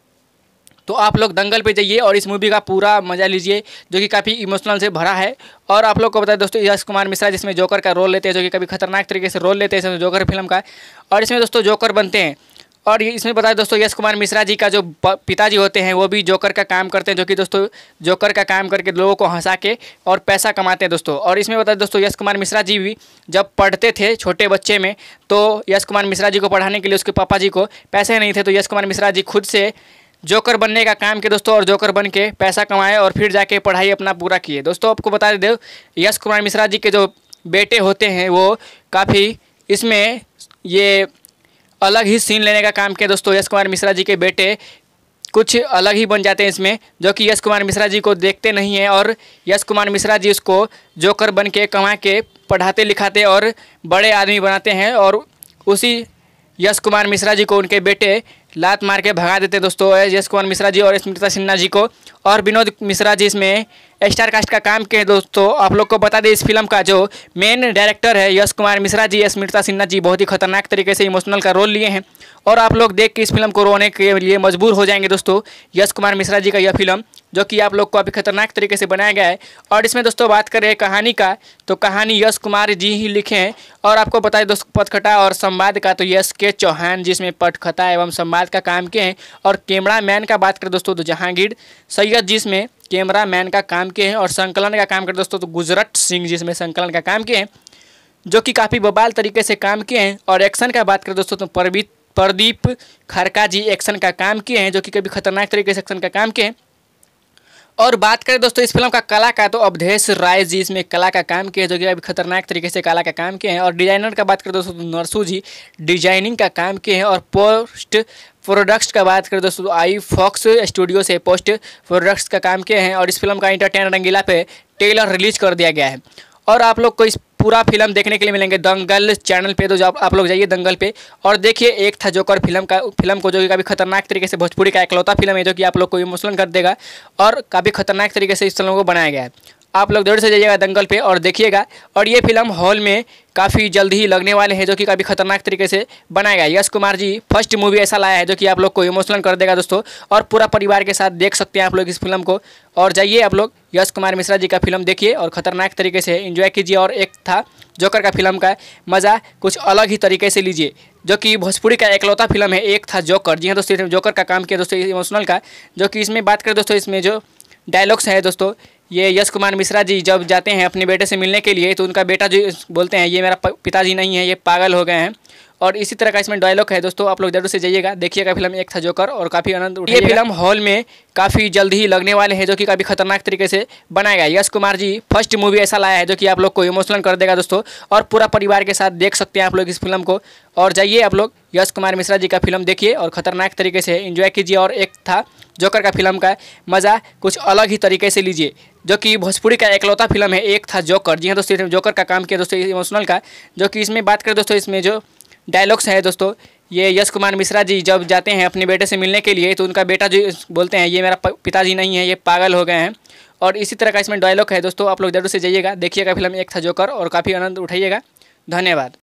तो आप लोग दंगल पे जाइए और इस मूवी का पूरा मजा लीजिए जो कि काफ़ी इमोशनल से भरा है और आप लोग को बताए दोस्तों यश कुमार मिश्रा जिसमें जोकर का रोल लेते हैं जो कि कभी खतरनाक तरीके से रोल लेते हैं जोकर फिल्म का और इसमें दोस्तों जोकर बनते हैं और ये इसमें बताया दोस्तों यश कुमार मिश्रा जी का जो पिताजी होते हैं वो भी जोकर का काम करते हैं जो कि दोस्तों जोकर का काम करके लोगों को हंसा के और पैसा कमाते हैं दोस्तों और इसमें बताया दोस्तों यश कुमार मिश्रा जी भी जब पढ़ते थे छोटे बच्चे में तो यश कुमार मिश्रा जी को पढ़ाने के लिए उसके पापा जी को पैसे नहीं थे तो यश कुमार मिश्रा जी खुद से जोकर बनने का काम किया दोस्तों और जोकर बन के पैसा कमाए और फिर जाके पढ़ाई अपना पूरा किए दोस्तों आपको बता दो यश कुमार मिश्रा जी के जो बेटे होते हैं वो काफ़ी इसमें ये अलग ही सीन लेने का काम किया दोस्तों यश कुमार मिश्रा जी के बेटे कुछ अलग ही बन जाते हैं इसमें जो कि यश कुमार मिश्रा जी को देखते नहीं हैं और यश कुमार मिश्रा जी उसको जोकर बन के कमा के पढ़ाते लिखाते और बड़े आदमी बनाते हैं और उसी यश कुमार मिश्रा जी को उनके बेटे लात मार के भगा देते दोस्तों एस कुमार मिश्रा जी और स्मृता सिन्हा जी को और विनोद मिश्रा जी इसमें स्टार कास्ट का काम किए दोस्तों आप लोग को बता दें इस फिल्म का जो मेन डायरेक्टर है यश कुमार मिश्रा जी स्मृता सिन्हा जी बहुत ही खतरनाक तरीके से इमोशनल का रोल लिए हैं और आप लोग देख के इस फिल्म को रोने के लिए मजबूर हो जाएंगे दोस्तों यश कुमार मिश्रा जी का यह फिल्म जो कि आप लोग को अभी खतरनाक तरीके से बनाया गया है और इसमें दोस्तों बात करें कहानी का तो कहानी यश कुमार जी ही लिखे हैं और आपको बताएं दोस्तों पटखटा और संवाद का तो यश के चौहान जिसमें पटखटा एवं संवाद का काम किए हैं और कैमरा मैन का बात करें दोस्तों तो जहांगीर सैयद हकीकत जिसमें कैमरा मैन का काम किए हैं और संकलन का काम करें दोस्तों तो गुजरत सिंह जिसमें संकलन का काम किए हैं जो कि काफ़ी बबाल तरीके से काम किए हैं और एक्शन का बात करें दोस्तों तो प्रवीत प्रदीप खरका जी एक्शन का काम किए हैं जो कि कभी खतरनाक तरीके से एक्शन का काम किए हैं और बात करें दोस्तों इस फिल्म का कला का तो अवधेश राय जी इसमें कला का काम किए जो कि अभी खतरनाक तरीके से कला का काम किए हैं और डिजाइनर का बात करें दोस्तों तो नरसू जी डिजाइनिंग का काम किए हैं और पोस्ट प्रोडक्ट्स का बात करें दोस्तों तो आई फॉक्स स्टूडियो से पोस्ट प्रोडक्ट्स का काम किए हैं और इस फिल्म का इंटरटेन रंगीला पे टेलर रिलीज कर दिया गया है और आप लोग को इस पूरा फिल्म देखने के लिए मिलेंगे दंगल चैनल पे तो आप, आप लोग जाइए दंगल पे और देखिए एक था जोकर फिल्म का फिल्म को जो कि काफ़ी खतरनाक तरीके से भोजपुरी का इकलौता फिल्म है जो कि आप लोग को इमोशनल कर देगा और काफ़ी खतरनाक तरीके से इस फिल्म को बनाया गया है आप लोग जरूर से जाइएगा दंगल पे और देखिएगा और ये फिल्म हॉल में काफ़ी जल्द ही लगने वाले हैं जो कि काफ़ी खतरनाक तरीके से बनाएगा यश कुमार जी फर्स्ट मूवी ऐसा लाया है जो कि आप लोग को इमोशनल कर देगा दोस्तों और पूरा परिवार के साथ देख सकते हैं आप लोग इस फिल्म को और जाइए आप लोग यश कुमार मिश्रा जी का फिल्म देखिए और ख़तरनाक तरीके से इन्जॉय कीजिए और एक था जोकर का फिल्म का मज़ा कुछ अलग ही तरीके से लीजिए जो कि भोजपुरी का एकलौता फिल्म है एक था जोकर जी हाँ दोस्तों जोकर का काम किया दोस्तों इमोशनल का जो कि इसमें बात करें दोस्तों इसमें जो डायलॉग्स हैं दोस्तों ये यश कुमार मिश्रा जी जब जाते हैं अपने बेटे से मिलने के लिए तो उनका बेटा जो बोलते हैं ये मेरा पिताजी नहीं है ये पागल हो गए हैं और इसी तरह का इसमें डायलॉग है दोस्तों आप लोग जरूर से जाइएगा देखिएगा फिल्म एक था जोकर और काफ़ी आनंद ये फिल्म हॉल में काफ़ी जल्द ही लगने वाले हैं जो कि काफ़ी खतरनाक तरीके से बनाया गया यश कुमार जी फर्स्ट मूवी ऐसा लाया है जो कि आप लोग को इमोशनल कर देगा दोस्तों और पूरा परिवार के साथ देख सकते हैं आप लोग इस फिल्म को और जाइए आप लोग यश कुमार मिश्रा जी का फिल्म देखिए और खतरनाक तरीके से इन्जॉय कीजिए और एक था जोकर का फिल्म का मज़ा कुछ अलग ही तरीके से लीजिए जो कि भोजपुरी का एकलौता फिल्म है एक था जोकर जी हाँ दोस्तों इसमें तो जोकर का काम किया दोस्तों इमोशनल का जो कि इसमें बात करें दोस्तों इसमें जो डायलॉग्स हैं दोस्तों ये यश कुमार मिश्रा जी जब जाते हैं अपने बेटे से मिलने के लिए तो उनका बेटा जो बोलते हैं ये मेरा पिताजी नहीं है ये पागल हो गए हैं और इसी तरह का इसमें डायलॉग है दोस्तों आप लोग जरूर से जाइएगा देखिएगा फिल्म एक था जोकर और काफ़ी आनंद उठाइएगा धन्यवाद